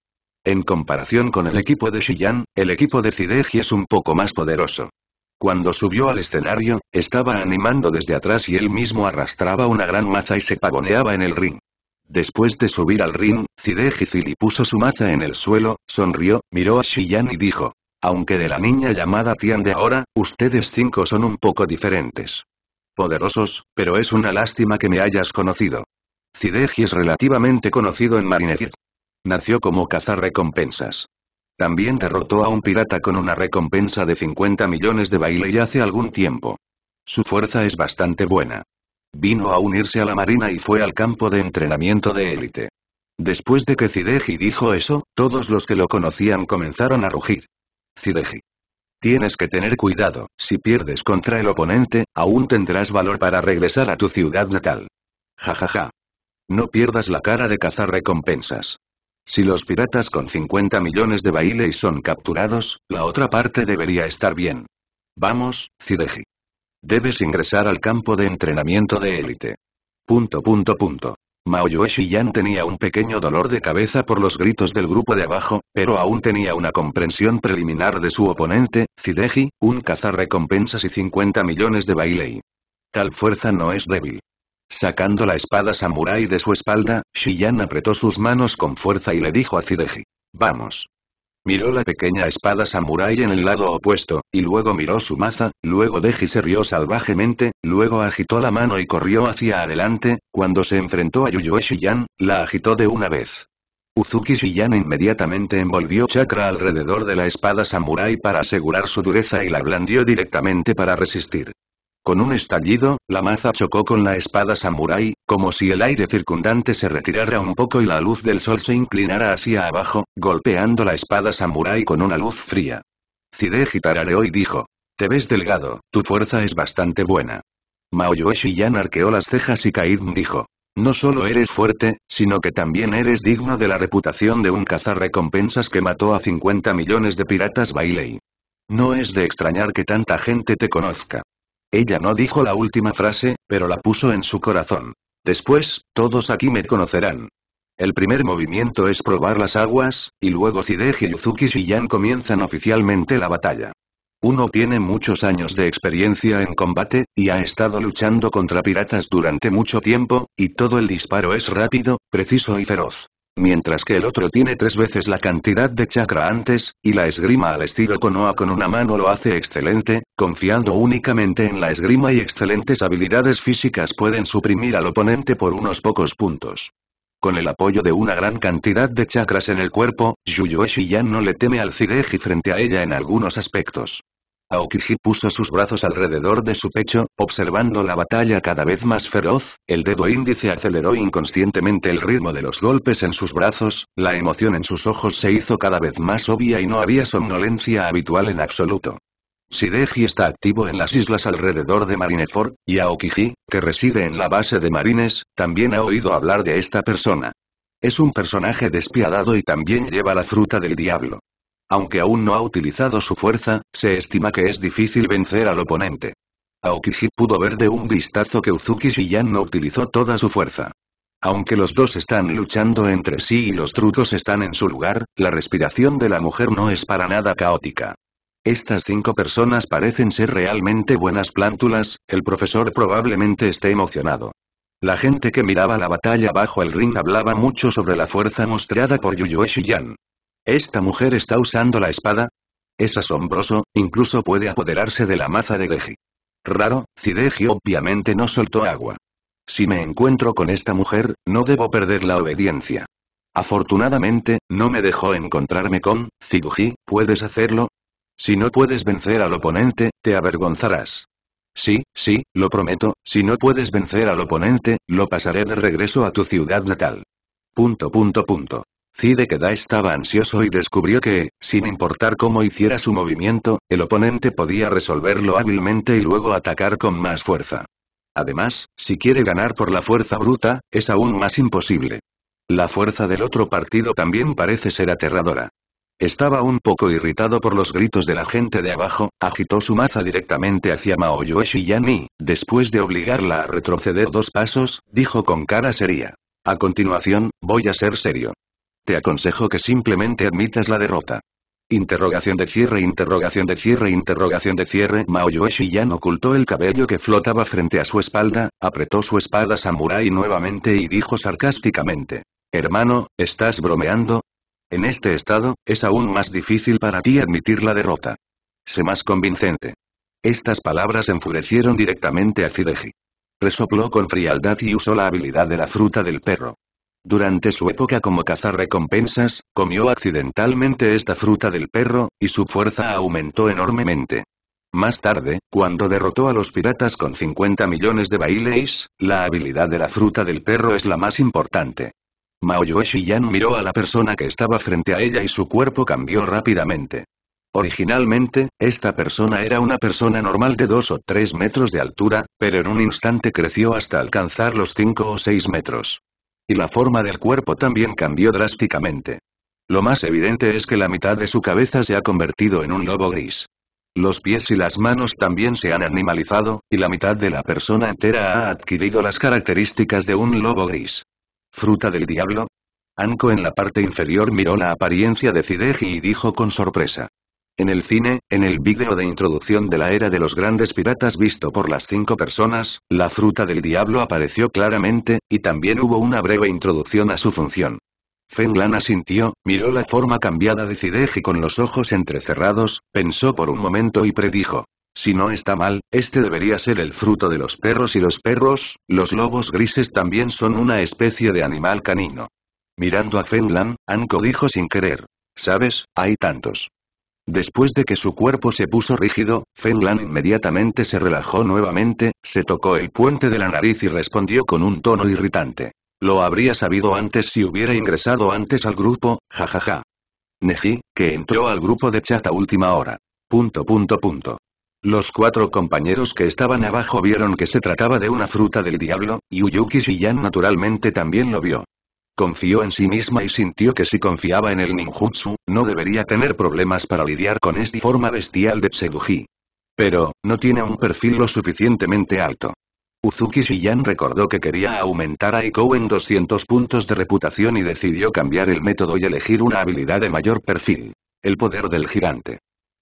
En comparación con el equipo de Shiyan, el equipo de Zideji es un poco más poderoso. Cuando subió al escenario, estaba animando desde atrás y él mismo arrastraba una gran maza y se pavoneaba en el ring. Después de subir al ring, Cideji Zili puso su maza en el suelo, sonrió, miró a Xiyan y dijo, aunque de la niña llamada Tian de ahora, ustedes cinco son un poco diferentes. Poderosos, pero es una lástima que me hayas conocido. Cideji es relativamente conocido en Marinefir. Nació como cazar recompensas. También derrotó a un pirata con una recompensa de 50 millones de baile y hace algún tiempo. Su fuerza es bastante buena. Vino a unirse a la marina y fue al campo de entrenamiento de élite. Después de que Cideji dijo eso, todos los que lo conocían comenzaron a rugir. Cideji. Tienes que tener cuidado, si pierdes contra el oponente, aún tendrás valor para regresar a tu ciudad natal. Jajaja. No pierdas la cara de cazar recompensas. Si los piratas con 50 millones de y son capturados, la otra parte debería estar bien. Vamos, Cideji. Debes ingresar al campo de entrenamiento de élite. Punto punto punto. Maoyue Yan tenía un pequeño dolor de cabeza por los gritos del grupo de abajo, pero aún tenía una comprensión preliminar de su oponente, Zideji, un recompensas y 50 millones de Bailei. Tal fuerza no es débil. Sacando la espada samurai de su espalda, Shiyan apretó sus manos con fuerza y le dijo a Zideji. Vamos. Miró la pequeña espada samurai en el lado opuesto, y luego miró su maza, luego Deji se rió salvajemente, luego agitó la mano y corrió hacia adelante, cuando se enfrentó a Yuyue Shiyan, la agitó de una vez. Uzuki Shiyan inmediatamente envolvió chakra alrededor de la espada samurai para asegurar su dureza y la blandió directamente para resistir. Con un estallido, la maza chocó con la espada samurai, como si el aire circundante se retirara un poco y la luz del sol se inclinara hacia abajo, golpeando la espada samurai con una luz fría. Cide tarareó y dijo. Te ves delgado, tu fuerza es bastante buena. Maoyue Shiyan arqueó las cejas y Kaidm dijo. No solo eres fuerte, sino que también eres digno de la reputación de un recompensas que mató a 50 millones de piratas Bailey. No es de extrañar que tanta gente te conozca. Ella no dijo la última frase, pero la puso en su corazón. Después, todos aquí me conocerán. El primer movimiento es probar las aguas, y luego y Yuzuki Shiyan comienzan oficialmente la batalla. Uno tiene muchos años de experiencia en combate, y ha estado luchando contra piratas durante mucho tiempo, y todo el disparo es rápido, preciso y feroz mientras que el otro tiene tres veces la cantidad de chakra antes, y la esgrima al estilo Konoa con una mano lo hace excelente, confiando únicamente en la esgrima y excelentes habilidades físicas pueden suprimir al oponente por unos pocos puntos. Con el apoyo de una gran cantidad de chakras en el cuerpo, Yuyoshi ya no le teme al Zideji frente a ella en algunos aspectos. Aokiji puso sus brazos alrededor de su pecho, observando la batalla cada vez más feroz, el dedo índice aceleró inconscientemente el ritmo de los golpes en sus brazos, la emoción en sus ojos se hizo cada vez más obvia y no había somnolencia habitual en absoluto. Sideji está activo en las islas alrededor de Marineford, y Aokiji, que reside en la base de Marines, también ha oído hablar de esta persona. Es un personaje despiadado y también lleva la fruta del diablo. Aunque aún no ha utilizado su fuerza, se estima que es difícil vencer al oponente. Aokiji pudo ver de un vistazo que Uzuki Shiyan no utilizó toda su fuerza. Aunque los dos están luchando entre sí y los trucos están en su lugar, la respiración de la mujer no es para nada caótica. Estas cinco personas parecen ser realmente buenas plántulas, el profesor probablemente esté emocionado. La gente que miraba la batalla bajo el ring hablaba mucho sobre la fuerza mostrada por Yuyue Shiyan. ¿Esta mujer está usando la espada? Es asombroso, incluso puede apoderarse de la maza de Deji. Raro, Cideji obviamente no soltó agua. Si me encuentro con esta mujer, no debo perder la obediencia. Afortunadamente, no me dejó encontrarme con, Ciduji, ¿puedes hacerlo? Si no puedes vencer al oponente, te avergonzarás. Sí, sí, lo prometo, si no puedes vencer al oponente, lo pasaré de regreso a tu ciudad natal. Punto punto punto. Cide Keda estaba ansioso y descubrió que, sin importar cómo hiciera su movimiento, el oponente podía resolverlo hábilmente y luego atacar con más fuerza. Además, si quiere ganar por la fuerza bruta, es aún más imposible. La fuerza del otro partido también parece ser aterradora. Estaba un poco irritado por los gritos de la gente de abajo, agitó su maza directamente hacia Mao Yoshi y después de obligarla a retroceder dos pasos, dijo con cara seria. A continuación, voy a ser serio. Te aconsejo que simplemente admitas la derrota. Interrogación de cierre, interrogación de cierre, interrogación de cierre. Mao no ocultó el cabello que flotaba frente a su espalda, apretó su espada samurái nuevamente y dijo sarcásticamente. Hermano, ¿estás bromeando? En este estado, es aún más difícil para ti admitir la derrota. Sé más convincente. Estas palabras enfurecieron directamente a Fideji. Resopló con frialdad y usó la habilidad de la fruta del perro. Durante su época como recompensas, comió accidentalmente esta fruta del perro, y su fuerza aumentó enormemente. Más tarde, cuando derrotó a los piratas con 50 millones de bailes, la habilidad de la fruta del perro es la más importante. Mao Shiyan miró a la persona que estaba frente a ella y su cuerpo cambió rápidamente. Originalmente, esta persona era una persona normal de 2 o 3 metros de altura, pero en un instante creció hasta alcanzar los 5 o 6 metros. Y la forma del cuerpo también cambió drásticamente. Lo más evidente es que la mitad de su cabeza se ha convertido en un lobo gris. Los pies y las manos también se han animalizado, y la mitad de la persona entera ha adquirido las características de un lobo gris. ¿Fruta del diablo? Anko en la parte inferior miró la apariencia de Cideji y dijo con sorpresa. En el cine, en el vídeo de introducción de la era de los grandes piratas visto por las cinco personas, la fruta del diablo apareció claramente, y también hubo una breve introducción a su función. Fenglan asintió, miró la forma cambiada de Cideji con los ojos entrecerrados, pensó por un momento y predijo. Si no está mal, este debería ser el fruto de los perros y los perros, los lobos grises también son una especie de animal canino. Mirando a Fenlan, Anko dijo sin querer. Sabes, hay tantos. Después de que su cuerpo se puso rígido, Lan inmediatamente se relajó nuevamente, se tocó el puente de la nariz y respondió con un tono irritante. Lo habría sabido antes si hubiera ingresado antes al grupo, jajaja. Neji, que entró al grupo de chat a última hora. Punto punto punto. Los cuatro compañeros que estaban abajo vieron que se trataba de una fruta del diablo, y Uyuki Shiyan naturalmente también lo vio. Confió en sí misma y sintió que si confiaba en el ninjutsu, no debería tener problemas para lidiar con esta forma bestial de seduji. Pero, no tiene un perfil lo suficientemente alto. Uzuki Shiyan recordó que quería aumentar a Ikou en 200 puntos de reputación y decidió cambiar el método y elegir una habilidad de mayor perfil. El poder del gigante.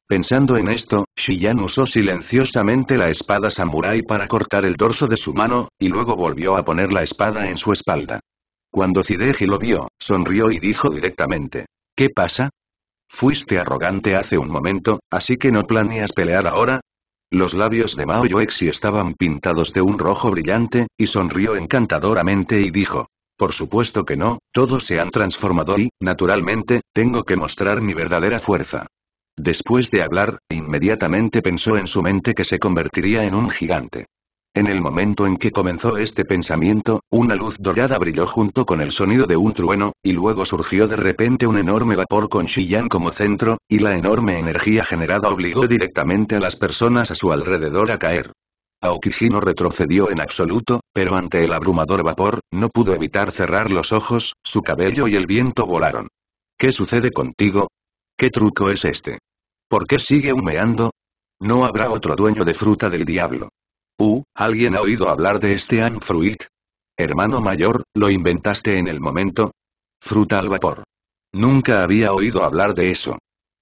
Pensando en esto, Shiyan usó silenciosamente la espada samurai para cortar el dorso de su mano, y luego volvió a poner la espada en su espalda. Cuando Zideji lo vio, sonrió y dijo directamente. ¿Qué pasa? Fuiste arrogante hace un momento, así que no planeas pelear ahora, los labios de Mao Yuexi estaban pintados de un rojo brillante, y sonrió encantadoramente y dijo. Por supuesto que no, todos se han transformado y, naturalmente, tengo que mostrar mi verdadera fuerza. Después de hablar, inmediatamente pensó en su mente que se convertiría en un gigante. En el momento en que comenzó este pensamiento, una luz dorada brilló junto con el sonido de un trueno, y luego surgió de repente un enorme vapor con Shiyan como centro, y la enorme energía generada obligó directamente a las personas a su alrededor a caer. Aokiji no retrocedió en absoluto, pero ante el abrumador vapor, no pudo evitar cerrar los ojos, su cabello y el viento volaron. ¿Qué sucede contigo? ¿Qué truco es este? ¿Por qué sigue humeando? No habrá otro dueño de fruta del diablo. Uh, ¿alguien ha oído hablar de este Fruit? Hermano mayor, ¿lo inventaste en el momento? Fruta al vapor. Nunca había oído hablar de eso.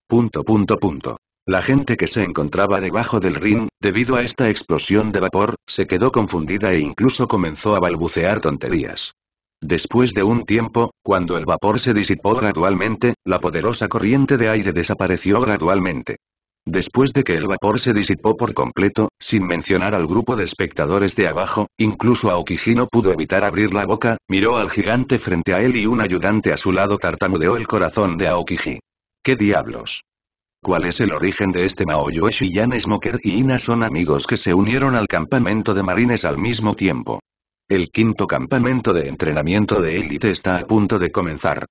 Punto punto punto. La gente que se encontraba debajo del ring, debido a esta explosión de vapor, se quedó confundida e incluso comenzó a balbucear tonterías. Después de un tiempo, cuando el vapor se disipó gradualmente, la poderosa corriente de aire desapareció gradualmente. Después de que el vapor se disipó por completo, sin mencionar al grupo de espectadores de abajo, incluso Aokiji no pudo evitar abrir la boca, miró al gigante frente a él y un ayudante a su lado tartamudeó el corazón de Aokiji. ¿Qué diablos? ¿Cuál es el origen de este Maoyoshi Yan Smoker y Ina son amigos que se unieron al campamento de marines al mismo tiempo? El quinto campamento de entrenamiento de élite está a punto de comenzar.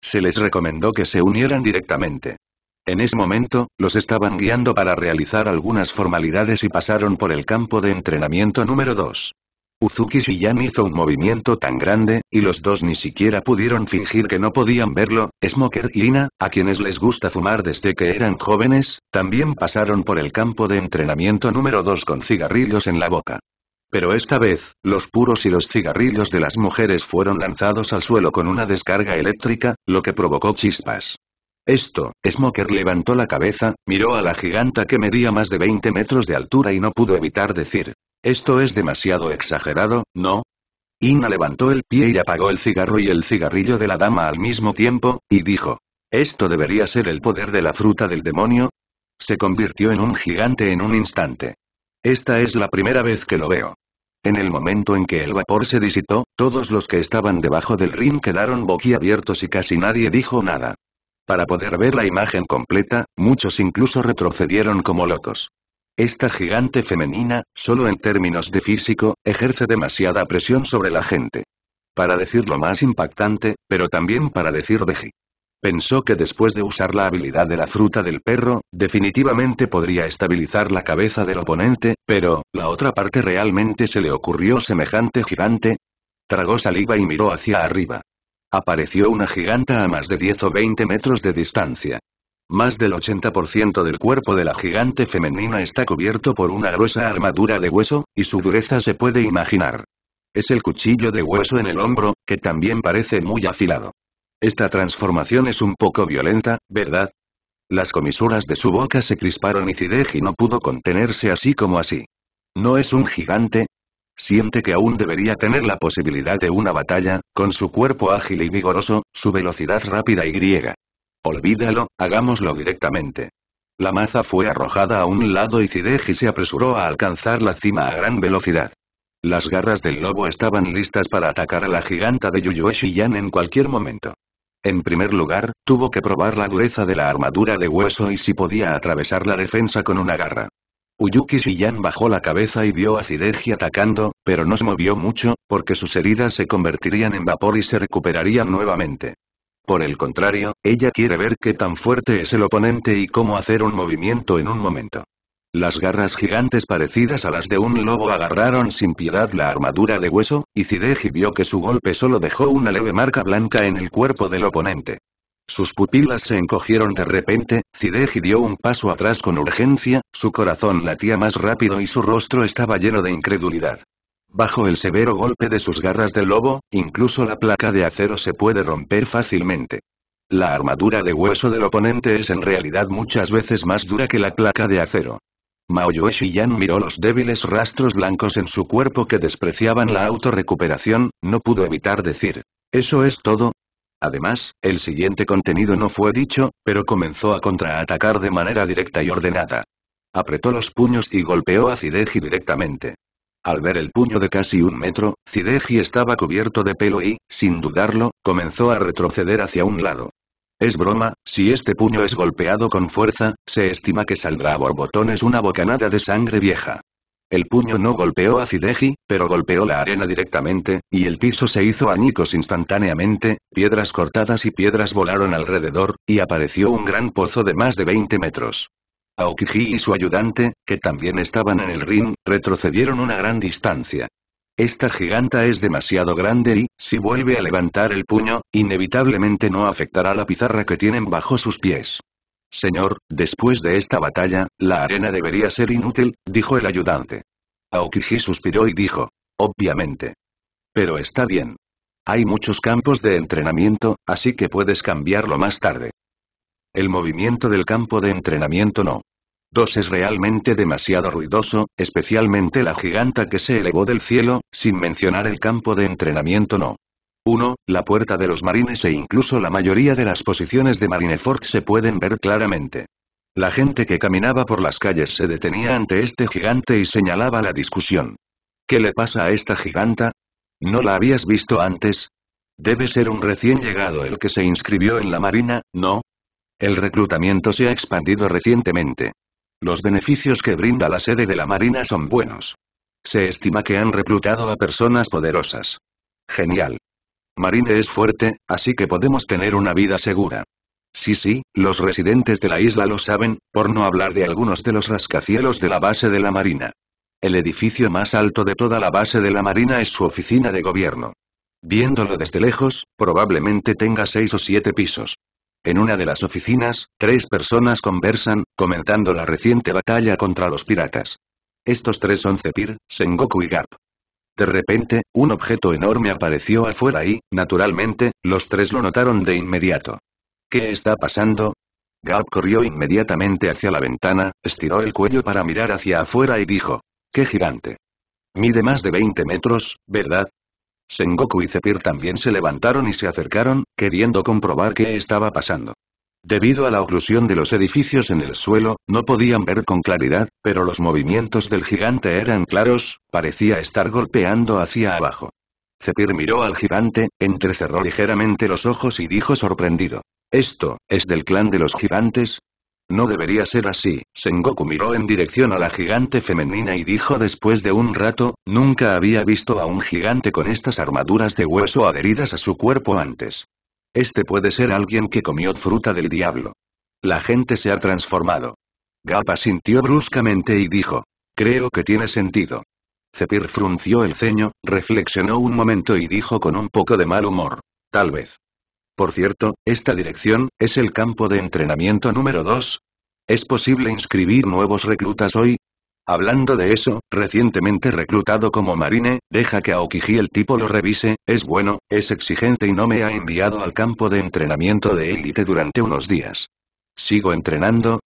Se les recomendó que se unieran directamente. En ese momento, los estaban guiando para realizar algunas formalidades y pasaron por el campo de entrenamiento número 2. Uzuki Shiyan hizo un movimiento tan grande, y los dos ni siquiera pudieron fingir que no podían verlo, Smoker y Ina, a quienes les gusta fumar desde que eran jóvenes, también pasaron por el campo de entrenamiento número 2 con cigarrillos en la boca. Pero esta vez, los puros y los cigarrillos de las mujeres fueron lanzados al suelo con una descarga eléctrica, lo que provocó chispas. Esto, Smoker levantó la cabeza, miró a la giganta que medía más de 20 metros de altura y no pudo evitar decir. Esto es demasiado exagerado, ¿no? Ina levantó el pie y apagó el cigarro y el cigarrillo de la dama al mismo tiempo, y dijo. Esto debería ser el poder de la fruta del demonio. Se convirtió en un gigante en un instante. Esta es la primera vez que lo veo. En el momento en que el vapor se disitó, todos los que estaban debajo del ring quedaron boquiabiertos y casi nadie dijo nada. Para poder ver la imagen completa, muchos incluso retrocedieron como locos. Esta gigante femenina, solo en términos de físico, ejerce demasiada presión sobre la gente. Para decir lo más impactante, pero también para decir deji. Pensó que después de usar la habilidad de la fruta del perro, definitivamente podría estabilizar la cabeza del oponente, pero, ¿la otra parte realmente se le ocurrió semejante gigante? Tragó saliva y miró hacia arriba. Apareció una giganta a más de 10 o 20 metros de distancia. Más del 80% del cuerpo de la gigante femenina está cubierto por una gruesa armadura de hueso, y su dureza se puede imaginar. Es el cuchillo de hueso en el hombro, que también parece muy afilado. Esta transformación es un poco violenta, ¿verdad? Las comisuras de su boca se crisparon y Cideji no pudo contenerse así como así. No es un gigante, Siente que aún debería tener la posibilidad de una batalla, con su cuerpo ágil y vigoroso, su velocidad rápida y griega. Olvídalo, hagámoslo directamente. La maza fue arrojada a un lado y Cideji se apresuró a alcanzar la cima a gran velocidad. Las garras del lobo estaban listas para atacar a la giganta de Yuyue Shiyan en cualquier momento. En primer lugar, tuvo que probar la dureza de la armadura de hueso y si podía atravesar la defensa con una garra. Uyuki Shiyan bajó la cabeza y vio a Hideji atacando, pero no se movió mucho, porque sus heridas se convertirían en vapor y se recuperarían nuevamente. Por el contrario, ella quiere ver qué tan fuerte es el oponente y cómo hacer un movimiento en un momento. Las garras gigantes parecidas a las de un lobo agarraron sin piedad la armadura de hueso, y Cideji vio que su golpe solo dejó una leve marca blanca en el cuerpo del oponente. Sus pupilas se encogieron de repente, Zideji dio un paso atrás con urgencia, su corazón latía más rápido y su rostro estaba lleno de incredulidad. Bajo el severo golpe de sus garras de lobo, incluso la placa de acero se puede romper fácilmente. La armadura de hueso del oponente es en realidad muchas veces más dura que la placa de acero. Maoyue Shiyan miró los débiles rastros blancos en su cuerpo que despreciaban la autorrecuperación, no pudo evitar decir. Eso es todo, Además, el siguiente contenido no fue dicho, pero comenzó a contraatacar de manera directa y ordenada. Apretó los puños y golpeó a Zideji directamente. Al ver el puño de casi un metro, Cideji estaba cubierto de pelo y, sin dudarlo, comenzó a retroceder hacia un lado. Es broma, si este puño es golpeado con fuerza, se estima que saldrá a borbotones una bocanada de sangre vieja. El puño no golpeó a Fideji, pero golpeó la arena directamente, y el piso se hizo añicos instantáneamente, piedras cortadas y piedras volaron alrededor, y apareció un gran pozo de más de 20 metros. Aokiji y su ayudante, que también estaban en el ring, retrocedieron una gran distancia. Esta giganta es demasiado grande y, si vuelve a levantar el puño, inevitablemente no afectará la pizarra que tienen bajo sus pies. Señor, después de esta batalla, la arena debería ser inútil, dijo el ayudante. Aokiji suspiró y dijo. Obviamente. Pero está bien. Hay muchos campos de entrenamiento, así que puedes cambiarlo más tarde. El movimiento del campo de entrenamiento no. Dos es realmente demasiado ruidoso, especialmente la giganta que se elevó del cielo, sin mencionar el campo de entrenamiento no. 1, la puerta de los marines e incluso la mayoría de las posiciones de Marineford se pueden ver claramente. La gente que caminaba por las calles se detenía ante este gigante y señalaba la discusión. ¿Qué le pasa a esta giganta? ¿No la habías visto antes? Debe ser un recién llegado el que se inscribió en la marina, ¿no? El reclutamiento se ha expandido recientemente. Los beneficios que brinda la sede de la marina son buenos. Se estima que han reclutado a personas poderosas. Genial. Marine es fuerte, así que podemos tener una vida segura. Sí sí, los residentes de la isla lo saben, por no hablar de algunos de los rascacielos de la base de la Marina. El edificio más alto de toda la base de la Marina es su oficina de gobierno. Viéndolo desde lejos, probablemente tenga seis o siete pisos. En una de las oficinas, tres personas conversan, comentando la reciente batalla contra los piratas. Estos tres son Zepir, Sengoku y Garp. De repente, un objeto enorme apareció afuera y, naturalmente, los tres lo notaron de inmediato. ¿Qué está pasando? Gab corrió inmediatamente hacia la ventana, estiró el cuello para mirar hacia afuera y dijo. ¡Qué gigante! Mide más de 20 metros, ¿verdad? Sengoku y Zepir también se levantaron y se acercaron, queriendo comprobar qué estaba pasando. Debido a la oclusión de los edificios en el suelo, no podían ver con claridad, pero los movimientos del gigante eran claros, parecía estar golpeando hacia abajo. Zepir miró al gigante, entrecerró ligeramente los ojos y dijo sorprendido. ¿Esto, es del clan de los gigantes? No debería ser así, Sengoku miró en dirección a la gigante femenina y dijo después de un rato, nunca había visto a un gigante con estas armaduras de hueso adheridas a su cuerpo antes. Este puede ser alguien que comió fruta del diablo. La gente se ha transformado. Gap sintió bruscamente y dijo. Creo que tiene sentido. Zepir frunció el ceño, reflexionó un momento y dijo con un poco de mal humor. Tal vez. Por cierto, esta dirección, ¿es el campo de entrenamiento número 2? ¿Es posible inscribir nuevos reclutas hoy? Hablando de eso, recientemente reclutado como marine, deja que Aokiji el tipo lo revise, es bueno, es exigente y no me ha enviado al campo de entrenamiento de élite durante unos días. ¿Sigo entrenando?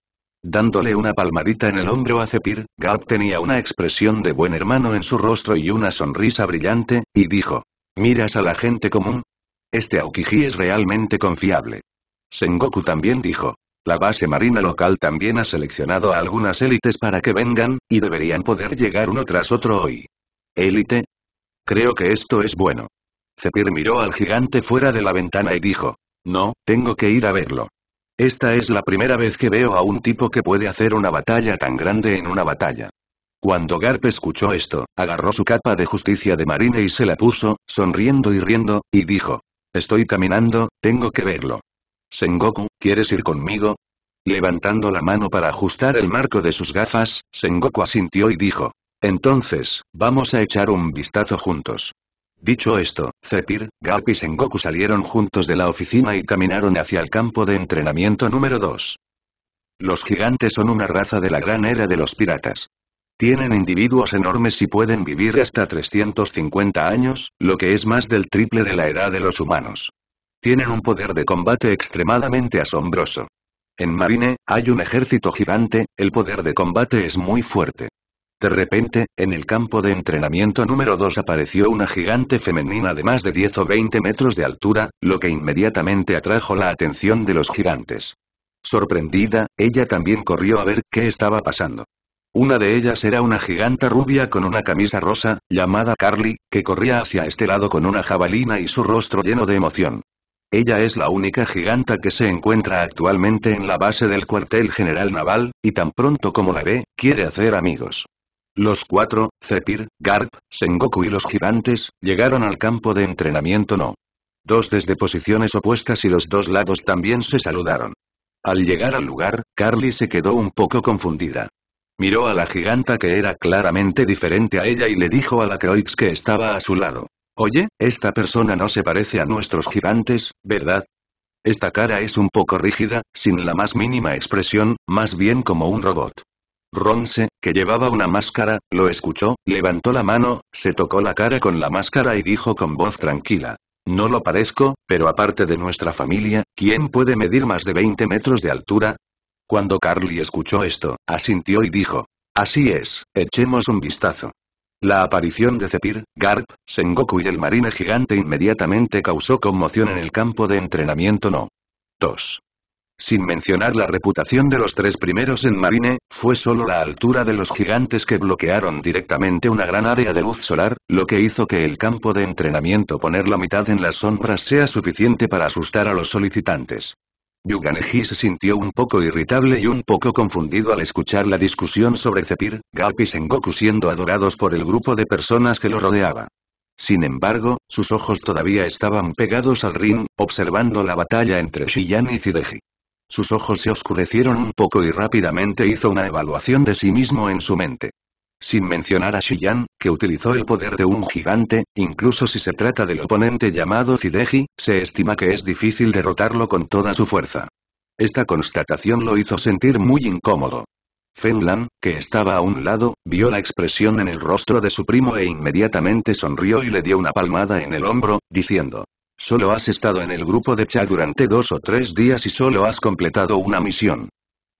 Dándole una palmadita en el hombro a Zepir, Garp tenía una expresión de buen hermano en su rostro y una sonrisa brillante, y dijo. ¿Miras a la gente común? Este Aokiji es realmente confiable. Sengoku también dijo. La base marina local también ha seleccionado a algunas élites para que vengan, y deberían poder llegar uno tras otro hoy. ¿Élite? Creo que esto es bueno. Zepir miró al gigante fuera de la ventana y dijo. No, tengo que ir a verlo. Esta es la primera vez que veo a un tipo que puede hacer una batalla tan grande en una batalla. Cuando Garp escuchó esto, agarró su capa de justicia de marina y se la puso, sonriendo y riendo, y dijo. Estoy caminando, tengo que verlo. Sengoku, ¿quieres ir conmigo? Levantando la mano para ajustar el marco de sus gafas, Sengoku asintió y dijo. Entonces, vamos a echar un vistazo juntos. Dicho esto, Zepir, Gap y Sengoku salieron juntos de la oficina y caminaron hacia el campo de entrenamiento número 2. Los gigantes son una raza de la gran era de los piratas. Tienen individuos enormes y pueden vivir hasta 350 años, lo que es más del triple de la edad de los humanos. Tienen un poder de combate extremadamente asombroso. En Marine, hay un ejército gigante, el poder de combate es muy fuerte. De repente, en el campo de entrenamiento número 2 apareció una gigante femenina de más de 10 o 20 metros de altura, lo que inmediatamente atrajo la atención de los gigantes. Sorprendida, ella también corrió a ver qué estaba pasando. Una de ellas era una giganta rubia con una camisa rosa, llamada Carly, que corría hacia este lado con una jabalina y su rostro lleno de emoción. Ella es la única giganta que se encuentra actualmente en la base del cuartel general naval, y tan pronto como la ve, quiere hacer amigos. Los cuatro, Zephyr, Garp, Sengoku y los gigantes, llegaron al campo de entrenamiento no. Dos desde posiciones opuestas y los dos lados también se saludaron. Al llegar al lugar, Carly se quedó un poco confundida. Miró a la giganta que era claramente diferente a ella y le dijo a la Croix que estaba a su lado. Oye, esta persona no se parece a nuestros gigantes, ¿verdad? Esta cara es un poco rígida, sin la más mínima expresión, más bien como un robot. Ronse, que llevaba una máscara, lo escuchó, levantó la mano, se tocó la cara con la máscara y dijo con voz tranquila. No lo parezco, pero aparte de nuestra familia, ¿quién puede medir más de 20 metros de altura? Cuando Carly escuchó esto, asintió y dijo. Así es, echemos un vistazo. La aparición de Cepir, Garp, Sengoku y el marine gigante inmediatamente causó conmoción en el campo de entrenamiento no. 2. Sin mencionar la reputación de los tres primeros en Marine, fue solo la altura de los gigantes que bloquearon directamente una gran área de luz solar, lo que hizo que el campo de entrenamiento poner la mitad en las sombras sea suficiente para asustar a los solicitantes. Yuganji se sintió un poco irritable y un poco confundido al escuchar la discusión sobre Zepir, Galpis y Sengoku siendo adorados por el grupo de personas que lo rodeaba. Sin embargo, sus ojos todavía estaban pegados al ring, observando la batalla entre Shiyan y Zideji. Sus ojos se oscurecieron un poco y rápidamente hizo una evaluación de sí mismo en su mente. Sin mencionar a Shiyan, que utilizó el poder de un gigante, incluso si se trata del oponente llamado Zideji, se estima que es difícil derrotarlo con toda su fuerza. Esta constatación lo hizo sentir muy incómodo. Fenlan, que estaba a un lado, vio la expresión en el rostro de su primo e inmediatamente sonrió y le dio una palmada en el hombro, diciendo, Solo has estado en el grupo de Cha durante dos o tres días y solo has completado una misión.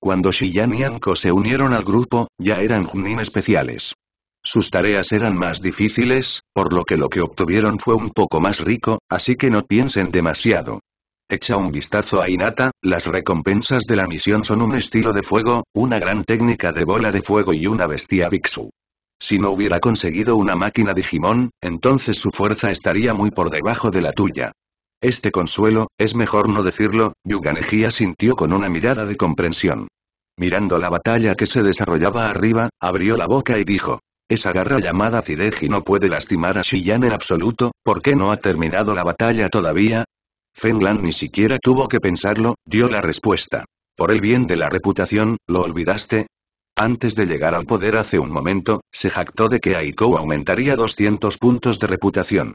Cuando Shiyan y Anko se unieron al grupo, ya eran Junin especiales. Sus tareas eran más difíciles, por lo que lo que obtuvieron fue un poco más rico, así que no piensen demasiado. Echa un vistazo a Inata, las recompensas de la misión son un estilo de fuego, una gran técnica de bola de fuego y una bestia Bixu. Si no hubiera conseguido una máquina Digimon, entonces su fuerza estaría muy por debajo de la tuya. Este consuelo, es mejor no decirlo, Yuganeji sintió con una mirada de comprensión. Mirando la batalla que se desarrollaba arriba, abrió la boca y dijo. Esa garra llamada Fideji no puede lastimar a Shiyan en absoluto, ¿por qué no ha terminado la batalla todavía? Fenlan ni siquiera tuvo que pensarlo, dio la respuesta. Por el bien de la reputación, ¿lo olvidaste? Antes de llegar al poder hace un momento, se jactó de que Aiko aumentaría 200 puntos de reputación.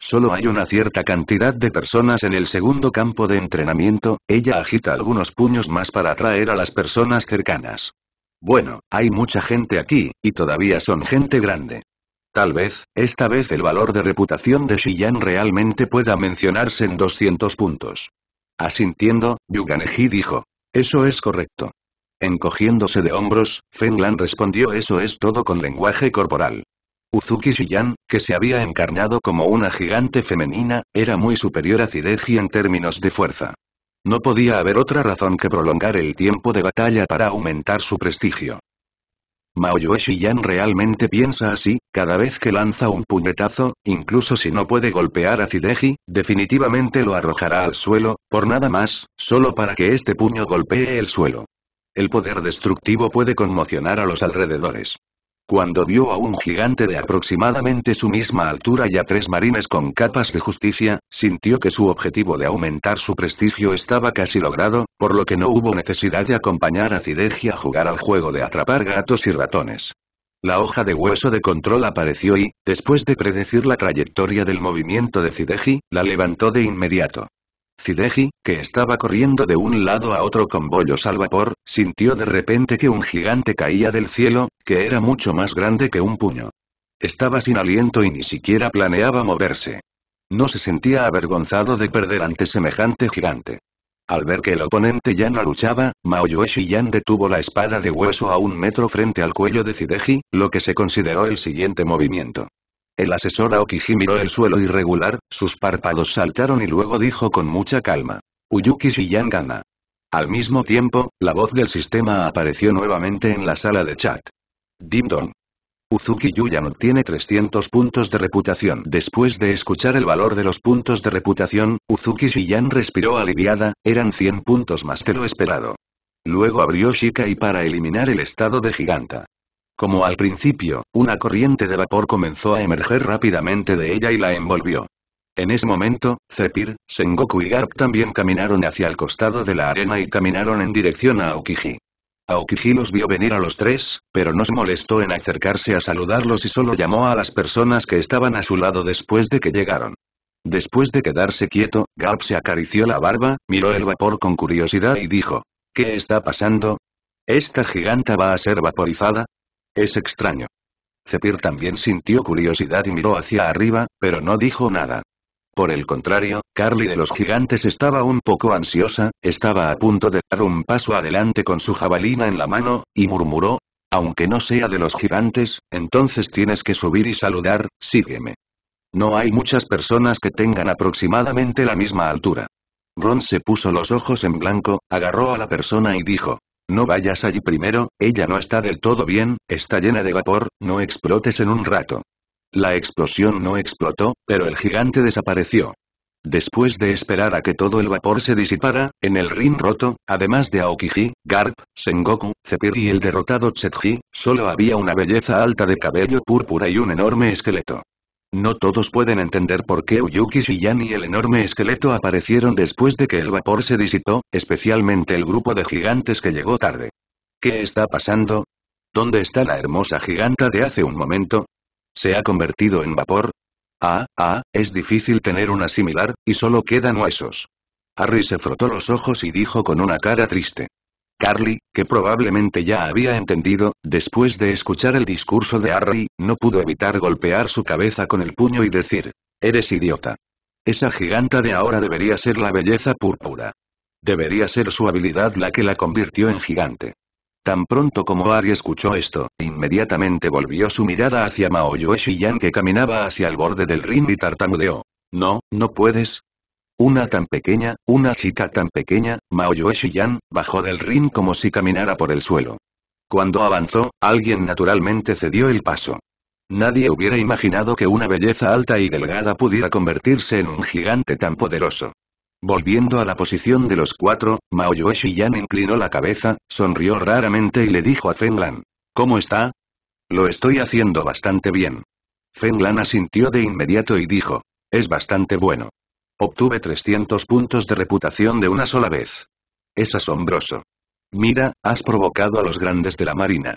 Solo hay una cierta cantidad de personas en el segundo campo de entrenamiento, ella agita algunos puños más para atraer a las personas cercanas. Bueno, hay mucha gente aquí, y todavía son gente grande. Tal vez, esta vez el valor de reputación de Shiyan realmente pueda mencionarse en 200 puntos. Asintiendo, Yuganeji dijo. Eso es correcto. Encogiéndose de hombros, Fenglan respondió eso es todo con lenguaje corporal. Uzuki Shiyan, que se había encarnado como una gigante femenina, era muy superior a Zideji en términos de fuerza. No podía haber otra razón que prolongar el tiempo de batalla para aumentar su prestigio. Maoyue Shiyan realmente piensa así, cada vez que lanza un puñetazo, incluso si no puede golpear a Zideji, definitivamente lo arrojará al suelo, por nada más, solo para que este puño golpee el suelo. El poder destructivo puede conmocionar a los alrededores. Cuando vio a un gigante de aproximadamente su misma altura y a tres marines con capas de justicia, sintió que su objetivo de aumentar su prestigio estaba casi logrado, por lo que no hubo necesidad de acompañar a Zideji a jugar al juego de atrapar gatos y ratones. La hoja de hueso de control apareció y, después de predecir la trayectoria del movimiento de Cidegi, la levantó de inmediato. Zideji, que estaba corriendo de un lado a otro con bollos al vapor, sintió de repente que un gigante caía del cielo, que era mucho más grande que un puño. Estaba sin aliento y ni siquiera planeaba moverse. No se sentía avergonzado de perder ante semejante gigante. Al ver que el oponente ya no luchaba, Mao Yan detuvo la espada de hueso a un metro frente al cuello de Zideji, lo que se consideró el siguiente movimiento. El asesor Aokiji miró el suelo irregular, sus párpados saltaron y luego dijo con mucha calma. Uyuki Shiyan gana. Al mismo tiempo, la voz del sistema apareció nuevamente en la sala de chat. Dong. Uzuki Yuyan obtiene 300 puntos de reputación. Después de escuchar el valor de los puntos de reputación, Uzuki Shiyan respiró aliviada, eran 100 puntos más de lo esperado. Luego abrió Shikai para eliminar el estado de giganta. Como al principio, una corriente de vapor comenzó a emerger rápidamente de ella y la envolvió. En ese momento, Zepir, Sengoku y Garp también caminaron hacia el costado de la arena y caminaron en dirección a Aokiji. Aokiji los vio venir a los tres, pero no se molestó en acercarse a saludarlos y solo llamó a las personas que estaban a su lado después de que llegaron. Después de quedarse quieto, Garp se acarició la barba, miró el vapor con curiosidad y dijo, ¿Qué está pasando? ¿Esta giganta va a ser vaporizada? Es extraño. Cepir también sintió curiosidad y miró hacia arriba, pero no dijo nada. Por el contrario, Carly de los gigantes estaba un poco ansiosa, estaba a punto de dar un paso adelante con su jabalina en la mano, y murmuró, aunque no sea de los gigantes, entonces tienes que subir y saludar, sígueme. No hay muchas personas que tengan aproximadamente la misma altura. Ron se puso los ojos en blanco, agarró a la persona y dijo, no vayas allí primero, ella no está del todo bien, está llena de vapor, no explotes en un rato. La explosión no explotó, pero el gigante desapareció. Después de esperar a que todo el vapor se disipara, en el ring roto, además de Aokiji, Garp, Sengoku, Zepir y el derrotado Chetji, solo había una belleza alta de cabello púrpura y un enorme esqueleto. No todos pueden entender por qué Uyuki Shiyan y el enorme esqueleto aparecieron después de que el vapor se disipó, especialmente el grupo de gigantes que llegó tarde. ¿Qué está pasando? ¿Dónde está la hermosa giganta de hace un momento? ¿Se ha convertido en vapor? Ah, ah, es difícil tener una similar, y solo quedan huesos. Harry se frotó los ojos y dijo con una cara triste. Carly, que probablemente ya había entendido, después de escuchar el discurso de Harry, no pudo evitar golpear su cabeza con el puño y decir, «Eres idiota. Esa giganta de ahora debería ser la belleza púrpura. Debería ser su habilidad la que la convirtió en gigante». Tan pronto como Ari escuchó esto, inmediatamente volvió su mirada hacia Mao Shiyan que caminaba hacia el borde del ring y tartamudeó. No, no puedes, una tan pequeña, una chica tan pequeña, Mao yan bajó del ring como si caminara por el suelo. Cuando avanzó, alguien naturalmente cedió el paso. Nadie hubiera imaginado que una belleza alta y delgada pudiera convertirse en un gigante tan poderoso. Volviendo a la posición de los cuatro, Mao Yan inclinó la cabeza, sonrió raramente y le dijo a Fenlan: ¿Cómo está? Lo estoy haciendo bastante bien. Fenlan asintió de inmediato y dijo. Es bastante bueno. Obtuve 300 puntos de reputación de una sola vez. Es asombroso. Mira, has provocado a los grandes de la marina.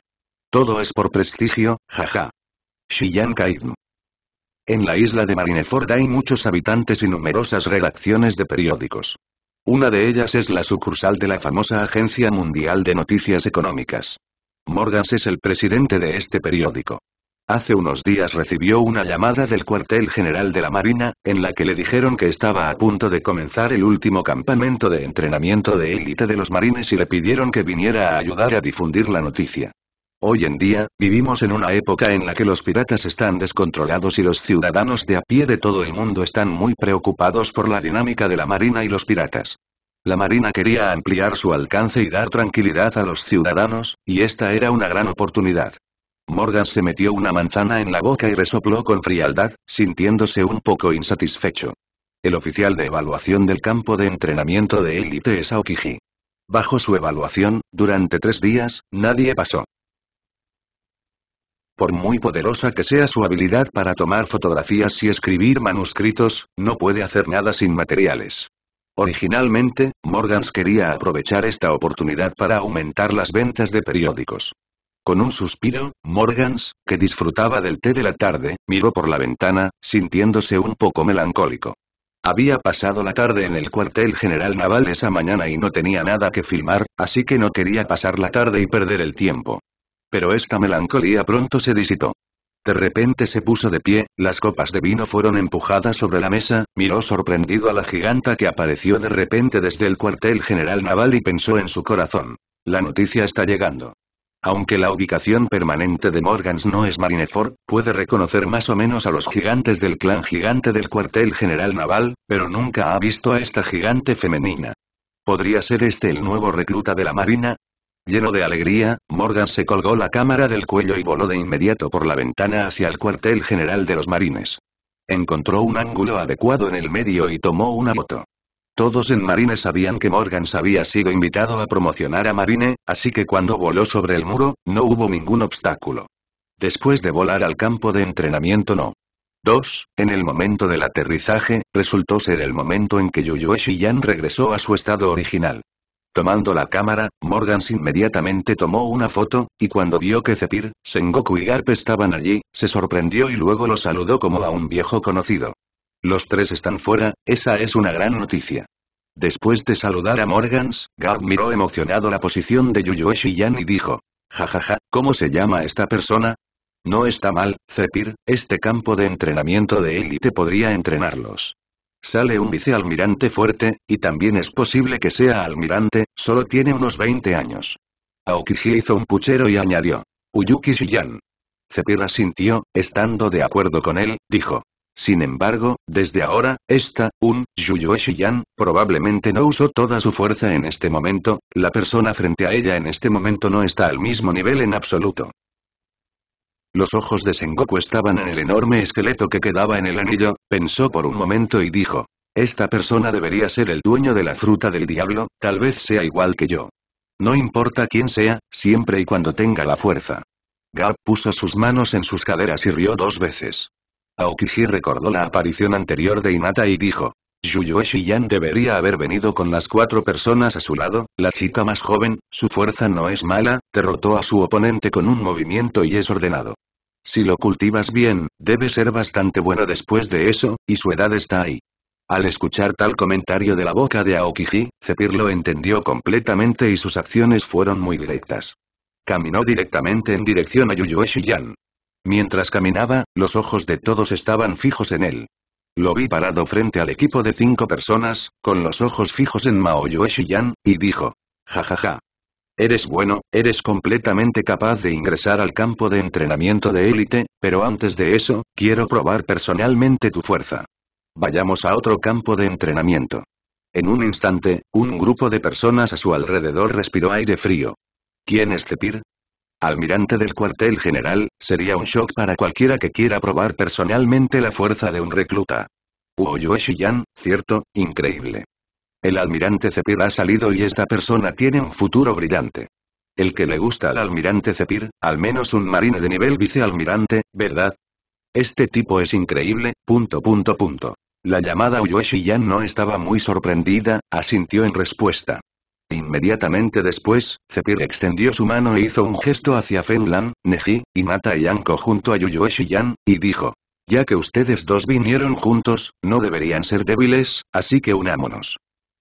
Todo es por prestigio, jaja. Shiyan Kaidn. En la isla de Marineford hay muchos habitantes y numerosas redacciones de periódicos. Una de ellas es la sucursal de la famosa Agencia Mundial de Noticias Económicas. Morgans es el presidente de este periódico. Hace unos días recibió una llamada del cuartel general de la Marina, en la que le dijeron que estaba a punto de comenzar el último campamento de entrenamiento de élite de los marines y le pidieron que viniera a ayudar a difundir la noticia. Hoy en día, vivimos en una época en la que los piratas están descontrolados y los ciudadanos de a pie de todo el mundo están muy preocupados por la dinámica de la Marina y los piratas. La Marina quería ampliar su alcance y dar tranquilidad a los ciudadanos, y esta era una gran oportunidad. Morgan se metió una manzana en la boca y resopló con frialdad, sintiéndose un poco insatisfecho. El oficial de evaluación del campo de entrenamiento de élite es Aokiji. Bajo su evaluación, durante tres días, nadie pasó. Por muy poderosa que sea su habilidad para tomar fotografías y escribir manuscritos, no puede hacer nada sin materiales. Originalmente, Morgans quería aprovechar esta oportunidad para aumentar las ventas de periódicos. Con un suspiro, Morgans, que disfrutaba del té de la tarde, miró por la ventana, sintiéndose un poco melancólico. Había pasado la tarde en el cuartel general naval esa mañana y no tenía nada que filmar, así que no quería pasar la tarde y perder el tiempo. Pero esta melancolía pronto se disitó. De repente se puso de pie, las copas de vino fueron empujadas sobre la mesa, miró sorprendido a la giganta que apareció de repente desde el cuartel general naval y pensó en su corazón. La noticia está llegando. Aunque la ubicación permanente de Morgans no es Marineford, puede reconocer más o menos a los gigantes del clan gigante del cuartel general naval, pero nunca ha visto a esta gigante femenina. ¿Podría ser este el nuevo recluta de la marina? Lleno de alegría, Morgan se colgó la cámara del cuello y voló de inmediato por la ventana hacia el cuartel general de los marines. Encontró un ángulo adecuado en el medio y tomó una foto. Todos en Marine sabían que Morgans había sido invitado a promocionar a Marine, así que cuando voló sobre el muro, no hubo ningún obstáculo. Después de volar al campo de entrenamiento no. 2. En el momento del aterrizaje, resultó ser el momento en que Yuyue Shiyan regresó a su estado original. Tomando la cámara, Morgans inmediatamente tomó una foto, y cuando vio que Zepir, Sengoku y Garp estaban allí, se sorprendió y luego lo saludó como a un viejo conocido. Los tres están fuera, esa es una gran noticia. Después de saludar a Morgans, Gar miró emocionado la posición de Yuyueshi Yan y dijo. Jajaja, ¿cómo se llama esta persona? No está mal, Zepir, este campo de entrenamiento de élite podría entrenarlos. Sale un vicealmirante fuerte, y también es posible que sea almirante, solo tiene unos 20 años. Aokiji hizo un puchero y añadió. Uyuki Shiyan. Zepir asintió, estando de acuerdo con él, dijo. Sin embargo, desde ahora, esta, un, Yuyue yan probablemente no usó toda su fuerza en este momento, la persona frente a ella en este momento no está al mismo nivel en absoluto. Los ojos de Sengoku estaban en el enorme esqueleto que quedaba en el anillo, pensó por un momento y dijo, esta persona debería ser el dueño de la fruta del diablo, tal vez sea igual que yo. No importa quién sea, siempre y cuando tenga la fuerza. Gap puso sus manos en sus caderas y rió dos veces. Aokiji recordó la aparición anterior de Inata y dijo. Yuyue Shiyan debería haber venido con las cuatro personas a su lado, la chica más joven, su fuerza no es mala, derrotó a su oponente con un movimiento y es ordenado. Si lo cultivas bien, debe ser bastante bueno después de eso, y su edad está ahí. Al escuchar tal comentario de la boca de Aokiji, Zepir lo entendió completamente y sus acciones fueron muy directas. Caminó directamente en dirección a Yuyue Yan. Mientras caminaba, los ojos de todos estaban fijos en él. Lo vi parado frente al equipo de cinco personas, con los ojos fijos en Yue Shiyan, y dijo. Jajaja. Ja, ja. Eres bueno, eres completamente capaz de ingresar al campo de entrenamiento de élite, pero antes de eso, quiero probar personalmente tu fuerza. Vayamos a otro campo de entrenamiento. En un instante, un grupo de personas a su alrededor respiró aire frío. ¿Quién es Cepir? almirante del cuartel general, sería un shock para cualquiera que quiera probar personalmente la fuerza de un recluta. Yue cierto, increíble. El almirante Zepir ha salido y esta persona tiene un futuro brillante. El que le gusta al almirante Zepir, al menos un marine de nivel vicealmirante, ¿verdad? Este tipo es increíble, punto punto punto. La llamada Uyoshi no estaba muy sorprendida, asintió en respuesta. Inmediatamente después, Zepir extendió su mano e hizo un gesto hacia Fenlan, Neji, y Anko junto a Yuyue y dijo. Ya que ustedes dos vinieron juntos, no deberían ser débiles, así que unámonos.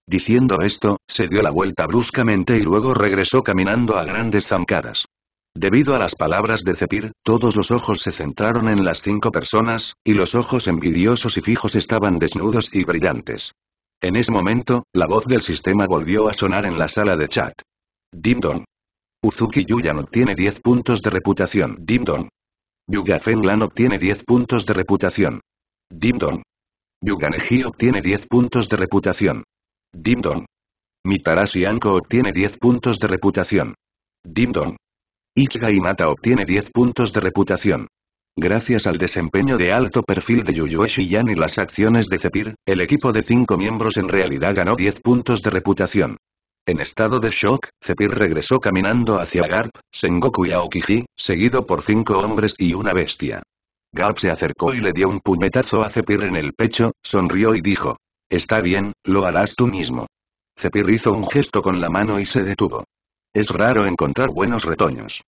Diciendo esto, se dio la vuelta bruscamente y luego regresó caminando a grandes zancadas. Debido a las palabras de Zepir, todos los ojos se centraron en las cinco personas, y los ojos envidiosos y fijos estaban desnudos y brillantes. En ese momento, la voz del sistema volvió a sonar en la sala de chat. Dimdon. Uzuki Yuyan obtiene 10 puntos de reputación. Dimdon. Yuga Fenlan obtiene 10 puntos de reputación. Dimdon. Yuganeji obtiene 10 puntos de reputación. Dimdon. Mitarashi Anko obtiene 10 puntos de reputación. Dimdon. Ichika Mata obtiene 10 puntos de reputación. Gracias al desempeño de alto perfil de Yuyue Shiyan y las acciones de Cepir, el equipo de cinco miembros en realidad ganó 10 puntos de reputación. En estado de shock, Cepir regresó caminando hacia Garp, Sengoku y Aokiji, seguido por cinco hombres y una bestia. Garp se acercó y le dio un puñetazo a Cepir en el pecho, sonrió y dijo. Está bien, lo harás tú mismo. Cepir hizo un gesto con la mano y se detuvo. Es raro encontrar buenos retoños.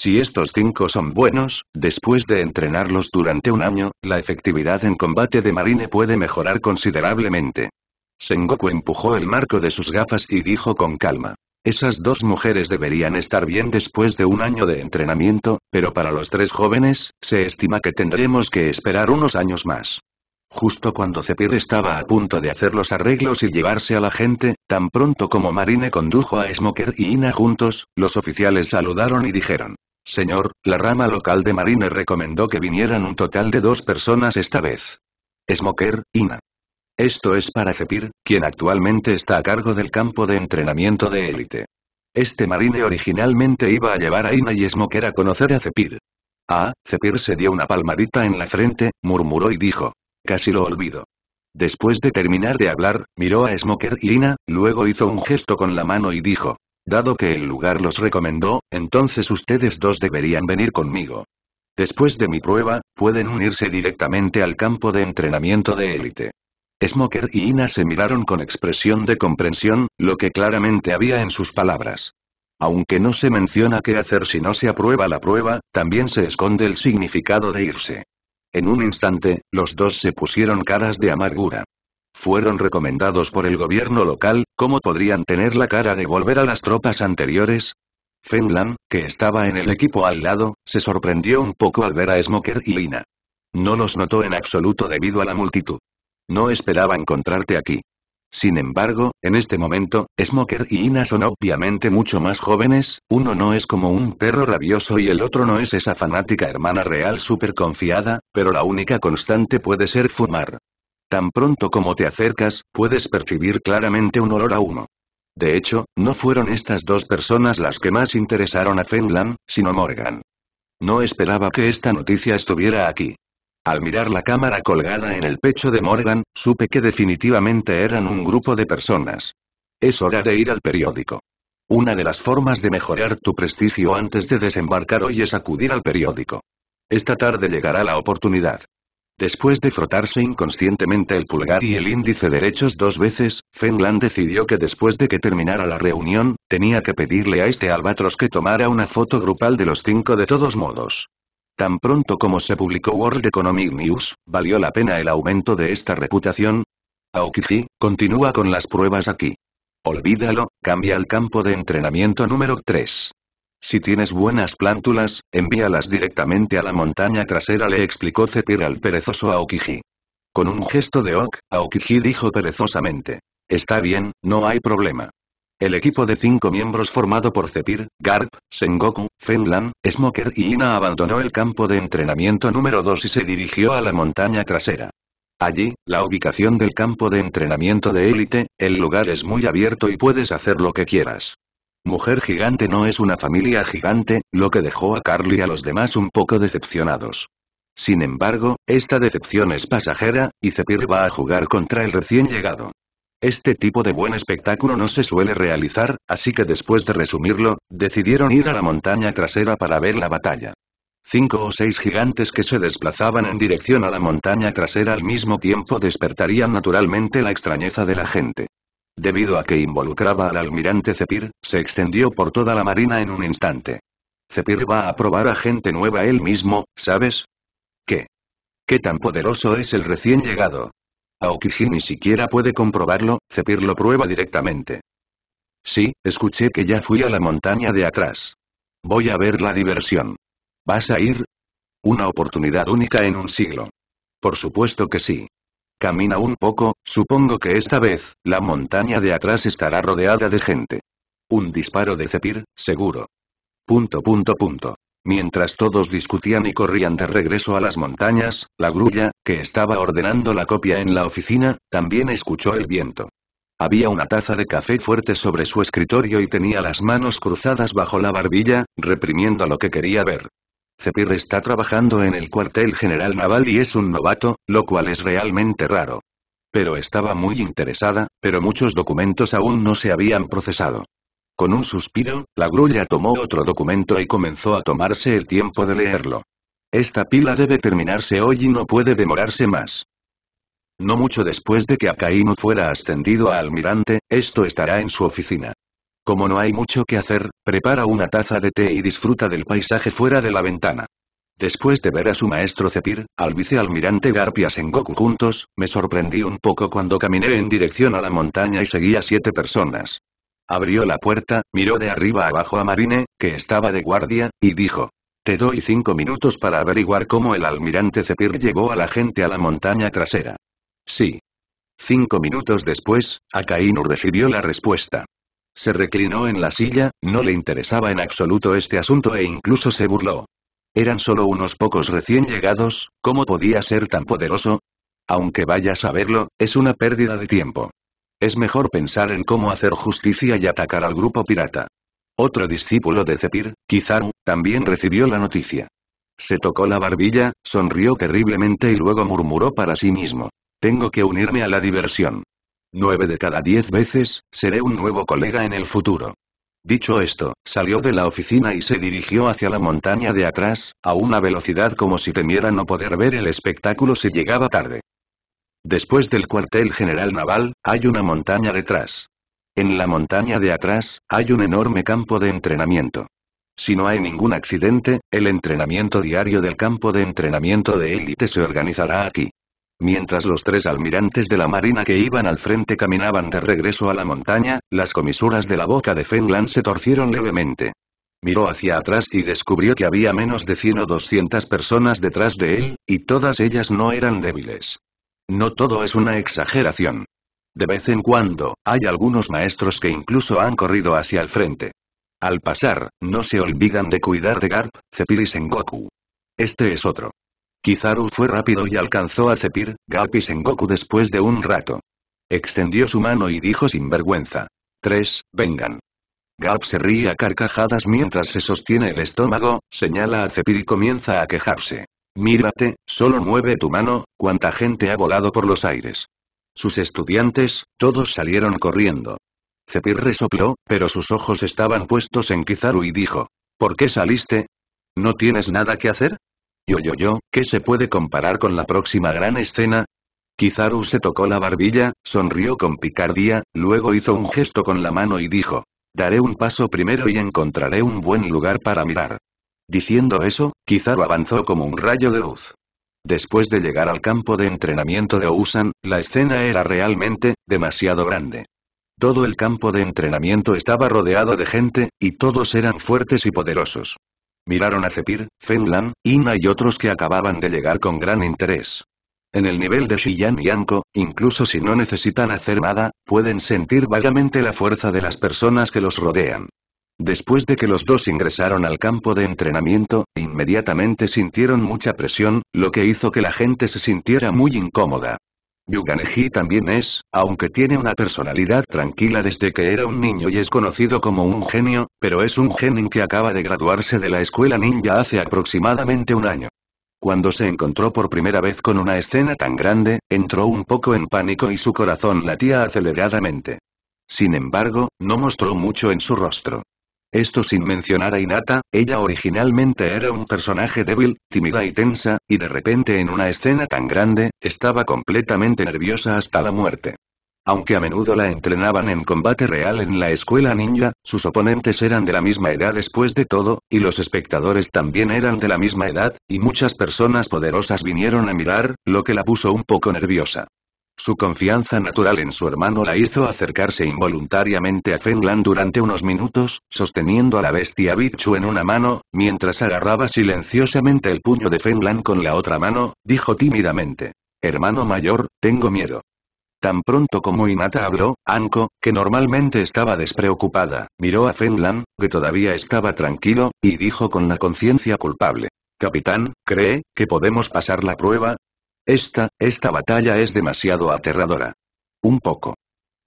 Si estos cinco son buenos, después de entrenarlos durante un año, la efectividad en combate de Marine puede mejorar considerablemente. Sengoku empujó el marco de sus gafas y dijo con calma. Esas dos mujeres deberían estar bien después de un año de entrenamiento, pero para los tres jóvenes, se estima que tendremos que esperar unos años más. Justo cuando Zepir estaba a punto de hacer los arreglos y llevarse a la gente, tan pronto como Marine condujo a Smoker y Ina juntos, los oficiales saludaron y dijeron, Señor, la rama local de Marine recomendó que vinieran un total de dos personas esta vez. Smoker, Ina. Esto es para Zepir, quien actualmente está a cargo del campo de entrenamiento de élite. Este marine originalmente iba a llevar a Ina y Smoker a conocer a Zepir. Ah, Zepir se dio una palmadita en la frente, murmuró y dijo. Casi lo olvido. Después de terminar de hablar, miró a Smoker y Ina, luego hizo un gesto con la mano y dijo. Dado que el lugar los recomendó, entonces ustedes dos deberían venir conmigo. Después de mi prueba, pueden unirse directamente al campo de entrenamiento de élite. Smoker y Ina se miraron con expresión de comprensión, lo que claramente había en sus palabras. Aunque no se menciona qué hacer si no se aprueba la prueba, también se esconde el significado de irse. En un instante, los dos se pusieron caras de amargura fueron recomendados por el gobierno local, ¿cómo podrían tener la cara de volver a las tropas anteriores? Fenlan, que estaba en el equipo al lado, se sorprendió un poco al ver a Smoker y Lina. No los notó en absoluto debido a la multitud. No esperaba encontrarte aquí. Sin embargo, en este momento, Smoker y Ina son obviamente mucho más jóvenes, uno no es como un perro rabioso y el otro no es esa fanática hermana real súper confiada, pero la única constante puede ser fumar. Tan pronto como te acercas, puedes percibir claramente un olor a humo. De hecho, no fueron estas dos personas las que más interesaron a Fenlan, sino Morgan. No esperaba que esta noticia estuviera aquí. Al mirar la cámara colgada en el pecho de Morgan, supe que definitivamente eran un grupo de personas. Es hora de ir al periódico. Una de las formas de mejorar tu prestigio antes de desembarcar hoy es acudir al periódico. Esta tarde llegará la oportunidad. Después de frotarse inconscientemente el pulgar y el índice derechos dos veces, Fenland decidió que después de que terminara la reunión, tenía que pedirle a este albatros que tomara una foto grupal de los cinco de todos modos. Tan pronto como se publicó World Economic News, ¿valió la pena el aumento de esta reputación? Aokiji, continúa con las pruebas aquí. Olvídalo, cambia al campo de entrenamiento número 3. Si tienes buenas plántulas, envíalas directamente a la montaña trasera le explicó Zepir al perezoso Aokiji. Con un gesto de Ok, Aokiji dijo perezosamente. Está bien, no hay problema. El equipo de cinco miembros formado por Zepir, Garp, Sengoku, Fenlan, Smoker y Ina abandonó el campo de entrenamiento número 2 y se dirigió a la montaña trasera. Allí, la ubicación del campo de entrenamiento de élite, el lugar es muy abierto y puedes hacer lo que quieras. Mujer Gigante no es una familia gigante, lo que dejó a Carly y a los demás un poco decepcionados. Sin embargo, esta decepción es pasajera, y Zephyr va a jugar contra el recién llegado. Este tipo de buen espectáculo no se suele realizar, así que después de resumirlo, decidieron ir a la montaña trasera para ver la batalla. Cinco o seis gigantes que se desplazaban en dirección a la montaña trasera al mismo tiempo despertarían naturalmente la extrañeza de la gente. Debido a que involucraba al almirante Zepir, se extendió por toda la marina en un instante. Zepir va a probar a gente nueva él mismo, ¿sabes? ¿Qué? ¿Qué tan poderoso es el recién llegado? Aokiji ni siquiera puede comprobarlo, Zepir lo prueba directamente. Sí, escuché que ya fui a la montaña de atrás. Voy a ver la diversión. ¿Vas a ir? Una oportunidad única en un siglo. Por supuesto que sí. Camina un poco, supongo que esta vez, la montaña de atrás estará rodeada de gente. Un disparo de Cepir, seguro. Punto punto punto. Mientras todos discutían y corrían de regreso a las montañas, la grulla, que estaba ordenando la copia en la oficina, también escuchó el viento. Había una taza de café fuerte sobre su escritorio y tenía las manos cruzadas bajo la barbilla, reprimiendo lo que quería ver. Cepir está trabajando en el cuartel general naval y es un novato, lo cual es realmente raro. Pero estaba muy interesada, pero muchos documentos aún no se habían procesado. Con un suspiro, la grulla tomó otro documento y comenzó a tomarse el tiempo de leerlo. Esta pila debe terminarse hoy y no puede demorarse más. No mucho después de que Akainu fuera ascendido a almirante, esto estará en su oficina. Como no hay mucho que hacer, prepara una taza de té y disfruta del paisaje fuera de la ventana. Después de ver a su maestro Cepir, al vicealmirante Garpia Sengoku juntos, me sorprendí un poco cuando caminé en dirección a la montaña y seguía a siete personas. Abrió la puerta, miró de arriba abajo a Marine, que estaba de guardia, y dijo. Te doy cinco minutos para averiguar cómo el almirante Cepir llevó a la gente a la montaña trasera. Sí. Cinco minutos después, Akainu recibió la respuesta. Se reclinó en la silla, no le interesaba en absoluto este asunto e incluso se burló. Eran solo unos pocos recién llegados, ¿cómo podía ser tan poderoso? Aunque vaya a saberlo, es una pérdida de tiempo. Es mejor pensar en cómo hacer justicia y atacar al grupo pirata. Otro discípulo de Zepir, Kizaru, también recibió la noticia. Se tocó la barbilla, sonrió terriblemente y luego murmuró para sí mismo. Tengo que unirme a la diversión. Nueve de cada diez veces, seré un nuevo colega en el futuro. Dicho esto, salió de la oficina y se dirigió hacia la montaña de atrás, a una velocidad como si temiera no poder ver el espectáculo si llegaba tarde. Después del cuartel general naval, hay una montaña detrás. En la montaña de atrás, hay un enorme campo de entrenamiento. Si no hay ningún accidente, el entrenamiento diario del campo de entrenamiento de élite se organizará aquí. Mientras los tres almirantes de la marina que iban al frente caminaban de regreso a la montaña, las comisuras de la boca de Fenland se torcieron levemente. Miró hacia atrás y descubrió que había menos de 100 o 200 personas detrás de él, y todas ellas no eran débiles. No todo es una exageración. De vez en cuando, hay algunos maestros que incluso han corrido hacia el frente. Al pasar, no se olvidan de cuidar de Garp, Zephyr y Sengoku. Este es otro. Kizaru fue rápido y alcanzó a Cepir, galpis y Sengoku después de un rato. Extendió su mano y dijo sin vergüenza. «Tres, Vengan. Galp se ríe a carcajadas mientras se sostiene el estómago, señala a Cepir y comienza a quejarse. Mírate, solo mueve tu mano, cuánta gente ha volado por los aires. Sus estudiantes, todos salieron corriendo. Cepir resopló, pero sus ojos estaban puestos en Kizaru y dijo. ¿Por qué saliste? ¿No tienes nada que hacer? Yo yo yo, ¿qué se puede comparar con la próxima gran escena? Kizaru se tocó la barbilla, sonrió con picardía, luego hizo un gesto con la mano y dijo. Daré un paso primero y encontraré un buen lugar para mirar. Diciendo eso, Kizaru avanzó como un rayo de luz. Después de llegar al campo de entrenamiento de Ousan, la escena era realmente, demasiado grande. Todo el campo de entrenamiento estaba rodeado de gente, y todos eran fuertes y poderosos. Miraron a Zepir, Fenlan, Ina y otros que acababan de llegar con gran interés. En el nivel de Shiyan y Anko, incluso si no necesitan hacer nada, pueden sentir vagamente la fuerza de las personas que los rodean. Después de que los dos ingresaron al campo de entrenamiento, inmediatamente sintieron mucha presión, lo que hizo que la gente se sintiera muy incómoda. Yuganeji también es, aunque tiene una personalidad tranquila desde que era un niño y es conocido como un genio, pero es un genin que acaba de graduarse de la escuela ninja hace aproximadamente un año. Cuando se encontró por primera vez con una escena tan grande, entró un poco en pánico y su corazón latía aceleradamente. Sin embargo, no mostró mucho en su rostro. Esto sin mencionar a Inata. ella originalmente era un personaje débil, tímida y tensa, y de repente en una escena tan grande, estaba completamente nerviosa hasta la muerte. Aunque a menudo la entrenaban en combate real en la escuela ninja, sus oponentes eran de la misma edad después de todo, y los espectadores también eran de la misma edad, y muchas personas poderosas vinieron a mirar, lo que la puso un poco nerviosa. Su confianza natural en su hermano la hizo acercarse involuntariamente a Fenland durante unos minutos, sosteniendo a la bestia Bichu en una mano, mientras agarraba silenciosamente el puño de Fenland con la otra mano, dijo tímidamente. Hermano mayor, tengo miedo. Tan pronto como Inata habló, Anko, que normalmente estaba despreocupada, miró a Fenlan, que todavía estaba tranquilo, y dijo con la conciencia culpable. Capitán, ¿cree que podemos pasar la prueba? Esta, esta batalla es demasiado aterradora. Un poco.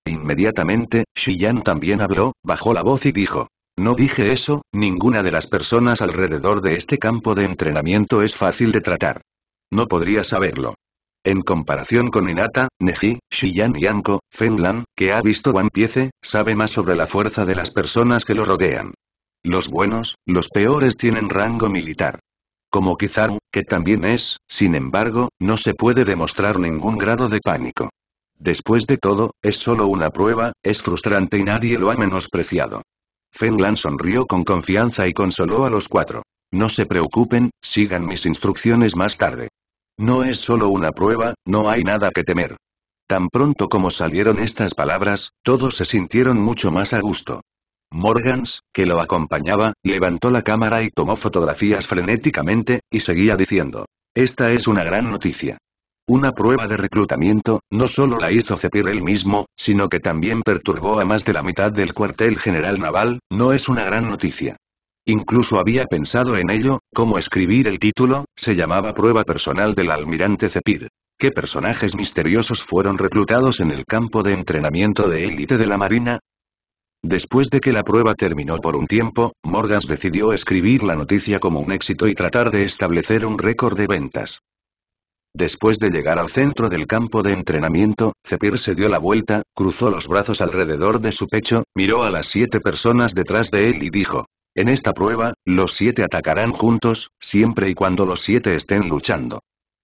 Inmediatamente, Shiyan también habló, bajó la voz y dijo. No dije eso, ninguna de las personas alrededor de este campo de entrenamiento es fácil de tratar. No podría saberlo. En comparación con Inata, Neji, Shiyan y Anko, Fenlan, que ha visto One Piece, sabe más sobre la fuerza de las personas que lo rodean. Los buenos, los peores tienen rango militar. Como Kizaru, que también es, sin embargo, no se puede demostrar ningún grado de pánico. Después de todo, es solo una prueba, es frustrante y nadie lo ha menospreciado. Fenlan sonrió con confianza y consoló a los cuatro. No se preocupen, sigan mis instrucciones más tarde. No es solo una prueba, no hay nada que temer. Tan pronto como salieron estas palabras, todos se sintieron mucho más a gusto. Morgans, que lo acompañaba, levantó la cámara y tomó fotografías frenéticamente, y seguía diciendo. Esta es una gran noticia. Una prueba de reclutamiento, no solo la hizo Cepir él mismo, sino que también perturbó a más de la mitad del cuartel general naval, no es una gran noticia. Incluso había pensado en ello, cómo escribir el título, se llamaba Prueba Personal del Almirante Cepir. ¿Qué personajes misteriosos fueron reclutados en el campo de entrenamiento de élite de la Marina? Después de que la prueba terminó por un tiempo, Morgans decidió escribir la noticia como un éxito y tratar de establecer un récord de ventas. Después de llegar al centro del campo de entrenamiento, Zepir se dio la vuelta, cruzó los brazos alrededor de su pecho, miró a las siete personas detrás de él y dijo, en esta prueba, los siete atacarán juntos, siempre y cuando los siete estén luchando.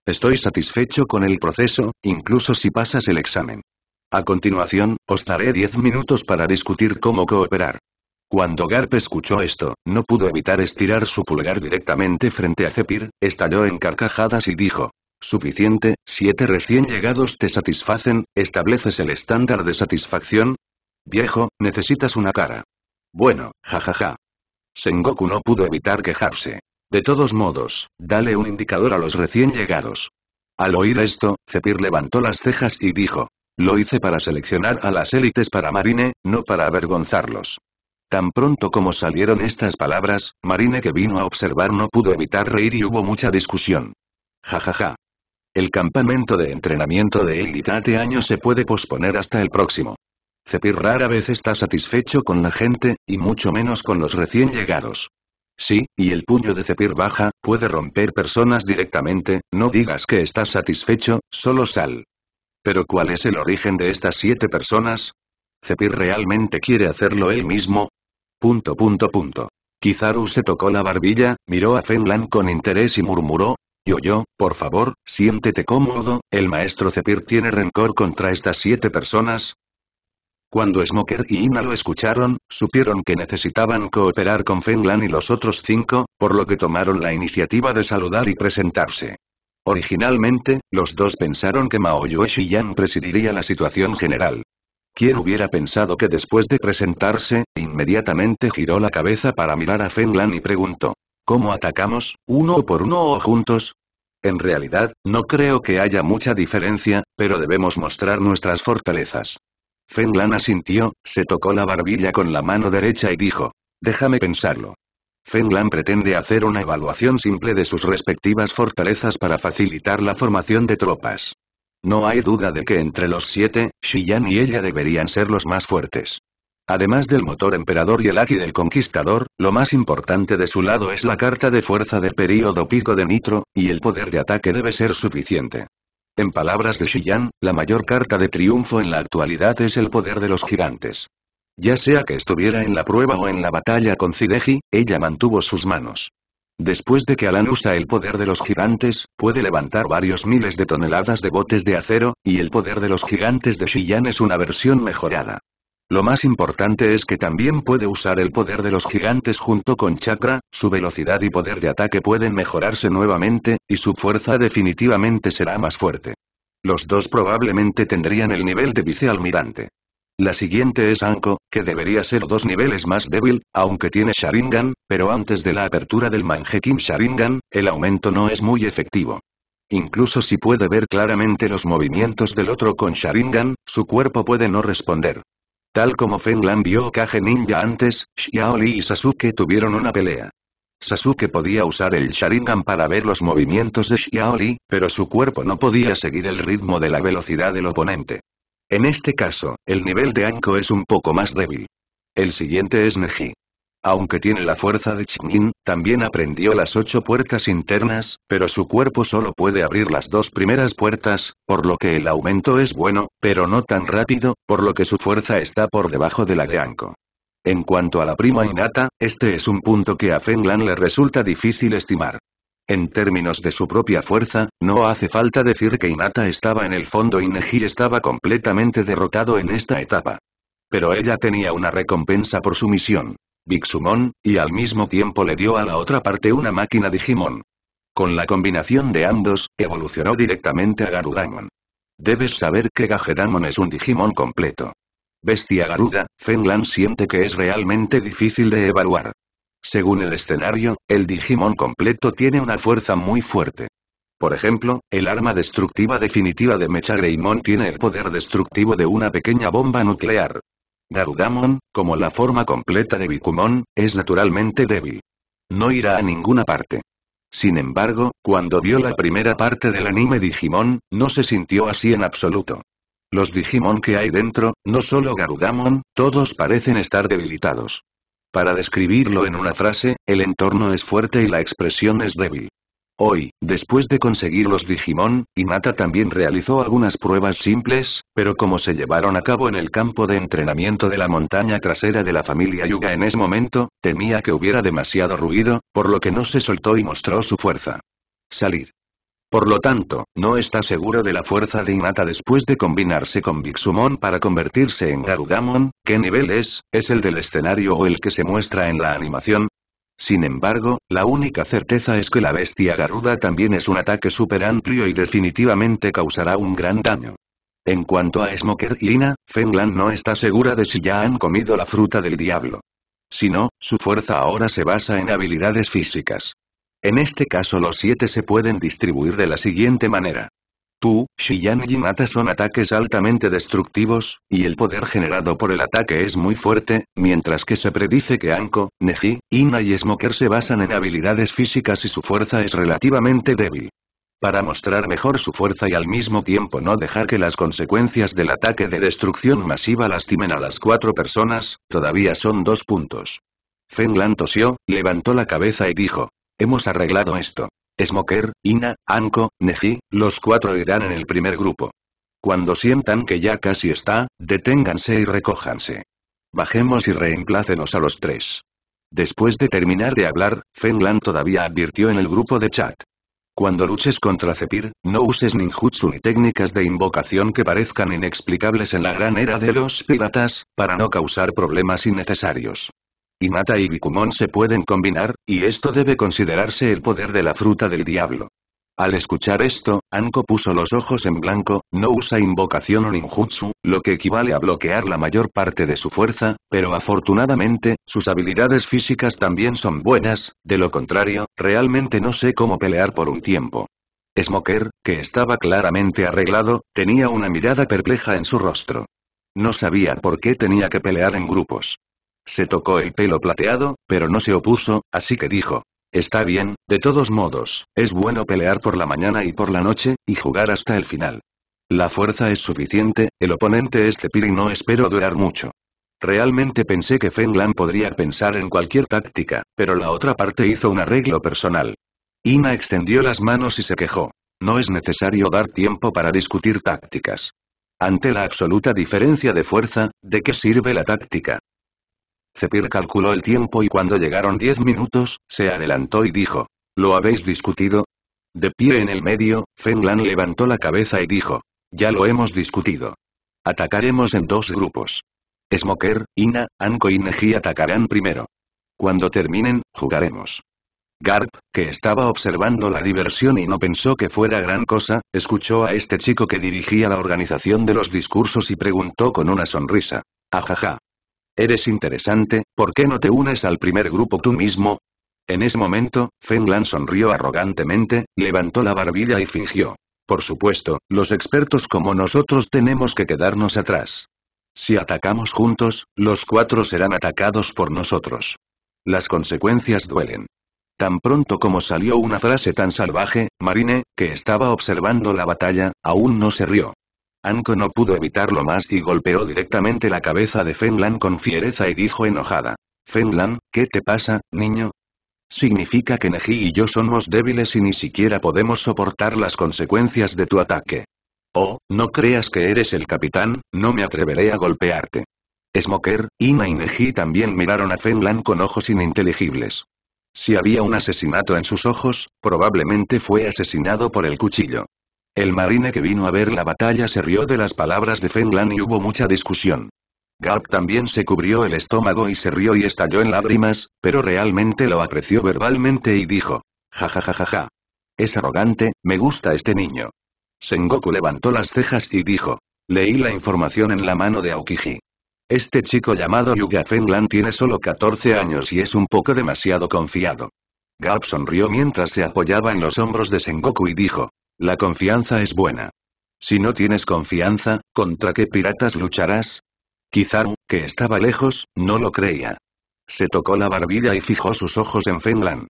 Estoy satisfecho con el proceso, incluso si pasas el examen. A continuación, os daré 10 minutos para discutir cómo cooperar. Cuando Garp escuchó esto, no pudo evitar estirar su pulgar directamente frente a Zepir, estalló en carcajadas y dijo. Suficiente, siete recién llegados te satisfacen, estableces el estándar de satisfacción. Viejo, necesitas una cara. Bueno, jajaja. Sengoku no pudo evitar quejarse. De todos modos, dale un indicador a los recién llegados. Al oír esto, Zepir levantó las cejas y dijo, lo hice para seleccionar a las élites para Marine, no para avergonzarlos. Tan pronto como salieron estas palabras, Marine que vino a observar no pudo evitar reír y hubo mucha discusión. Jajaja. Ja, ja. El campamento de entrenamiento de de año se puede posponer hasta el próximo. Cepir rara vez está satisfecho con la gente, y mucho menos con los recién llegados. Sí, y el puño de Cepir baja, puede romper personas directamente, no digas que estás satisfecho, solo sal. Pero ¿cuál es el origen de estas siete personas? ¿Cepir realmente quiere hacerlo él mismo? Punto punto punto. Kizaru se tocó la barbilla, miró a Fenlan con interés y murmuró, yo yo, por favor, siéntete cómodo, el maestro Cepir tiene rencor contra estas siete personas. Cuando Smoker y Ina lo escucharon, supieron que necesitaban cooperar con Fenlan y los otros cinco, por lo que tomaron la iniciativa de saludar y presentarse. Originalmente, los dos pensaron que Mao Shiyan presidiría la situación general. ¿Quién hubiera pensado que después de presentarse, inmediatamente giró la cabeza para mirar a Fenlan y preguntó. ¿Cómo atacamos, uno por uno o juntos? En realidad, no creo que haya mucha diferencia, pero debemos mostrar nuestras fortalezas. Fenlan asintió, se tocó la barbilla con la mano derecha y dijo. Déjame pensarlo. Fenglan Lan pretende hacer una evaluación simple de sus respectivas fortalezas para facilitar la formación de tropas. No hay duda de que entre los siete, Xiyan y ella deberían ser los más fuertes. Además del motor emperador y el Aki del conquistador, lo más importante de su lado es la carta de fuerza del período pico de Nitro, y el poder de ataque debe ser suficiente. En palabras de Xiyan, la mayor carta de triunfo en la actualidad es el poder de los gigantes. Ya sea que estuviera en la prueba o en la batalla con Zideji, ella mantuvo sus manos. Después de que Alan usa el poder de los gigantes, puede levantar varios miles de toneladas de botes de acero, y el poder de los gigantes de Shiyan es una versión mejorada. Lo más importante es que también puede usar el poder de los gigantes junto con Chakra, su velocidad y poder de ataque pueden mejorarse nuevamente, y su fuerza definitivamente será más fuerte. Los dos probablemente tendrían el nivel de vicealmirante. La siguiente es Anko, que debería ser dos niveles más débil, aunque tiene Sharingan, pero antes de la apertura del Manjekin Sharingan, el aumento no es muy efectivo. Incluso si puede ver claramente los movimientos del otro con Sharingan, su cuerpo puede no responder. Tal como Fenlan vio Kage Ninja antes, Xiaoli y Sasuke tuvieron una pelea. Sasuke podía usar el Sharingan para ver los movimientos de Xiaoli, pero su cuerpo no podía seguir el ritmo de la velocidad del oponente. En este caso, el nivel de Anko es un poco más débil. El siguiente es Neji. Aunque tiene la fuerza de Chimin, también aprendió las ocho puertas internas, pero su cuerpo solo puede abrir las dos primeras puertas, por lo que el aumento es bueno, pero no tan rápido, por lo que su fuerza está por debajo de la de Anko. En cuanto a la prima Inata, este es un punto que a Fenglan le resulta difícil estimar. En términos de su propia fuerza, no hace falta decir que Inata estaba en el fondo y Neji estaba completamente derrotado en esta etapa. Pero ella tenía una recompensa por su misión. Bixumon, y al mismo tiempo le dio a la otra parte una máquina Digimon. Con la combinación de ambos, evolucionó directamente a Garudamon. Debes saber que Gajedamon es un Digimon completo. Bestia Garuda, Fenlan siente que es realmente difícil de evaluar. Según el escenario, el Digimon completo tiene una fuerza muy fuerte. Por ejemplo, el arma destructiva definitiva de Mecha tiene el poder destructivo de una pequeña bomba nuclear. Garudamon, como la forma completa de Bikumon, es naturalmente débil. No irá a ninguna parte. Sin embargo, cuando vio la primera parte del anime Digimon, no se sintió así en absoluto. Los Digimon que hay dentro, no solo Garudamon, todos parecen estar debilitados. Para describirlo en una frase, el entorno es fuerte y la expresión es débil. Hoy, después de conseguir los Digimon, Inata también realizó algunas pruebas simples, pero como se llevaron a cabo en el campo de entrenamiento de la montaña trasera de la familia Yuga en ese momento, temía que hubiera demasiado ruido, por lo que no se soltó y mostró su fuerza. Salir. Por lo tanto, no está seguro de la fuerza de Inata después de combinarse con Bixumon para convertirse en Garudamon, ¿qué nivel es? ¿Es el del escenario o el que se muestra en la animación? Sin embargo, la única certeza es que la bestia Garuda también es un ataque súper amplio y definitivamente causará un gran daño. En cuanto a Smoker y Ina, Fenglan no está segura de si ya han comido la fruta del diablo. Si no, su fuerza ahora se basa en habilidades físicas. En este caso los siete se pueden distribuir de la siguiente manera. Tu, Shiyan y Mata son ataques altamente destructivos, y el poder generado por el ataque es muy fuerte, mientras que se predice que Anko, Neji, Ina y Smoker se basan en habilidades físicas y su fuerza es relativamente débil. Para mostrar mejor su fuerza y al mismo tiempo no dejar que las consecuencias del ataque de destrucción masiva lastimen a las cuatro personas, todavía son dos puntos. Lan tosió, levantó la cabeza y dijo, Hemos arreglado esto. Smoker, Ina, Anko, Neji, los cuatro irán en el primer grupo. Cuando sientan que ya casi está, deténganse y recójanse. Bajemos y reemplácenos a los tres. Después de terminar de hablar, Fenlan todavía advirtió en el grupo de chat. Cuando luches contra Cepir, no uses ninjutsu ni técnicas de invocación que parezcan inexplicables en la gran era de los piratas, para no causar problemas innecesarios y mata y Bikumon se pueden combinar, y esto debe considerarse el poder de la fruta del diablo. Al escuchar esto, Anko puso los ojos en blanco, no usa invocación o ninjutsu, lo que equivale a bloquear la mayor parte de su fuerza, pero afortunadamente, sus habilidades físicas también son buenas, de lo contrario, realmente no sé cómo pelear por un tiempo. Smoker, que estaba claramente arreglado, tenía una mirada perpleja en su rostro. No sabía por qué tenía que pelear en grupos. Se tocó el pelo plateado, pero no se opuso, así que dijo. Está bien, de todos modos, es bueno pelear por la mañana y por la noche, y jugar hasta el final. La fuerza es suficiente, el oponente es Cepir y no espero durar mucho. Realmente pensé que Fenglan podría pensar en cualquier táctica, pero la otra parte hizo un arreglo personal. Ina extendió las manos y se quejó. No es necesario dar tiempo para discutir tácticas. Ante la absoluta diferencia de fuerza, ¿de qué sirve la táctica? Cepir calculó el tiempo y cuando llegaron diez minutos, se adelantó y dijo. ¿Lo habéis discutido? De pie en el medio, Fenlan levantó la cabeza y dijo. Ya lo hemos discutido. Atacaremos en dos grupos. Smoker, Ina, Anko y Neji atacarán primero. Cuando terminen, jugaremos. Garp, que estaba observando la diversión y no pensó que fuera gran cosa, escuchó a este chico que dirigía la organización de los discursos y preguntó con una sonrisa. Ajaja. Eres interesante, ¿por qué no te unes al primer grupo tú mismo? En ese momento, Lan sonrió arrogantemente, levantó la barbilla y fingió. Por supuesto, los expertos como nosotros tenemos que quedarnos atrás. Si atacamos juntos, los cuatro serán atacados por nosotros. Las consecuencias duelen. Tan pronto como salió una frase tan salvaje, Marine, que estaba observando la batalla, aún no se rió. Anko no pudo evitarlo más y golpeó directamente la cabeza de Fenlan con fiereza y dijo enojada. Fenlan, ¿qué te pasa, niño? Significa que Neji y yo somos débiles y ni siquiera podemos soportar las consecuencias de tu ataque. Oh, no creas que eres el capitán, no me atreveré a golpearte. Smoker, Ina y Neji también miraron a Fenlan con ojos ininteligibles. Si había un asesinato en sus ojos, probablemente fue asesinado por el cuchillo. El marine que vino a ver la batalla se rió de las palabras de Fenlan y hubo mucha discusión. Garp también se cubrió el estómago y se rió y estalló en lágrimas, pero realmente lo apreció verbalmente y dijo. Ja ja ja ja ja. Es arrogante, me gusta este niño. Sengoku levantó las cejas y dijo. Leí la información en la mano de Aokiji. Este chico llamado Yuga Fenlan tiene solo 14 años y es un poco demasiado confiado. Garp sonrió mientras se apoyaba en los hombros de Sengoku y dijo. La confianza es buena. Si no tienes confianza, ¿contra qué piratas lucharás? Quizá que estaba lejos, no lo creía. Se tocó la barbilla y fijó sus ojos en Fenlan.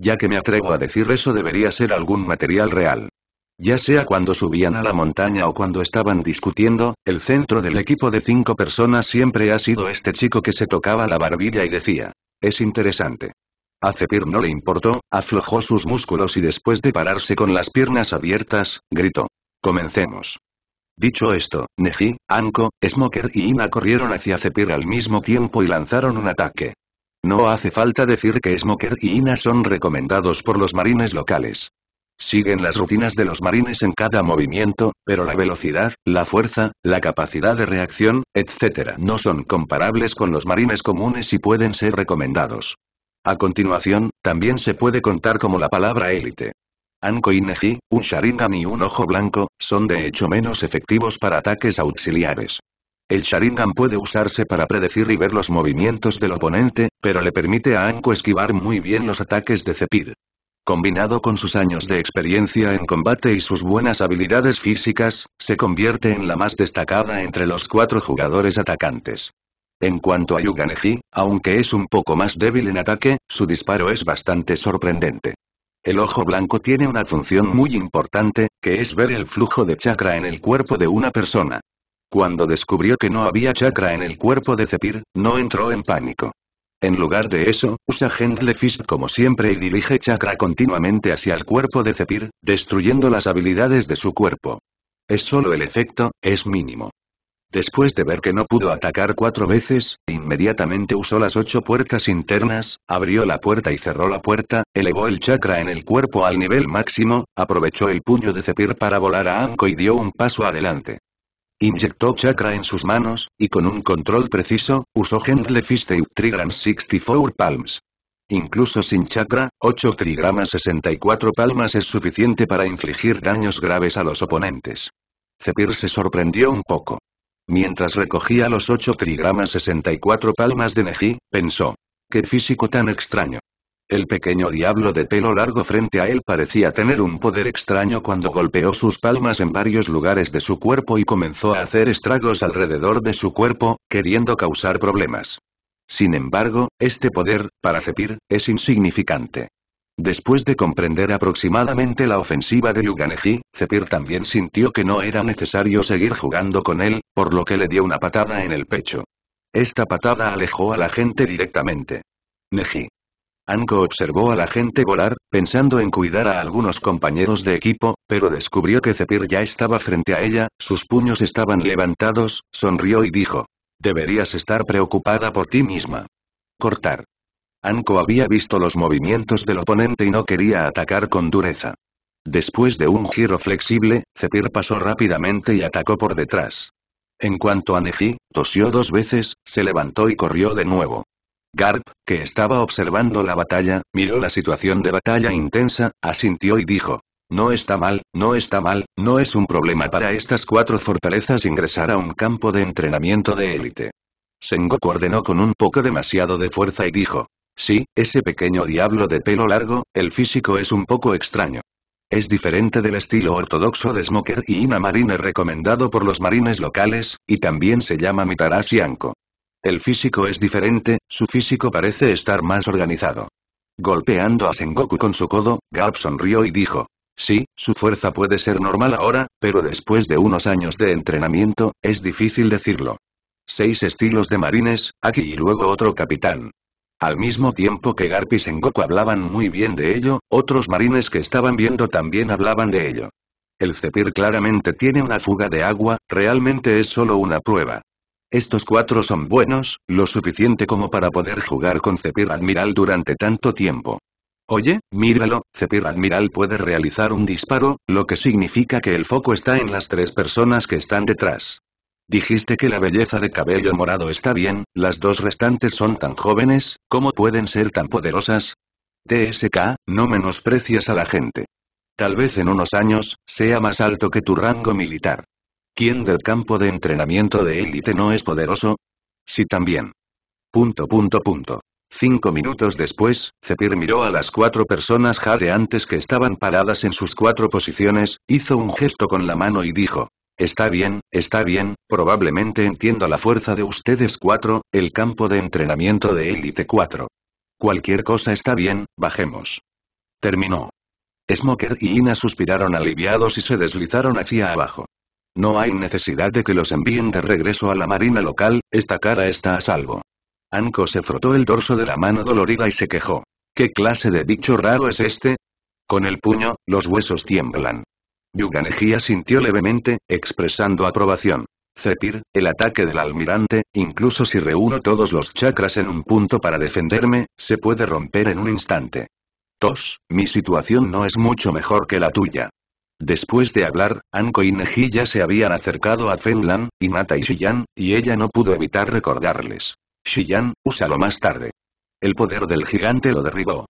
Ya que me atrevo a decir eso debería ser algún material real. Ya sea cuando subían a la montaña o cuando estaban discutiendo, el centro del equipo de cinco personas siempre ha sido este chico que se tocaba la barbilla y decía. Es interesante. A no le importó, aflojó sus músculos y después de pararse con las piernas abiertas, gritó. Comencemos. Dicho esto, Neji, Anko, Smoker y Ina corrieron hacia Cepir al mismo tiempo y lanzaron un ataque. No hace falta decir que Smoker y Ina son recomendados por los marines locales. Siguen las rutinas de los marines en cada movimiento, pero la velocidad, la fuerza, la capacidad de reacción, etc. no son comparables con los marines comunes y pueden ser recomendados. A continuación, también se puede contar como la palabra élite. Anko y Neji, un Sharingan y un ojo blanco, son de hecho menos efectivos para ataques auxiliares. El Sharingan puede usarse para predecir y ver los movimientos del oponente, pero le permite a Anko esquivar muy bien los ataques de Cepid. Combinado con sus años de experiencia en combate y sus buenas habilidades físicas, se convierte en la más destacada entre los cuatro jugadores atacantes. En cuanto a Yuganeji, aunque es un poco más débil en ataque, su disparo es bastante sorprendente. El ojo blanco tiene una función muy importante, que es ver el flujo de chakra en el cuerpo de una persona. Cuando descubrió que no había chakra en el cuerpo de Zepir, no entró en pánico. En lugar de eso, usa Gentle Fist como siempre y dirige chakra continuamente hacia el cuerpo de Zepir, destruyendo las habilidades de su cuerpo. Es solo el efecto, es mínimo. Después de ver que no pudo atacar cuatro veces, inmediatamente usó las ocho puertas internas, abrió la puerta y cerró la puerta, elevó el chakra en el cuerpo al nivel máximo, aprovechó el puño de Cepir para volar a Anko y dio un paso adelante. Inyectó chakra en sus manos, y con un control preciso, usó Gentle Fist y Trigram 64 Palms. Incluso sin chakra, 8 trigramas 64 palmas es suficiente para infligir daños graves a los oponentes. Cepir se sorprendió un poco. Mientras recogía los 8 trigramas 64 palmas de Neji, pensó. ¡Qué físico tan extraño! El pequeño diablo de pelo largo frente a él parecía tener un poder extraño cuando golpeó sus palmas en varios lugares de su cuerpo y comenzó a hacer estragos alrededor de su cuerpo, queriendo causar problemas. Sin embargo, este poder, para Cepir, es insignificante. Después de comprender aproximadamente la ofensiva de Yuganeji, Zepir también sintió que no era necesario seguir jugando con él, por lo que le dio una patada en el pecho. Esta patada alejó a la gente directamente. Neji. Anko observó a la gente volar, pensando en cuidar a algunos compañeros de equipo, pero descubrió que Zepir ya estaba frente a ella, sus puños estaban levantados, sonrió y dijo. Deberías estar preocupada por ti misma. Cortar. Anko había visto los movimientos del oponente y no quería atacar con dureza. Después de un giro flexible, Zepir pasó rápidamente y atacó por detrás. En cuanto a Neji, tosió dos veces, se levantó y corrió de nuevo. Garp, que estaba observando la batalla, miró la situación de batalla intensa, asintió y dijo. No está mal, no está mal, no es un problema para estas cuatro fortalezas ingresar a un campo de entrenamiento de élite. Sengoku ordenó con un poco demasiado de fuerza y dijo. Sí, ese pequeño diablo de pelo largo, el físico es un poco extraño. Es diferente del estilo ortodoxo de Smoker y Ina Marine recomendado por los marines locales, y también se llama Mitarashi Anko. El físico es diferente, su físico parece estar más organizado. Golpeando a Sengoku con su codo, Galp sonrió y dijo. Sí, su fuerza puede ser normal ahora, pero después de unos años de entrenamiento, es difícil decirlo. Seis estilos de marines, aquí y luego otro capitán. Al mismo tiempo que Garp y Sengoku hablaban muy bien de ello, otros marines que estaban viendo también hablaban de ello. El Cepir claramente tiene una fuga de agua, realmente es solo una prueba. Estos cuatro son buenos, lo suficiente como para poder jugar con Cepir Admiral durante tanto tiempo. Oye, míralo, Cepir Admiral puede realizar un disparo, lo que significa que el foco está en las tres personas que están detrás. Dijiste que la belleza de cabello morado está bien, las dos restantes son tan jóvenes, ¿cómo pueden ser tan poderosas? TSK, no menosprecias a la gente. Tal vez en unos años, sea más alto que tu rango militar. ¿Quién del campo de entrenamiento de élite no es poderoso? Sí también. Punto punto punto. Cinco minutos después, Zepir miró a las cuatro personas jadeantes que estaban paradas en sus cuatro posiciones, hizo un gesto con la mano y dijo, Está bien, está bien, probablemente entiendo la fuerza de ustedes cuatro, el campo de entrenamiento de élite 4. Cualquier cosa está bien, bajemos. Terminó. Smoker y Ina suspiraron aliviados y se deslizaron hacia abajo. No hay necesidad de que los envíen de regreso a la marina local, esta cara está a salvo. Anko se frotó el dorso de la mano dolorida y se quejó. ¿Qué clase de bicho raro es este? Con el puño, los huesos tiemblan. Yuganejía sintió levemente, expresando aprobación. Zepir, el ataque del almirante, incluso si reúno todos los chakras en un punto para defenderme, se puede romper en un instante. Tos, mi situación no es mucho mejor que la tuya. Después de hablar, Anko y Neji ya se habían acercado a Fenlan, Mata y Shiyan, y ella no pudo evitar recordarles. Shiyan, úsalo más tarde. El poder del gigante lo derribó.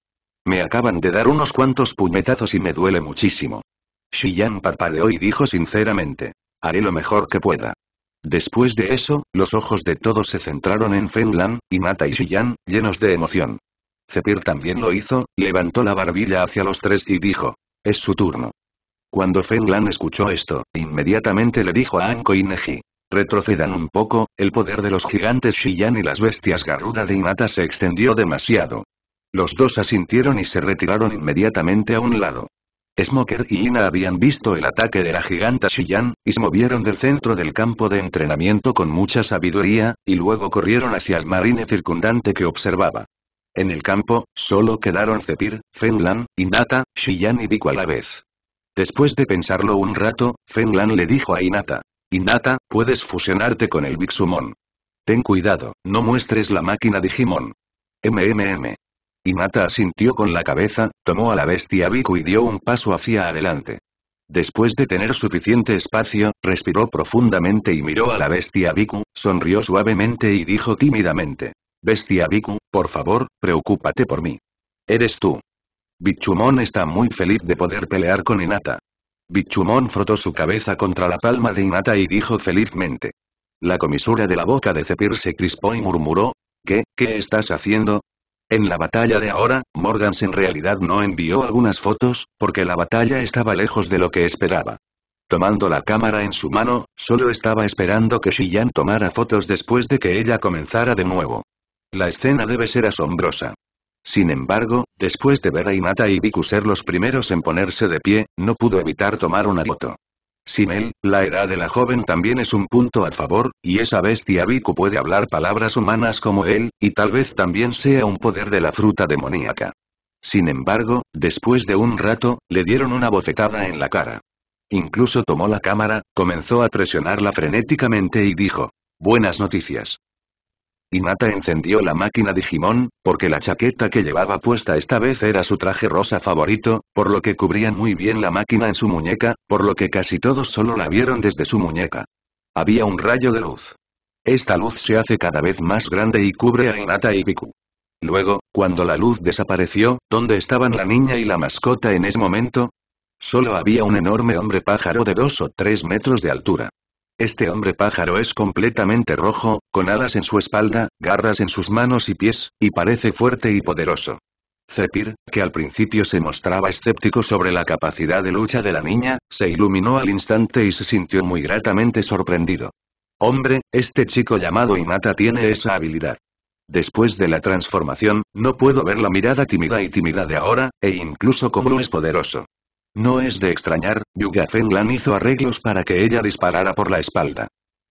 Me acaban de dar unos cuantos puñetazos y me duele muchísimo. Shiyan parpadeó y dijo sinceramente. Haré lo mejor que pueda. Después de eso, los ojos de todos se centraron en Fenlan, Hinata y Shiyan, llenos de emoción. Zepir también lo hizo, levantó la barbilla hacia los tres y dijo. Es su turno. Cuando Fenlan escuchó esto, inmediatamente le dijo a Anko y Neji. Retrocedan un poco, el poder de los gigantes Shiyan y las bestias garruda de Hinata se extendió demasiado. Los dos asintieron y se retiraron inmediatamente a un lado. Smoker y Ina habían visto el ataque de la giganta Shiyan, y se movieron del centro del campo de entrenamiento con mucha sabiduría, y luego corrieron hacia el marine circundante que observaba. En el campo, solo quedaron Zepir, Fenlan, Inata, Shiyan y Biku a la vez. Después de pensarlo un rato, Fenlan le dijo a Inata. Inata, puedes fusionarte con el Big Ten cuidado, no muestres la máquina Digimon. MMM. Inata asintió con la cabeza, tomó a la bestia Biku y dio un paso hacia adelante. Después de tener suficiente espacio, respiró profundamente y miró a la bestia Biku, sonrió suavemente y dijo tímidamente. Bestia Biku, por favor, preocúpate por mí. Eres tú. Bichumon está muy feliz de poder pelear con Inata. Bichumon frotó su cabeza contra la palma de Inata y dijo felizmente. La comisura de la boca de Zepir se crispó y murmuró. ¿Qué, qué estás haciendo? En la batalla de ahora, Morgans en realidad no envió algunas fotos, porque la batalla estaba lejos de lo que esperaba. Tomando la cámara en su mano, solo estaba esperando que Shiyan tomara fotos después de que ella comenzara de nuevo. La escena debe ser asombrosa. Sin embargo, después de ver a Imata y Biku ser los primeros en ponerse de pie, no pudo evitar tomar una foto. Sin él, la era de la joven también es un punto a favor, y esa bestia Biku puede hablar palabras humanas como él, y tal vez también sea un poder de la fruta demoníaca. Sin embargo, después de un rato, le dieron una bofetada en la cara. Incluso tomó la cámara, comenzó a presionarla frenéticamente y dijo, Buenas noticias. Inata encendió la máquina Digimon, porque la chaqueta que llevaba puesta esta vez era su traje rosa favorito, por lo que cubría muy bien la máquina en su muñeca, por lo que casi todos solo la vieron desde su muñeca. Había un rayo de luz. Esta luz se hace cada vez más grande y cubre a Hinata y Piku. Luego, cuando la luz desapareció, ¿dónde estaban la niña y la mascota en ese momento? Solo había un enorme hombre pájaro de dos o tres metros de altura. Este hombre pájaro es completamente rojo, con alas en su espalda, garras en sus manos y pies, y parece fuerte y poderoso. Zepir, que al principio se mostraba escéptico sobre la capacidad de lucha de la niña, se iluminó al instante y se sintió muy gratamente sorprendido. Hombre, este chico llamado Inata tiene esa habilidad. Después de la transformación, no puedo ver la mirada tímida y tímida de ahora, e incluso como es poderoso. No es de extrañar, Yuga Fenglan hizo arreglos para que ella disparara por la espalda.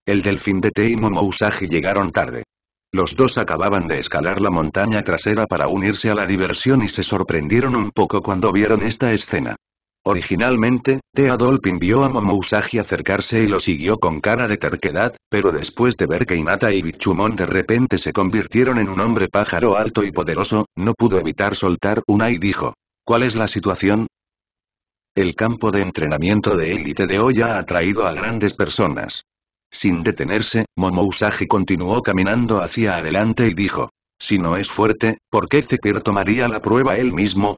El delfín de Te y Momousagi llegaron tarde. Los dos acababan de escalar la montaña trasera para unirse a la diversión y se sorprendieron un poco cuando vieron esta escena. Originalmente, Te Adolphe vio a Momousagi acercarse y lo siguió con cara de terquedad, pero después de ver que Inata y Bichumon de repente se convirtieron en un hombre pájaro alto y poderoso, no pudo evitar soltar una y dijo. ¿Cuál es la situación? El campo de entrenamiento de élite de hoy ha atraído a grandes personas. Sin detenerse, Momousagi continuó caminando hacia adelante y dijo. Si no es fuerte, ¿por qué Zekir tomaría la prueba él mismo?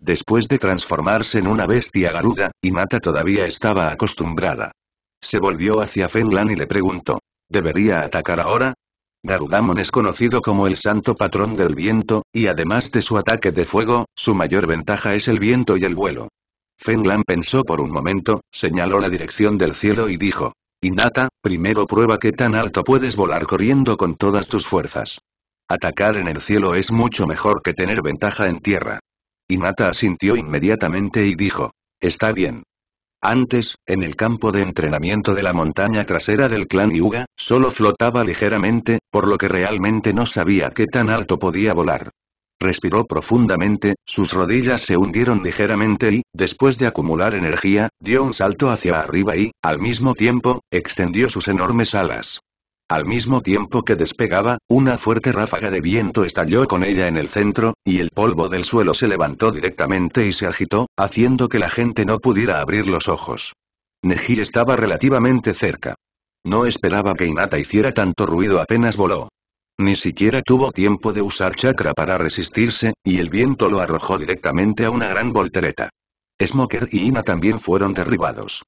Después de transformarse en una bestia garuda, Inata todavía estaba acostumbrada. Se volvió hacia Fenlan y le preguntó. ¿Debería atacar ahora? Garudamon es conocido como el santo patrón del viento, y además de su ataque de fuego, su mayor ventaja es el viento y el vuelo. Lan pensó por un momento, señaló la dirección del cielo y dijo. Inata, primero prueba qué tan alto puedes volar corriendo con todas tus fuerzas. Atacar en el cielo es mucho mejor que tener ventaja en tierra. Inata asintió inmediatamente y dijo. Está bien. Antes, en el campo de entrenamiento de la montaña trasera del clan Yuga, solo flotaba ligeramente, por lo que realmente no sabía qué tan alto podía volar. Respiró profundamente, sus rodillas se hundieron ligeramente y, después de acumular energía, dio un salto hacia arriba y, al mismo tiempo, extendió sus enormes alas. Al mismo tiempo que despegaba, una fuerte ráfaga de viento estalló con ella en el centro, y el polvo del suelo se levantó directamente y se agitó, haciendo que la gente no pudiera abrir los ojos. Neji estaba relativamente cerca. No esperaba que Inata hiciera tanto ruido apenas voló. Ni siquiera tuvo tiempo de usar chakra para resistirse, y el viento lo arrojó directamente a una gran voltereta. Smoker y Ina también fueron derribados.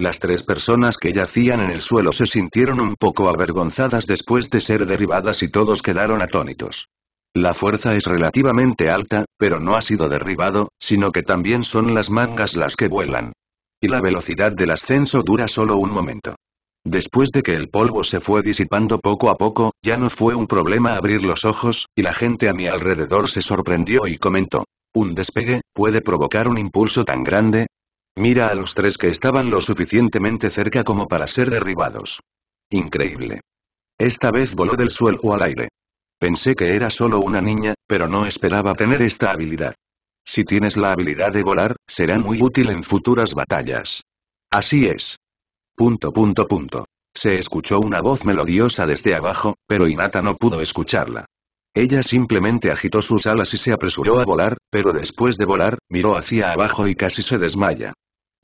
Las tres personas que yacían en el suelo se sintieron un poco avergonzadas después de ser derribadas y todos quedaron atónitos. La fuerza es relativamente alta, pero no ha sido derribado, sino que también son las mangas las que vuelan. Y la velocidad del ascenso dura solo un momento. Después de que el polvo se fue disipando poco a poco, ya no fue un problema abrir los ojos, y la gente a mi alrededor se sorprendió y comentó. ¿Un despegue puede provocar un impulso tan grande? Mira a los tres que estaban lo suficientemente cerca como para ser derribados. Increíble. Esta vez voló del suelo al aire. Pensé que era solo una niña, pero no esperaba tener esta habilidad. Si tienes la habilidad de volar, será muy útil en futuras batallas. Así es. Punto punto punto. Se escuchó una voz melodiosa desde abajo, pero Inata no pudo escucharla. Ella simplemente agitó sus alas y se apresuró a volar, pero después de volar, miró hacia abajo y casi se desmaya.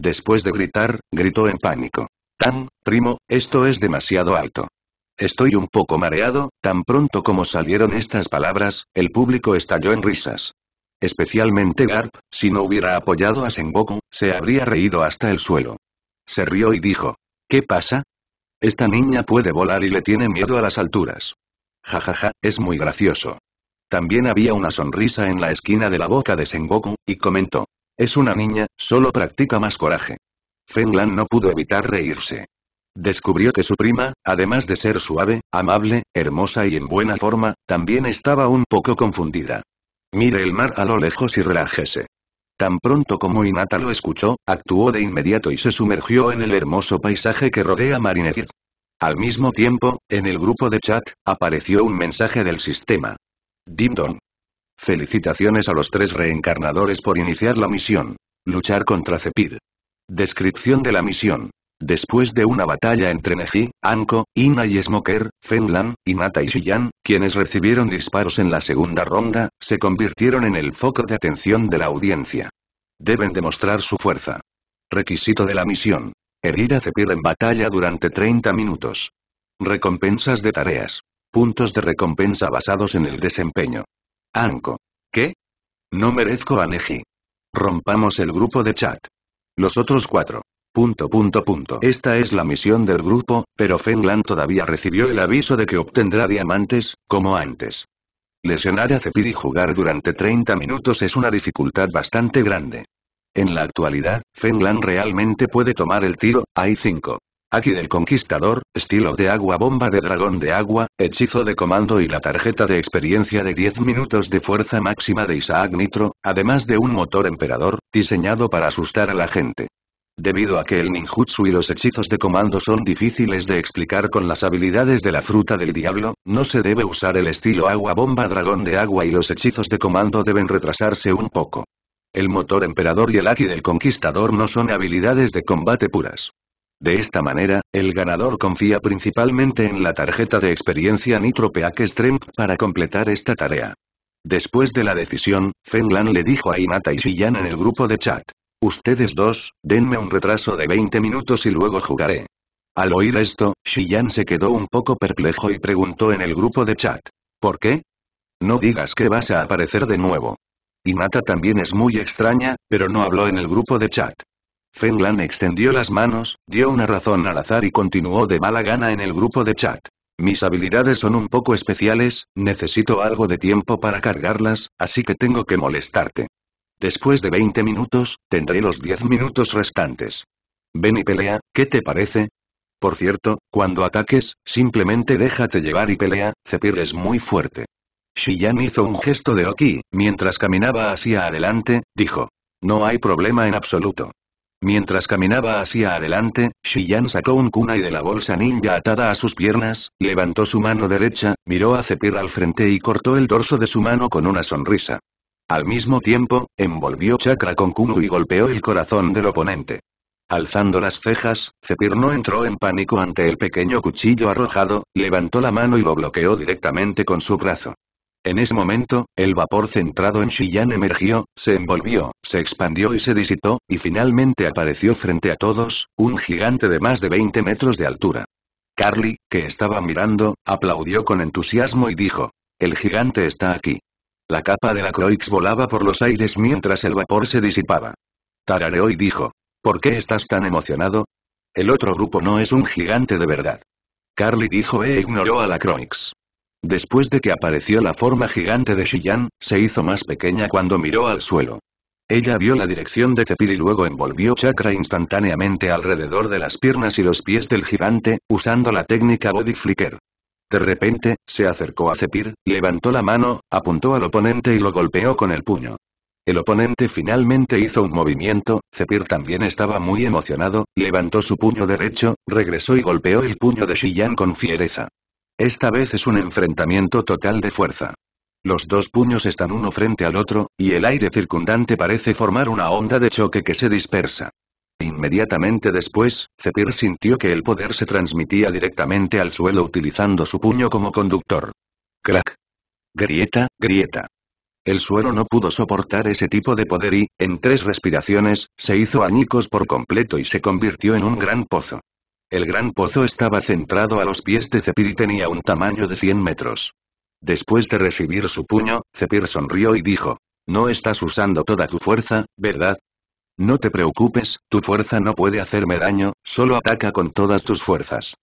Después de gritar, gritó en pánico. Tan, primo, esto es demasiado alto. Estoy un poco mareado, tan pronto como salieron estas palabras, el público estalló en risas. Especialmente Garp, si no hubiera apoyado a Sengoku, se habría reído hasta el suelo. Se rió y dijo, ¿Qué pasa? Esta niña puede volar y le tiene miedo a las alturas. Jajaja, ja, ja, es muy gracioso. También había una sonrisa en la esquina de la boca de Sengoku, y comentó. Es una niña, solo practica más coraje. Lan no pudo evitar reírse. Descubrió que su prima, además de ser suave, amable, hermosa y en buena forma, también estaba un poco confundida. Mire el mar a lo lejos y relájese. Tan pronto como Inata lo escuchó, actuó de inmediato y se sumergió en el hermoso paisaje que rodea Marinegir. Al mismo tiempo, en el grupo de chat, apareció un mensaje del sistema. Dimdon. Felicitaciones a los tres reencarnadores por iniciar la misión. Luchar contra Cepid. Descripción de la misión. Después de una batalla entre Neji, Anko, Ina y Smoker, Fenlan, Mata y Shiyan, quienes recibieron disparos en la segunda ronda, se convirtieron en el foco de atención de la audiencia. Deben demostrar su fuerza. Requisito de la misión. Herir a cepir en batalla durante 30 minutos. Recompensas de tareas. Puntos de recompensa basados en el desempeño. Anko. ¿Qué? No merezco a Neji. Rompamos el grupo de chat. Los otros cuatro. Punto punto Esta es la misión del grupo, pero Fenglan todavía recibió el aviso de que obtendrá diamantes, como antes. Lesionar a Cepid y jugar durante 30 minutos es una dificultad bastante grande. En la actualidad, Fenglan realmente puede tomar el tiro, hay 5. Aquí del Conquistador, estilo de agua bomba de dragón de agua, hechizo de comando y la tarjeta de experiencia de 10 minutos de fuerza máxima de Isaac Nitro, además de un motor emperador, diseñado para asustar a la gente. Debido a que el ninjutsu y los hechizos de comando son difíciles de explicar con las habilidades de la fruta del diablo, no se debe usar el estilo agua bomba dragón de agua y los hechizos de comando deben retrasarse un poco. El motor emperador y el aki del conquistador no son habilidades de combate puras. De esta manera, el ganador confía principalmente en la tarjeta de experiencia Nitro Peak Strength para completar esta tarea. Después de la decisión, Fenlan le dijo a Inata y Shiyan en el grupo de chat. Ustedes dos, denme un retraso de 20 minutos y luego jugaré. Al oír esto, Shiyan se quedó un poco perplejo y preguntó en el grupo de chat. ¿Por qué? No digas que vas a aparecer de nuevo. Mata también es muy extraña, pero no habló en el grupo de chat. Lan extendió las manos, dio una razón al azar y continuó de mala gana en el grupo de chat. Mis habilidades son un poco especiales, necesito algo de tiempo para cargarlas, así que tengo que molestarte. Después de 20 minutos, tendré los 10 minutos restantes. Ven y pelea, ¿qué te parece? Por cierto, cuando ataques, simplemente déjate llevar y pelea, Zepir es muy fuerte. Shiyan hizo un gesto de Oki, mientras caminaba hacia adelante, dijo. No hay problema en absoluto. Mientras caminaba hacia adelante, Shiyan sacó un kunai de la bolsa ninja atada a sus piernas, levantó su mano derecha, miró a Zepir al frente y cortó el dorso de su mano con una sonrisa. Al mismo tiempo, envolvió chakra con Kunu y golpeó el corazón del oponente. Alzando las cejas, Zephyr no entró en pánico ante el pequeño cuchillo arrojado, levantó la mano y lo bloqueó directamente con su brazo. En ese momento, el vapor centrado en Shiyan emergió, se envolvió, se expandió y se disipó, y finalmente apareció frente a todos, un gigante de más de 20 metros de altura. Carly, que estaba mirando, aplaudió con entusiasmo y dijo, «El gigante está aquí». La capa de la Croix volaba por los aires mientras el vapor se disipaba. Tarareó y dijo. ¿Por qué estás tan emocionado? El otro grupo no es un gigante de verdad. Carly dijo e ignoró a la Croix. Después de que apareció la forma gigante de Shiyan, se hizo más pequeña cuando miró al suelo. Ella vio la dirección de Cepir y luego envolvió chakra instantáneamente alrededor de las piernas y los pies del gigante, usando la técnica body flicker. De repente, se acercó a Cepir, levantó la mano, apuntó al oponente y lo golpeó con el puño. El oponente finalmente hizo un movimiento, Cepir también estaba muy emocionado, levantó su puño derecho, regresó y golpeó el puño de Shiyan con fiereza. Esta vez es un enfrentamiento total de fuerza. Los dos puños están uno frente al otro, y el aire circundante parece formar una onda de choque que se dispersa. Inmediatamente después, Zephyr sintió que el poder se transmitía directamente al suelo utilizando su puño como conductor. Crack. Grieta, grieta. El suelo no pudo soportar ese tipo de poder y, en tres respiraciones, se hizo añicos por completo y se convirtió en un gran pozo. El gran pozo estaba centrado a los pies de Zephyr y tenía un tamaño de 100 metros. Después de recibir su puño, Zephyr sonrió y dijo, no estás usando toda tu fuerza, ¿verdad? No te preocupes, tu fuerza no puede hacerme daño, solo ataca con todas tus fuerzas.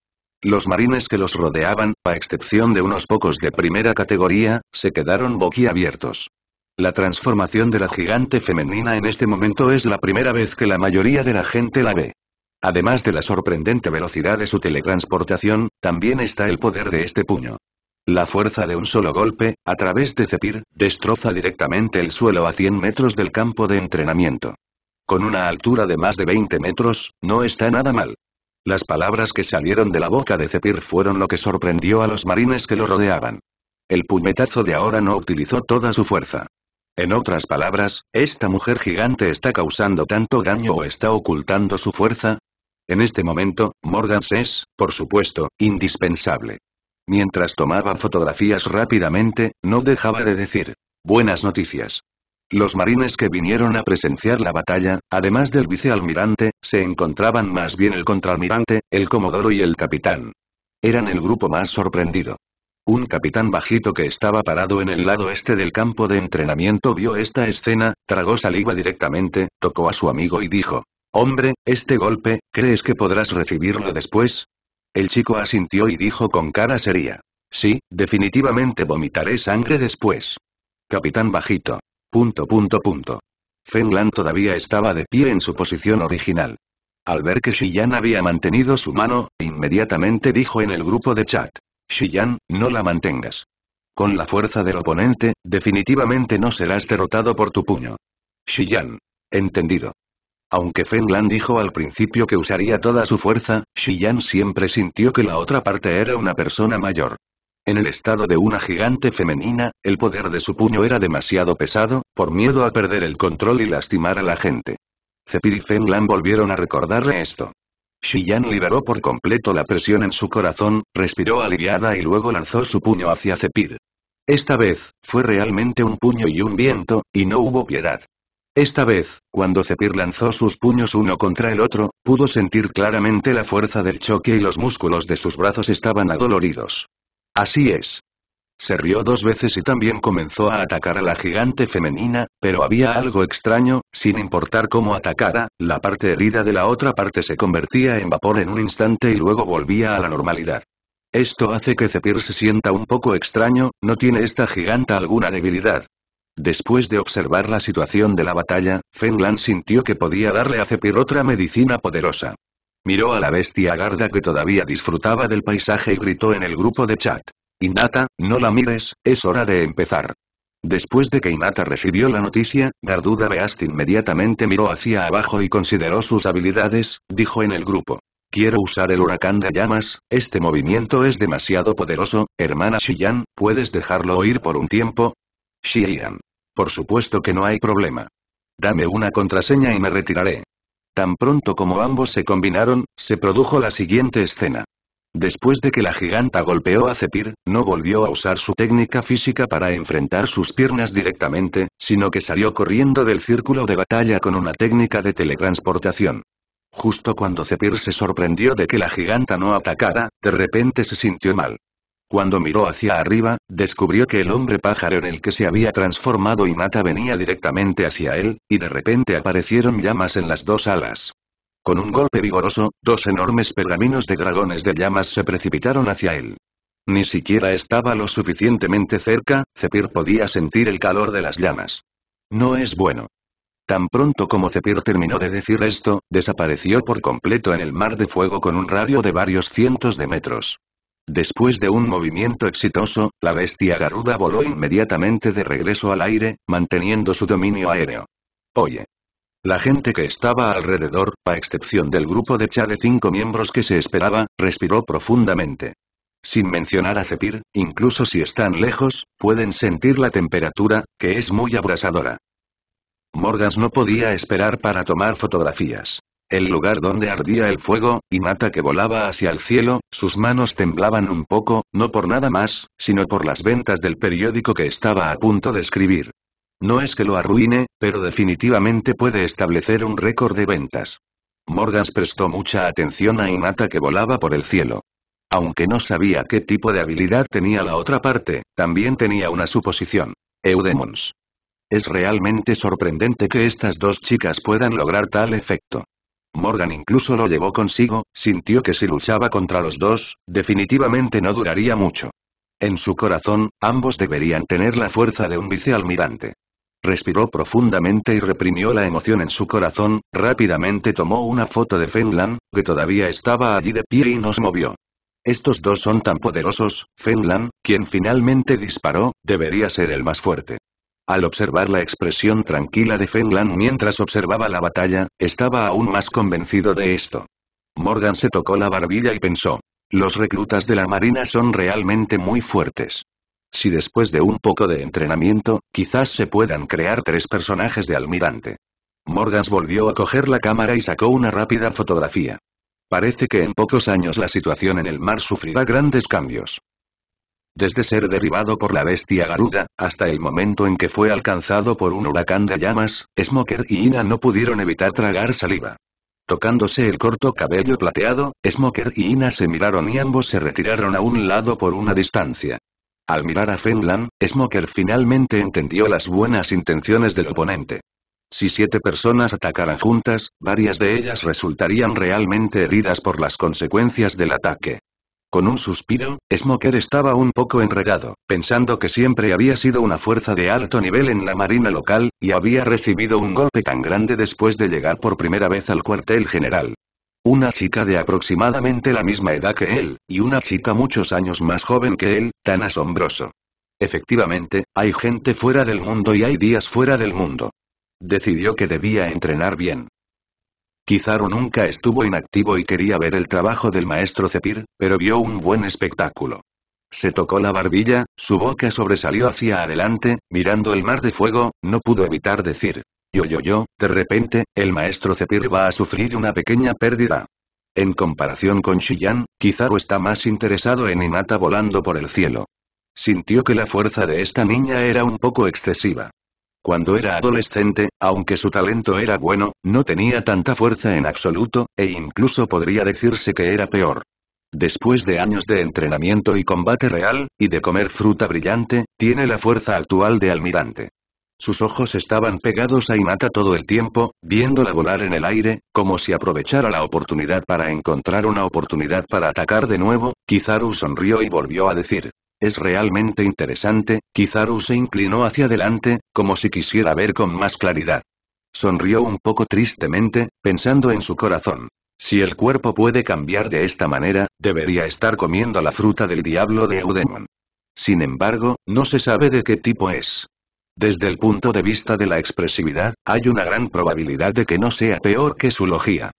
Los marines que los rodeaban, a excepción de unos pocos de primera categoría, se quedaron boquiabiertos. La transformación de la gigante femenina en este momento es la primera vez que la mayoría de la gente la ve. Además de la sorprendente velocidad de su teletransportación, también está el poder de este puño. La fuerza de un solo golpe, a través de Cepir, destroza directamente el suelo a 100 metros del campo de entrenamiento. Con una altura de más de 20 metros, no está nada mal. Las palabras que salieron de la boca de Cepir fueron lo que sorprendió a los marines que lo rodeaban. El puñetazo de ahora no utilizó toda su fuerza. En otras palabras, ¿esta mujer gigante está causando tanto daño o está ocultando su fuerza? En este momento, Morgans es, por supuesto, indispensable. Mientras tomaba fotografías rápidamente, no dejaba de decir, buenas noticias. Los marines que vinieron a presenciar la batalla, además del vicealmirante, se encontraban más bien el contraalmirante, el comodoro y el capitán. Eran el grupo más sorprendido. Un capitán bajito que estaba parado en el lado este del campo de entrenamiento vio esta escena, tragó saliva directamente, tocó a su amigo y dijo, «Hombre, este golpe, ¿crees que podrás recibirlo después?» El chico asintió y dijo con cara seria, «Sí, definitivamente vomitaré sangre después». Capitán bajito, Punto punto punto. Fenglan todavía estaba de pie en su posición original. Al ver que Shiyan había mantenido su mano, inmediatamente dijo en el grupo de chat. Shiyan, no la mantengas. Con la fuerza del oponente, definitivamente no serás derrotado por tu puño. Yan. Entendido. Aunque Fenglan dijo al principio que usaría toda su fuerza, Shiyan siempre sintió que la otra parte era una persona mayor. En el estado de una gigante femenina, el poder de su puño era demasiado pesado, por miedo a perder el control y lastimar a la gente. Zepir y Fenlan volvieron a recordarle esto. Shiyan liberó por completo la presión en su corazón, respiró aliviada y luego lanzó su puño hacia Zepir. Esta vez, fue realmente un puño y un viento, y no hubo piedad. Esta vez, cuando Zepir lanzó sus puños uno contra el otro, pudo sentir claramente la fuerza del choque y los músculos de sus brazos estaban adoloridos. Así es. Se rió dos veces y también comenzó a atacar a la gigante femenina, pero había algo extraño, sin importar cómo atacara, la parte herida de la otra parte se convertía en vapor en un instante y luego volvía a la normalidad. Esto hace que Zephyr se sienta un poco extraño, no tiene esta giganta alguna debilidad. Después de observar la situación de la batalla, Fenglan sintió que podía darle a Zephyr otra medicina poderosa. Miró a la bestia garda que todavía disfrutaba del paisaje y gritó en el grupo de chat. Inata, no la mires, es hora de empezar. Después de que Inata recibió la noticia, Garduda Beast inmediatamente miró hacia abajo y consideró sus habilidades, dijo en el grupo. Quiero usar el huracán de llamas, este movimiento es demasiado poderoso, hermana Shiyan, ¿puedes dejarlo oír por un tiempo? Shiyan. Por supuesto que no hay problema. Dame una contraseña y me retiraré. Tan pronto como ambos se combinaron, se produjo la siguiente escena. Después de que la giganta golpeó a Cepir, no volvió a usar su técnica física para enfrentar sus piernas directamente, sino que salió corriendo del círculo de batalla con una técnica de teletransportación. Justo cuando Cepir se sorprendió de que la giganta no atacara, de repente se sintió mal. Cuando miró hacia arriba, descubrió que el hombre pájaro en el que se había transformado y Mata venía directamente hacia él, y de repente aparecieron llamas en las dos alas. Con un golpe vigoroso, dos enormes pergaminos de dragones de llamas se precipitaron hacia él. Ni siquiera estaba lo suficientemente cerca, Zepir podía sentir el calor de las llamas. No es bueno. Tan pronto como Zepir terminó de decir esto, desapareció por completo en el mar de fuego con un radio de varios cientos de metros. Después de un movimiento exitoso, la bestia garuda voló inmediatamente de regreso al aire, manteniendo su dominio aéreo. Oye. La gente que estaba alrededor, a excepción del grupo de Cha de cinco miembros que se esperaba, respiró profundamente. Sin mencionar a Cepir, incluso si están lejos, pueden sentir la temperatura, que es muy abrasadora. Morgans no podía esperar para tomar fotografías el lugar donde ardía el fuego, y mata que volaba hacia el cielo, sus manos temblaban un poco, no por nada más, sino por las ventas del periódico que estaba a punto de escribir. No es que lo arruine, pero definitivamente puede establecer un récord de ventas. Morgans prestó mucha atención a Mata que volaba por el cielo. Aunque no sabía qué tipo de habilidad tenía la otra parte, también tenía una suposición. Eudemons. Es realmente sorprendente que estas dos chicas puedan lograr tal efecto. Morgan incluso lo llevó consigo, sintió que si luchaba contra los dos, definitivamente no duraría mucho. En su corazón, ambos deberían tener la fuerza de un vicealmirante. Respiró profundamente y reprimió la emoción en su corazón, rápidamente tomó una foto de Fenlan, que todavía estaba allí de pie y nos movió. Estos dos son tan poderosos, Fenlan, quien finalmente disparó, debería ser el más fuerte. Al observar la expresión tranquila de Fenlan mientras observaba la batalla, estaba aún más convencido de esto. Morgan se tocó la barbilla y pensó. Los reclutas de la marina son realmente muy fuertes. Si después de un poco de entrenamiento, quizás se puedan crear tres personajes de almirante. Morgan volvió a coger la cámara y sacó una rápida fotografía. Parece que en pocos años la situación en el mar sufrirá grandes cambios desde ser derribado por la bestia garuda, hasta el momento en que fue alcanzado por un huracán de llamas, Smoker y Ina no pudieron evitar tragar saliva. Tocándose el corto cabello plateado, Smoker y Ina se miraron y ambos se retiraron a un lado por una distancia. Al mirar a Finland, Smoker finalmente entendió las buenas intenciones del oponente. Si siete personas atacaran juntas, varias de ellas resultarían realmente heridas por las consecuencias del ataque. Con un suspiro, Smoker estaba un poco enredado, pensando que siempre había sido una fuerza de alto nivel en la marina local, y había recibido un golpe tan grande después de llegar por primera vez al cuartel general. Una chica de aproximadamente la misma edad que él, y una chica muchos años más joven que él, tan asombroso. Efectivamente, hay gente fuera del mundo y hay días fuera del mundo. Decidió que debía entrenar bien. Kizaru nunca estuvo inactivo y quería ver el trabajo del maestro Cepir, pero vio un buen espectáculo. Se tocó la barbilla, su boca sobresalió hacia adelante, mirando el mar de fuego, no pudo evitar decir. Yo yo yo, de repente, el maestro Cepir va a sufrir una pequeña pérdida. En comparación con Shiyan, Kizaru está más interesado en Inata volando por el cielo. Sintió que la fuerza de esta niña era un poco excesiva. Cuando era adolescente, aunque su talento era bueno, no tenía tanta fuerza en absoluto, e incluso podría decirse que era peor. Después de años de entrenamiento y combate real, y de comer fruta brillante, tiene la fuerza actual de almirante. Sus ojos estaban pegados a Inata todo el tiempo, viéndola volar en el aire, como si aprovechara la oportunidad para encontrar una oportunidad para atacar de nuevo, Kizaru sonrió y volvió a decir. Es realmente interesante, Kizaru se inclinó hacia adelante, como si quisiera ver con más claridad. Sonrió un poco tristemente, pensando en su corazón. Si el cuerpo puede cambiar de esta manera, debería estar comiendo la fruta del diablo de Eudemon. Sin embargo, no se sabe de qué tipo es. Desde el punto de vista de la expresividad, hay una gran probabilidad de que no sea peor que su logía.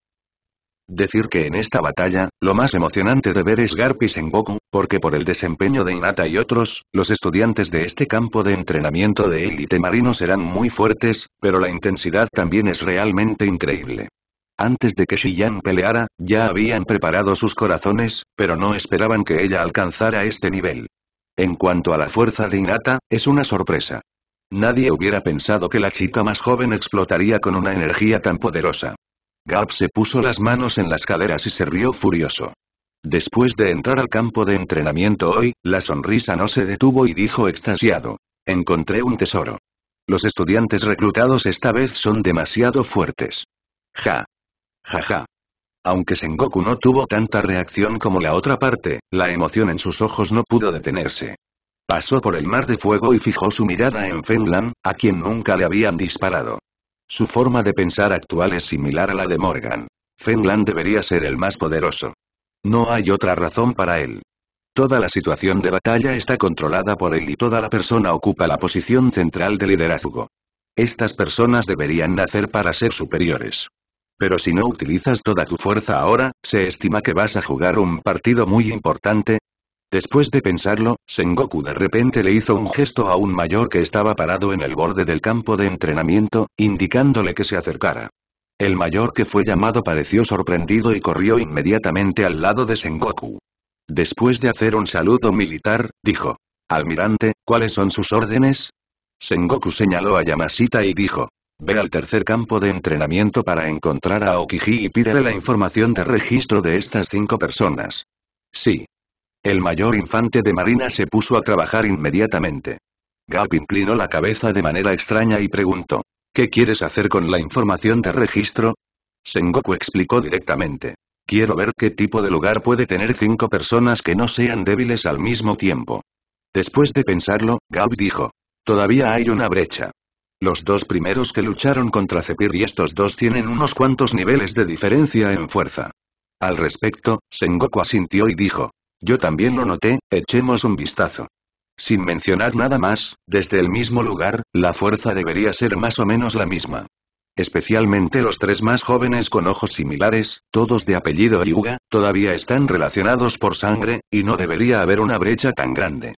Decir que en esta batalla, lo más emocionante de ver es Garpis en Goku, porque por el desempeño de Inata y otros, los estudiantes de este campo de entrenamiento de élite marino serán muy fuertes, pero la intensidad también es realmente increíble. Antes de que Shiyan peleara, ya habían preparado sus corazones, pero no esperaban que ella alcanzara este nivel. En cuanto a la fuerza de Inata, es una sorpresa. Nadie hubiera pensado que la chica más joven explotaría con una energía tan poderosa. Garp se puso las manos en las caderas y se rió furioso. Después de entrar al campo de entrenamiento hoy, la sonrisa no se detuvo y dijo extasiado. Encontré un tesoro. Los estudiantes reclutados esta vez son demasiado fuertes. Ja. Ja ja. Aunque Sengoku no tuvo tanta reacción como la otra parte, la emoción en sus ojos no pudo detenerse. Pasó por el mar de fuego y fijó su mirada en Fenlan, a quien nunca le habían disparado. Su forma de pensar actual es similar a la de Morgan. Fenland debería ser el más poderoso. No hay otra razón para él. Toda la situación de batalla está controlada por él y toda la persona ocupa la posición central de liderazgo. Estas personas deberían nacer para ser superiores. Pero si no utilizas toda tu fuerza ahora, se estima que vas a jugar un partido muy importante, Después de pensarlo, Sengoku de repente le hizo un gesto a un mayor que estaba parado en el borde del campo de entrenamiento, indicándole que se acercara. El mayor que fue llamado pareció sorprendido y corrió inmediatamente al lado de Sengoku. Después de hacer un saludo militar, dijo. Almirante, ¿cuáles son sus órdenes? Sengoku señaló a Yamashita y dijo. Ve al tercer campo de entrenamiento para encontrar a Okiji y pídele la información de registro de estas cinco personas. Sí. El mayor infante de marina se puso a trabajar inmediatamente. Gap inclinó la cabeza de manera extraña y preguntó. ¿Qué quieres hacer con la información de registro? Sengoku explicó directamente. Quiero ver qué tipo de lugar puede tener cinco personas que no sean débiles al mismo tiempo. Después de pensarlo, Gap dijo. Todavía hay una brecha. Los dos primeros que lucharon contra Cepir y estos dos tienen unos cuantos niveles de diferencia en fuerza. Al respecto, Sengoku asintió y dijo, yo también lo noté, echemos un vistazo. Sin mencionar nada más, desde el mismo lugar, la fuerza debería ser más o menos la misma. Especialmente los tres más jóvenes con ojos similares, todos de apellido Yuga, todavía están relacionados por sangre, y no debería haber una brecha tan grande.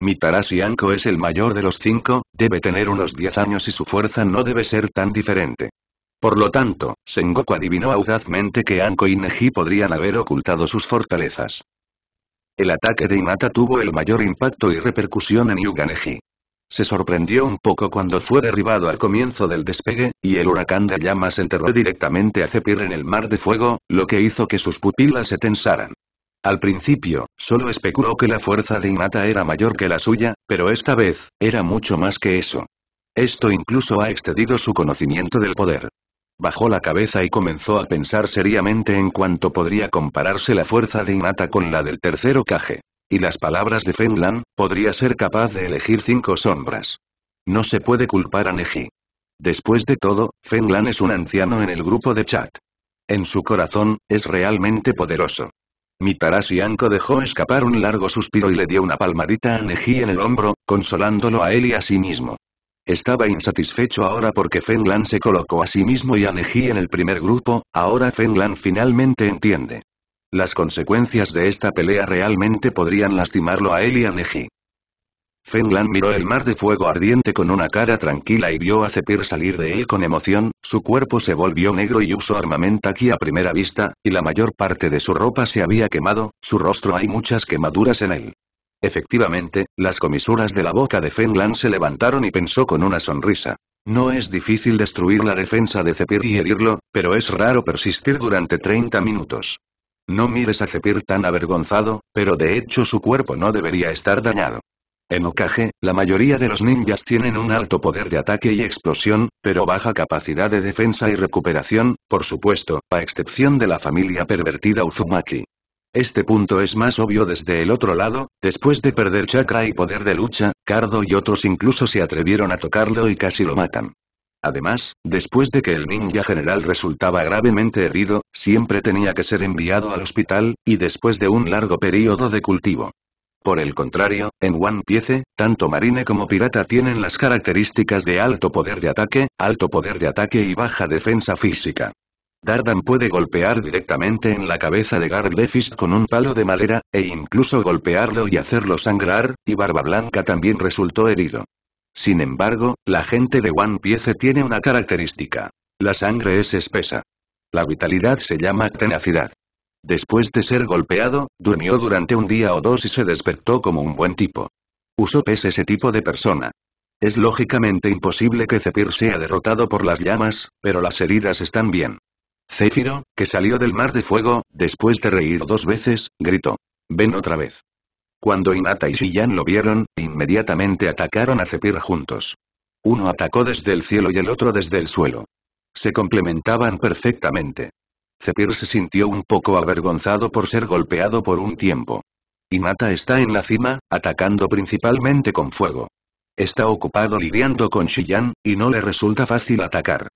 Mitarashi Anko es el mayor de los cinco, debe tener unos 10 años y su fuerza no debe ser tan diferente. Por lo tanto, Sengoku adivinó audazmente que Anko y Neji podrían haber ocultado sus fortalezas. El ataque de Imata tuvo el mayor impacto y repercusión en Yuganeji. Se sorprendió un poco cuando fue derribado al comienzo del despegue, y el huracán de llamas enterró directamente a Zepir en el mar de fuego, lo que hizo que sus pupilas se tensaran. Al principio, solo especuló que la fuerza de Imata era mayor que la suya, pero esta vez, era mucho más que eso. Esto incluso ha excedido su conocimiento del poder. Bajó la cabeza y comenzó a pensar seriamente en cuanto podría compararse la fuerza de Inata con la del tercero Kage. Y las palabras de Fenlan, podría ser capaz de elegir cinco sombras. No se puede culpar a Neji. Después de todo, Fenlan es un anciano en el grupo de chat. En su corazón, es realmente poderoso. Mitarashi Anko dejó escapar un largo suspiro y le dio una palmadita a Neji en el hombro, consolándolo a él y a sí mismo. Estaba insatisfecho ahora porque Fenlan se colocó a sí mismo y a Neji en el primer grupo, ahora Fenlan finalmente entiende. Las consecuencias de esta pelea realmente podrían lastimarlo a él y a Neji. Fenlan miró el mar de fuego ardiente con una cara tranquila y vio a Cepir salir de él con emoción, su cuerpo se volvió negro y usó armamento aquí a primera vista, y la mayor parte de su ropa se había quemado, su rostro hay muchas quemaduras en él. Efectivamente, las comisuras de la boca de Fenlan se levantaron y pensó con una sonrisa. No es difícil destruir la defensa de Zepir y herirlo, pero es raro persistir durante 30 minutos. No mires a Zepir tan avergonzado, pero de hecho su cuerpo no debería estar dañado. En Okage, la mayoría de los ninjas tienen un alto poder de ataque y explosión, pero baja capacidad de defensa y recuperación, por supuesto, a excepción de la familia pervertida Uzumaki. Este punto es más obvio desde el otro lado, después de perder chakra y poder de lucha, Cardo y otros incluso se atrevieron a tocarlo y casi lo matan. Además, después de que el ninja general resultaba gravemente herido, siempre tenía que ser enviado al hospital, y después de un largo periodo de cultivo. Por el contrario, en One Piece, tanto marine como pirata tienen las características de alto poder de ataque, alto poder de ataque y baja defensa física. Dardan puede golpear directamente en la cabeza de Gardefist con un palo de madera, e incluso golpearlo y hacerlo sangrar, y Barba Blanca también resultó herido. Sin embargo, la gente de One Piece tiene una característica. La sangre es espesa. La vitalidad se llama tenacidad. Después de ser golpeado, durmió durante un día o dos y se despertó como un buen tipo. Usopp es ese tipo de persona. Es lógicamente imposible que Zephyr sea derrotado por las llamas, pero las heridas están bien. Céfiro, que salió del mar de fuego, después de reír dos veces, gritó. Ven otra vez. Cuando Inata y Shiyan lo vieron, inmediatamente atacaron a Zepir juntos. Uno atacó desde el cielo y el otro desde el suelo. Se complementaban perfectamente. Zepir se sintió un poco avergonzado por ser golpeado por un tiempo. Inata está en la cima, atacando principalmente con fuego. Está ocupado lidiando con Shiyan, y no le resulta fácil atacar.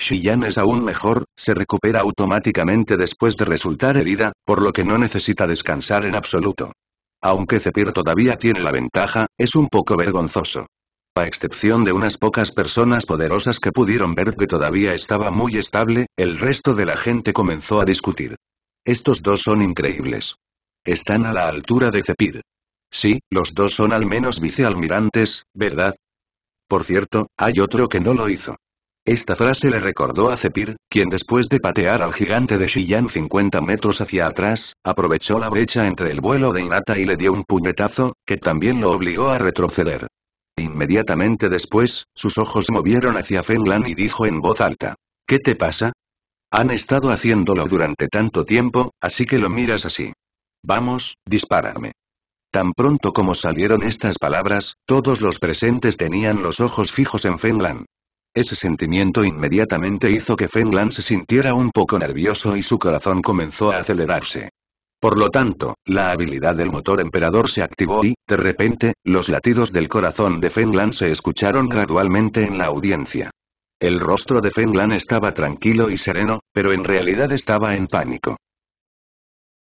Shiyan es aún mejor, se recupera automáticamente después de resultar herida, por lo que no necesita descansar en absoluto. Aunque Zephyr todavía tiene la ventaja, es un poco vergonzoso. A excepción de unas pocas personas poderosas que pudieron ver que todavía estaba muy estable, el resto de la gente comenzó a discutir. Estos dos son increíbles. Están a la altura de Zephyr. Sí, los dos son al menos vicealmirantes, ¿verdad? Por cierto, hay otro que no lo hizo. Esta frase le recordó a Cepir, quien después de patear al gigante de Shiyan 50 metros hacia atrás, aprovechó la brecha entre el vuelo de Inata y le dio un puñetazo, que también lo obligó a retroceder. Inmediatamente después, sus ojos movieron hacia Fenlan y dijo en voz alta. ¿Qué te pasa? Han estado haciéndolo durante tanto tiempo, así que lo miras así. Vamos, dispararme. Tan pronto como salieron estas palabras, todos los presentes tenían los ojos fijos en Fenlan. Ese sentimiento inmediatamente hizo que Fenlan se sintiera un poco nervioso y su corazón comenzó a acelerarse. Por lo tanto, la habilidad del motor emperador se activó y, de repente, los latidos del corazón de Fenlan se escucharon gradualmente en la audiencia. El rostro de Fenlan estaba tranquilo y sereno, pero en realidad estaba en pánico.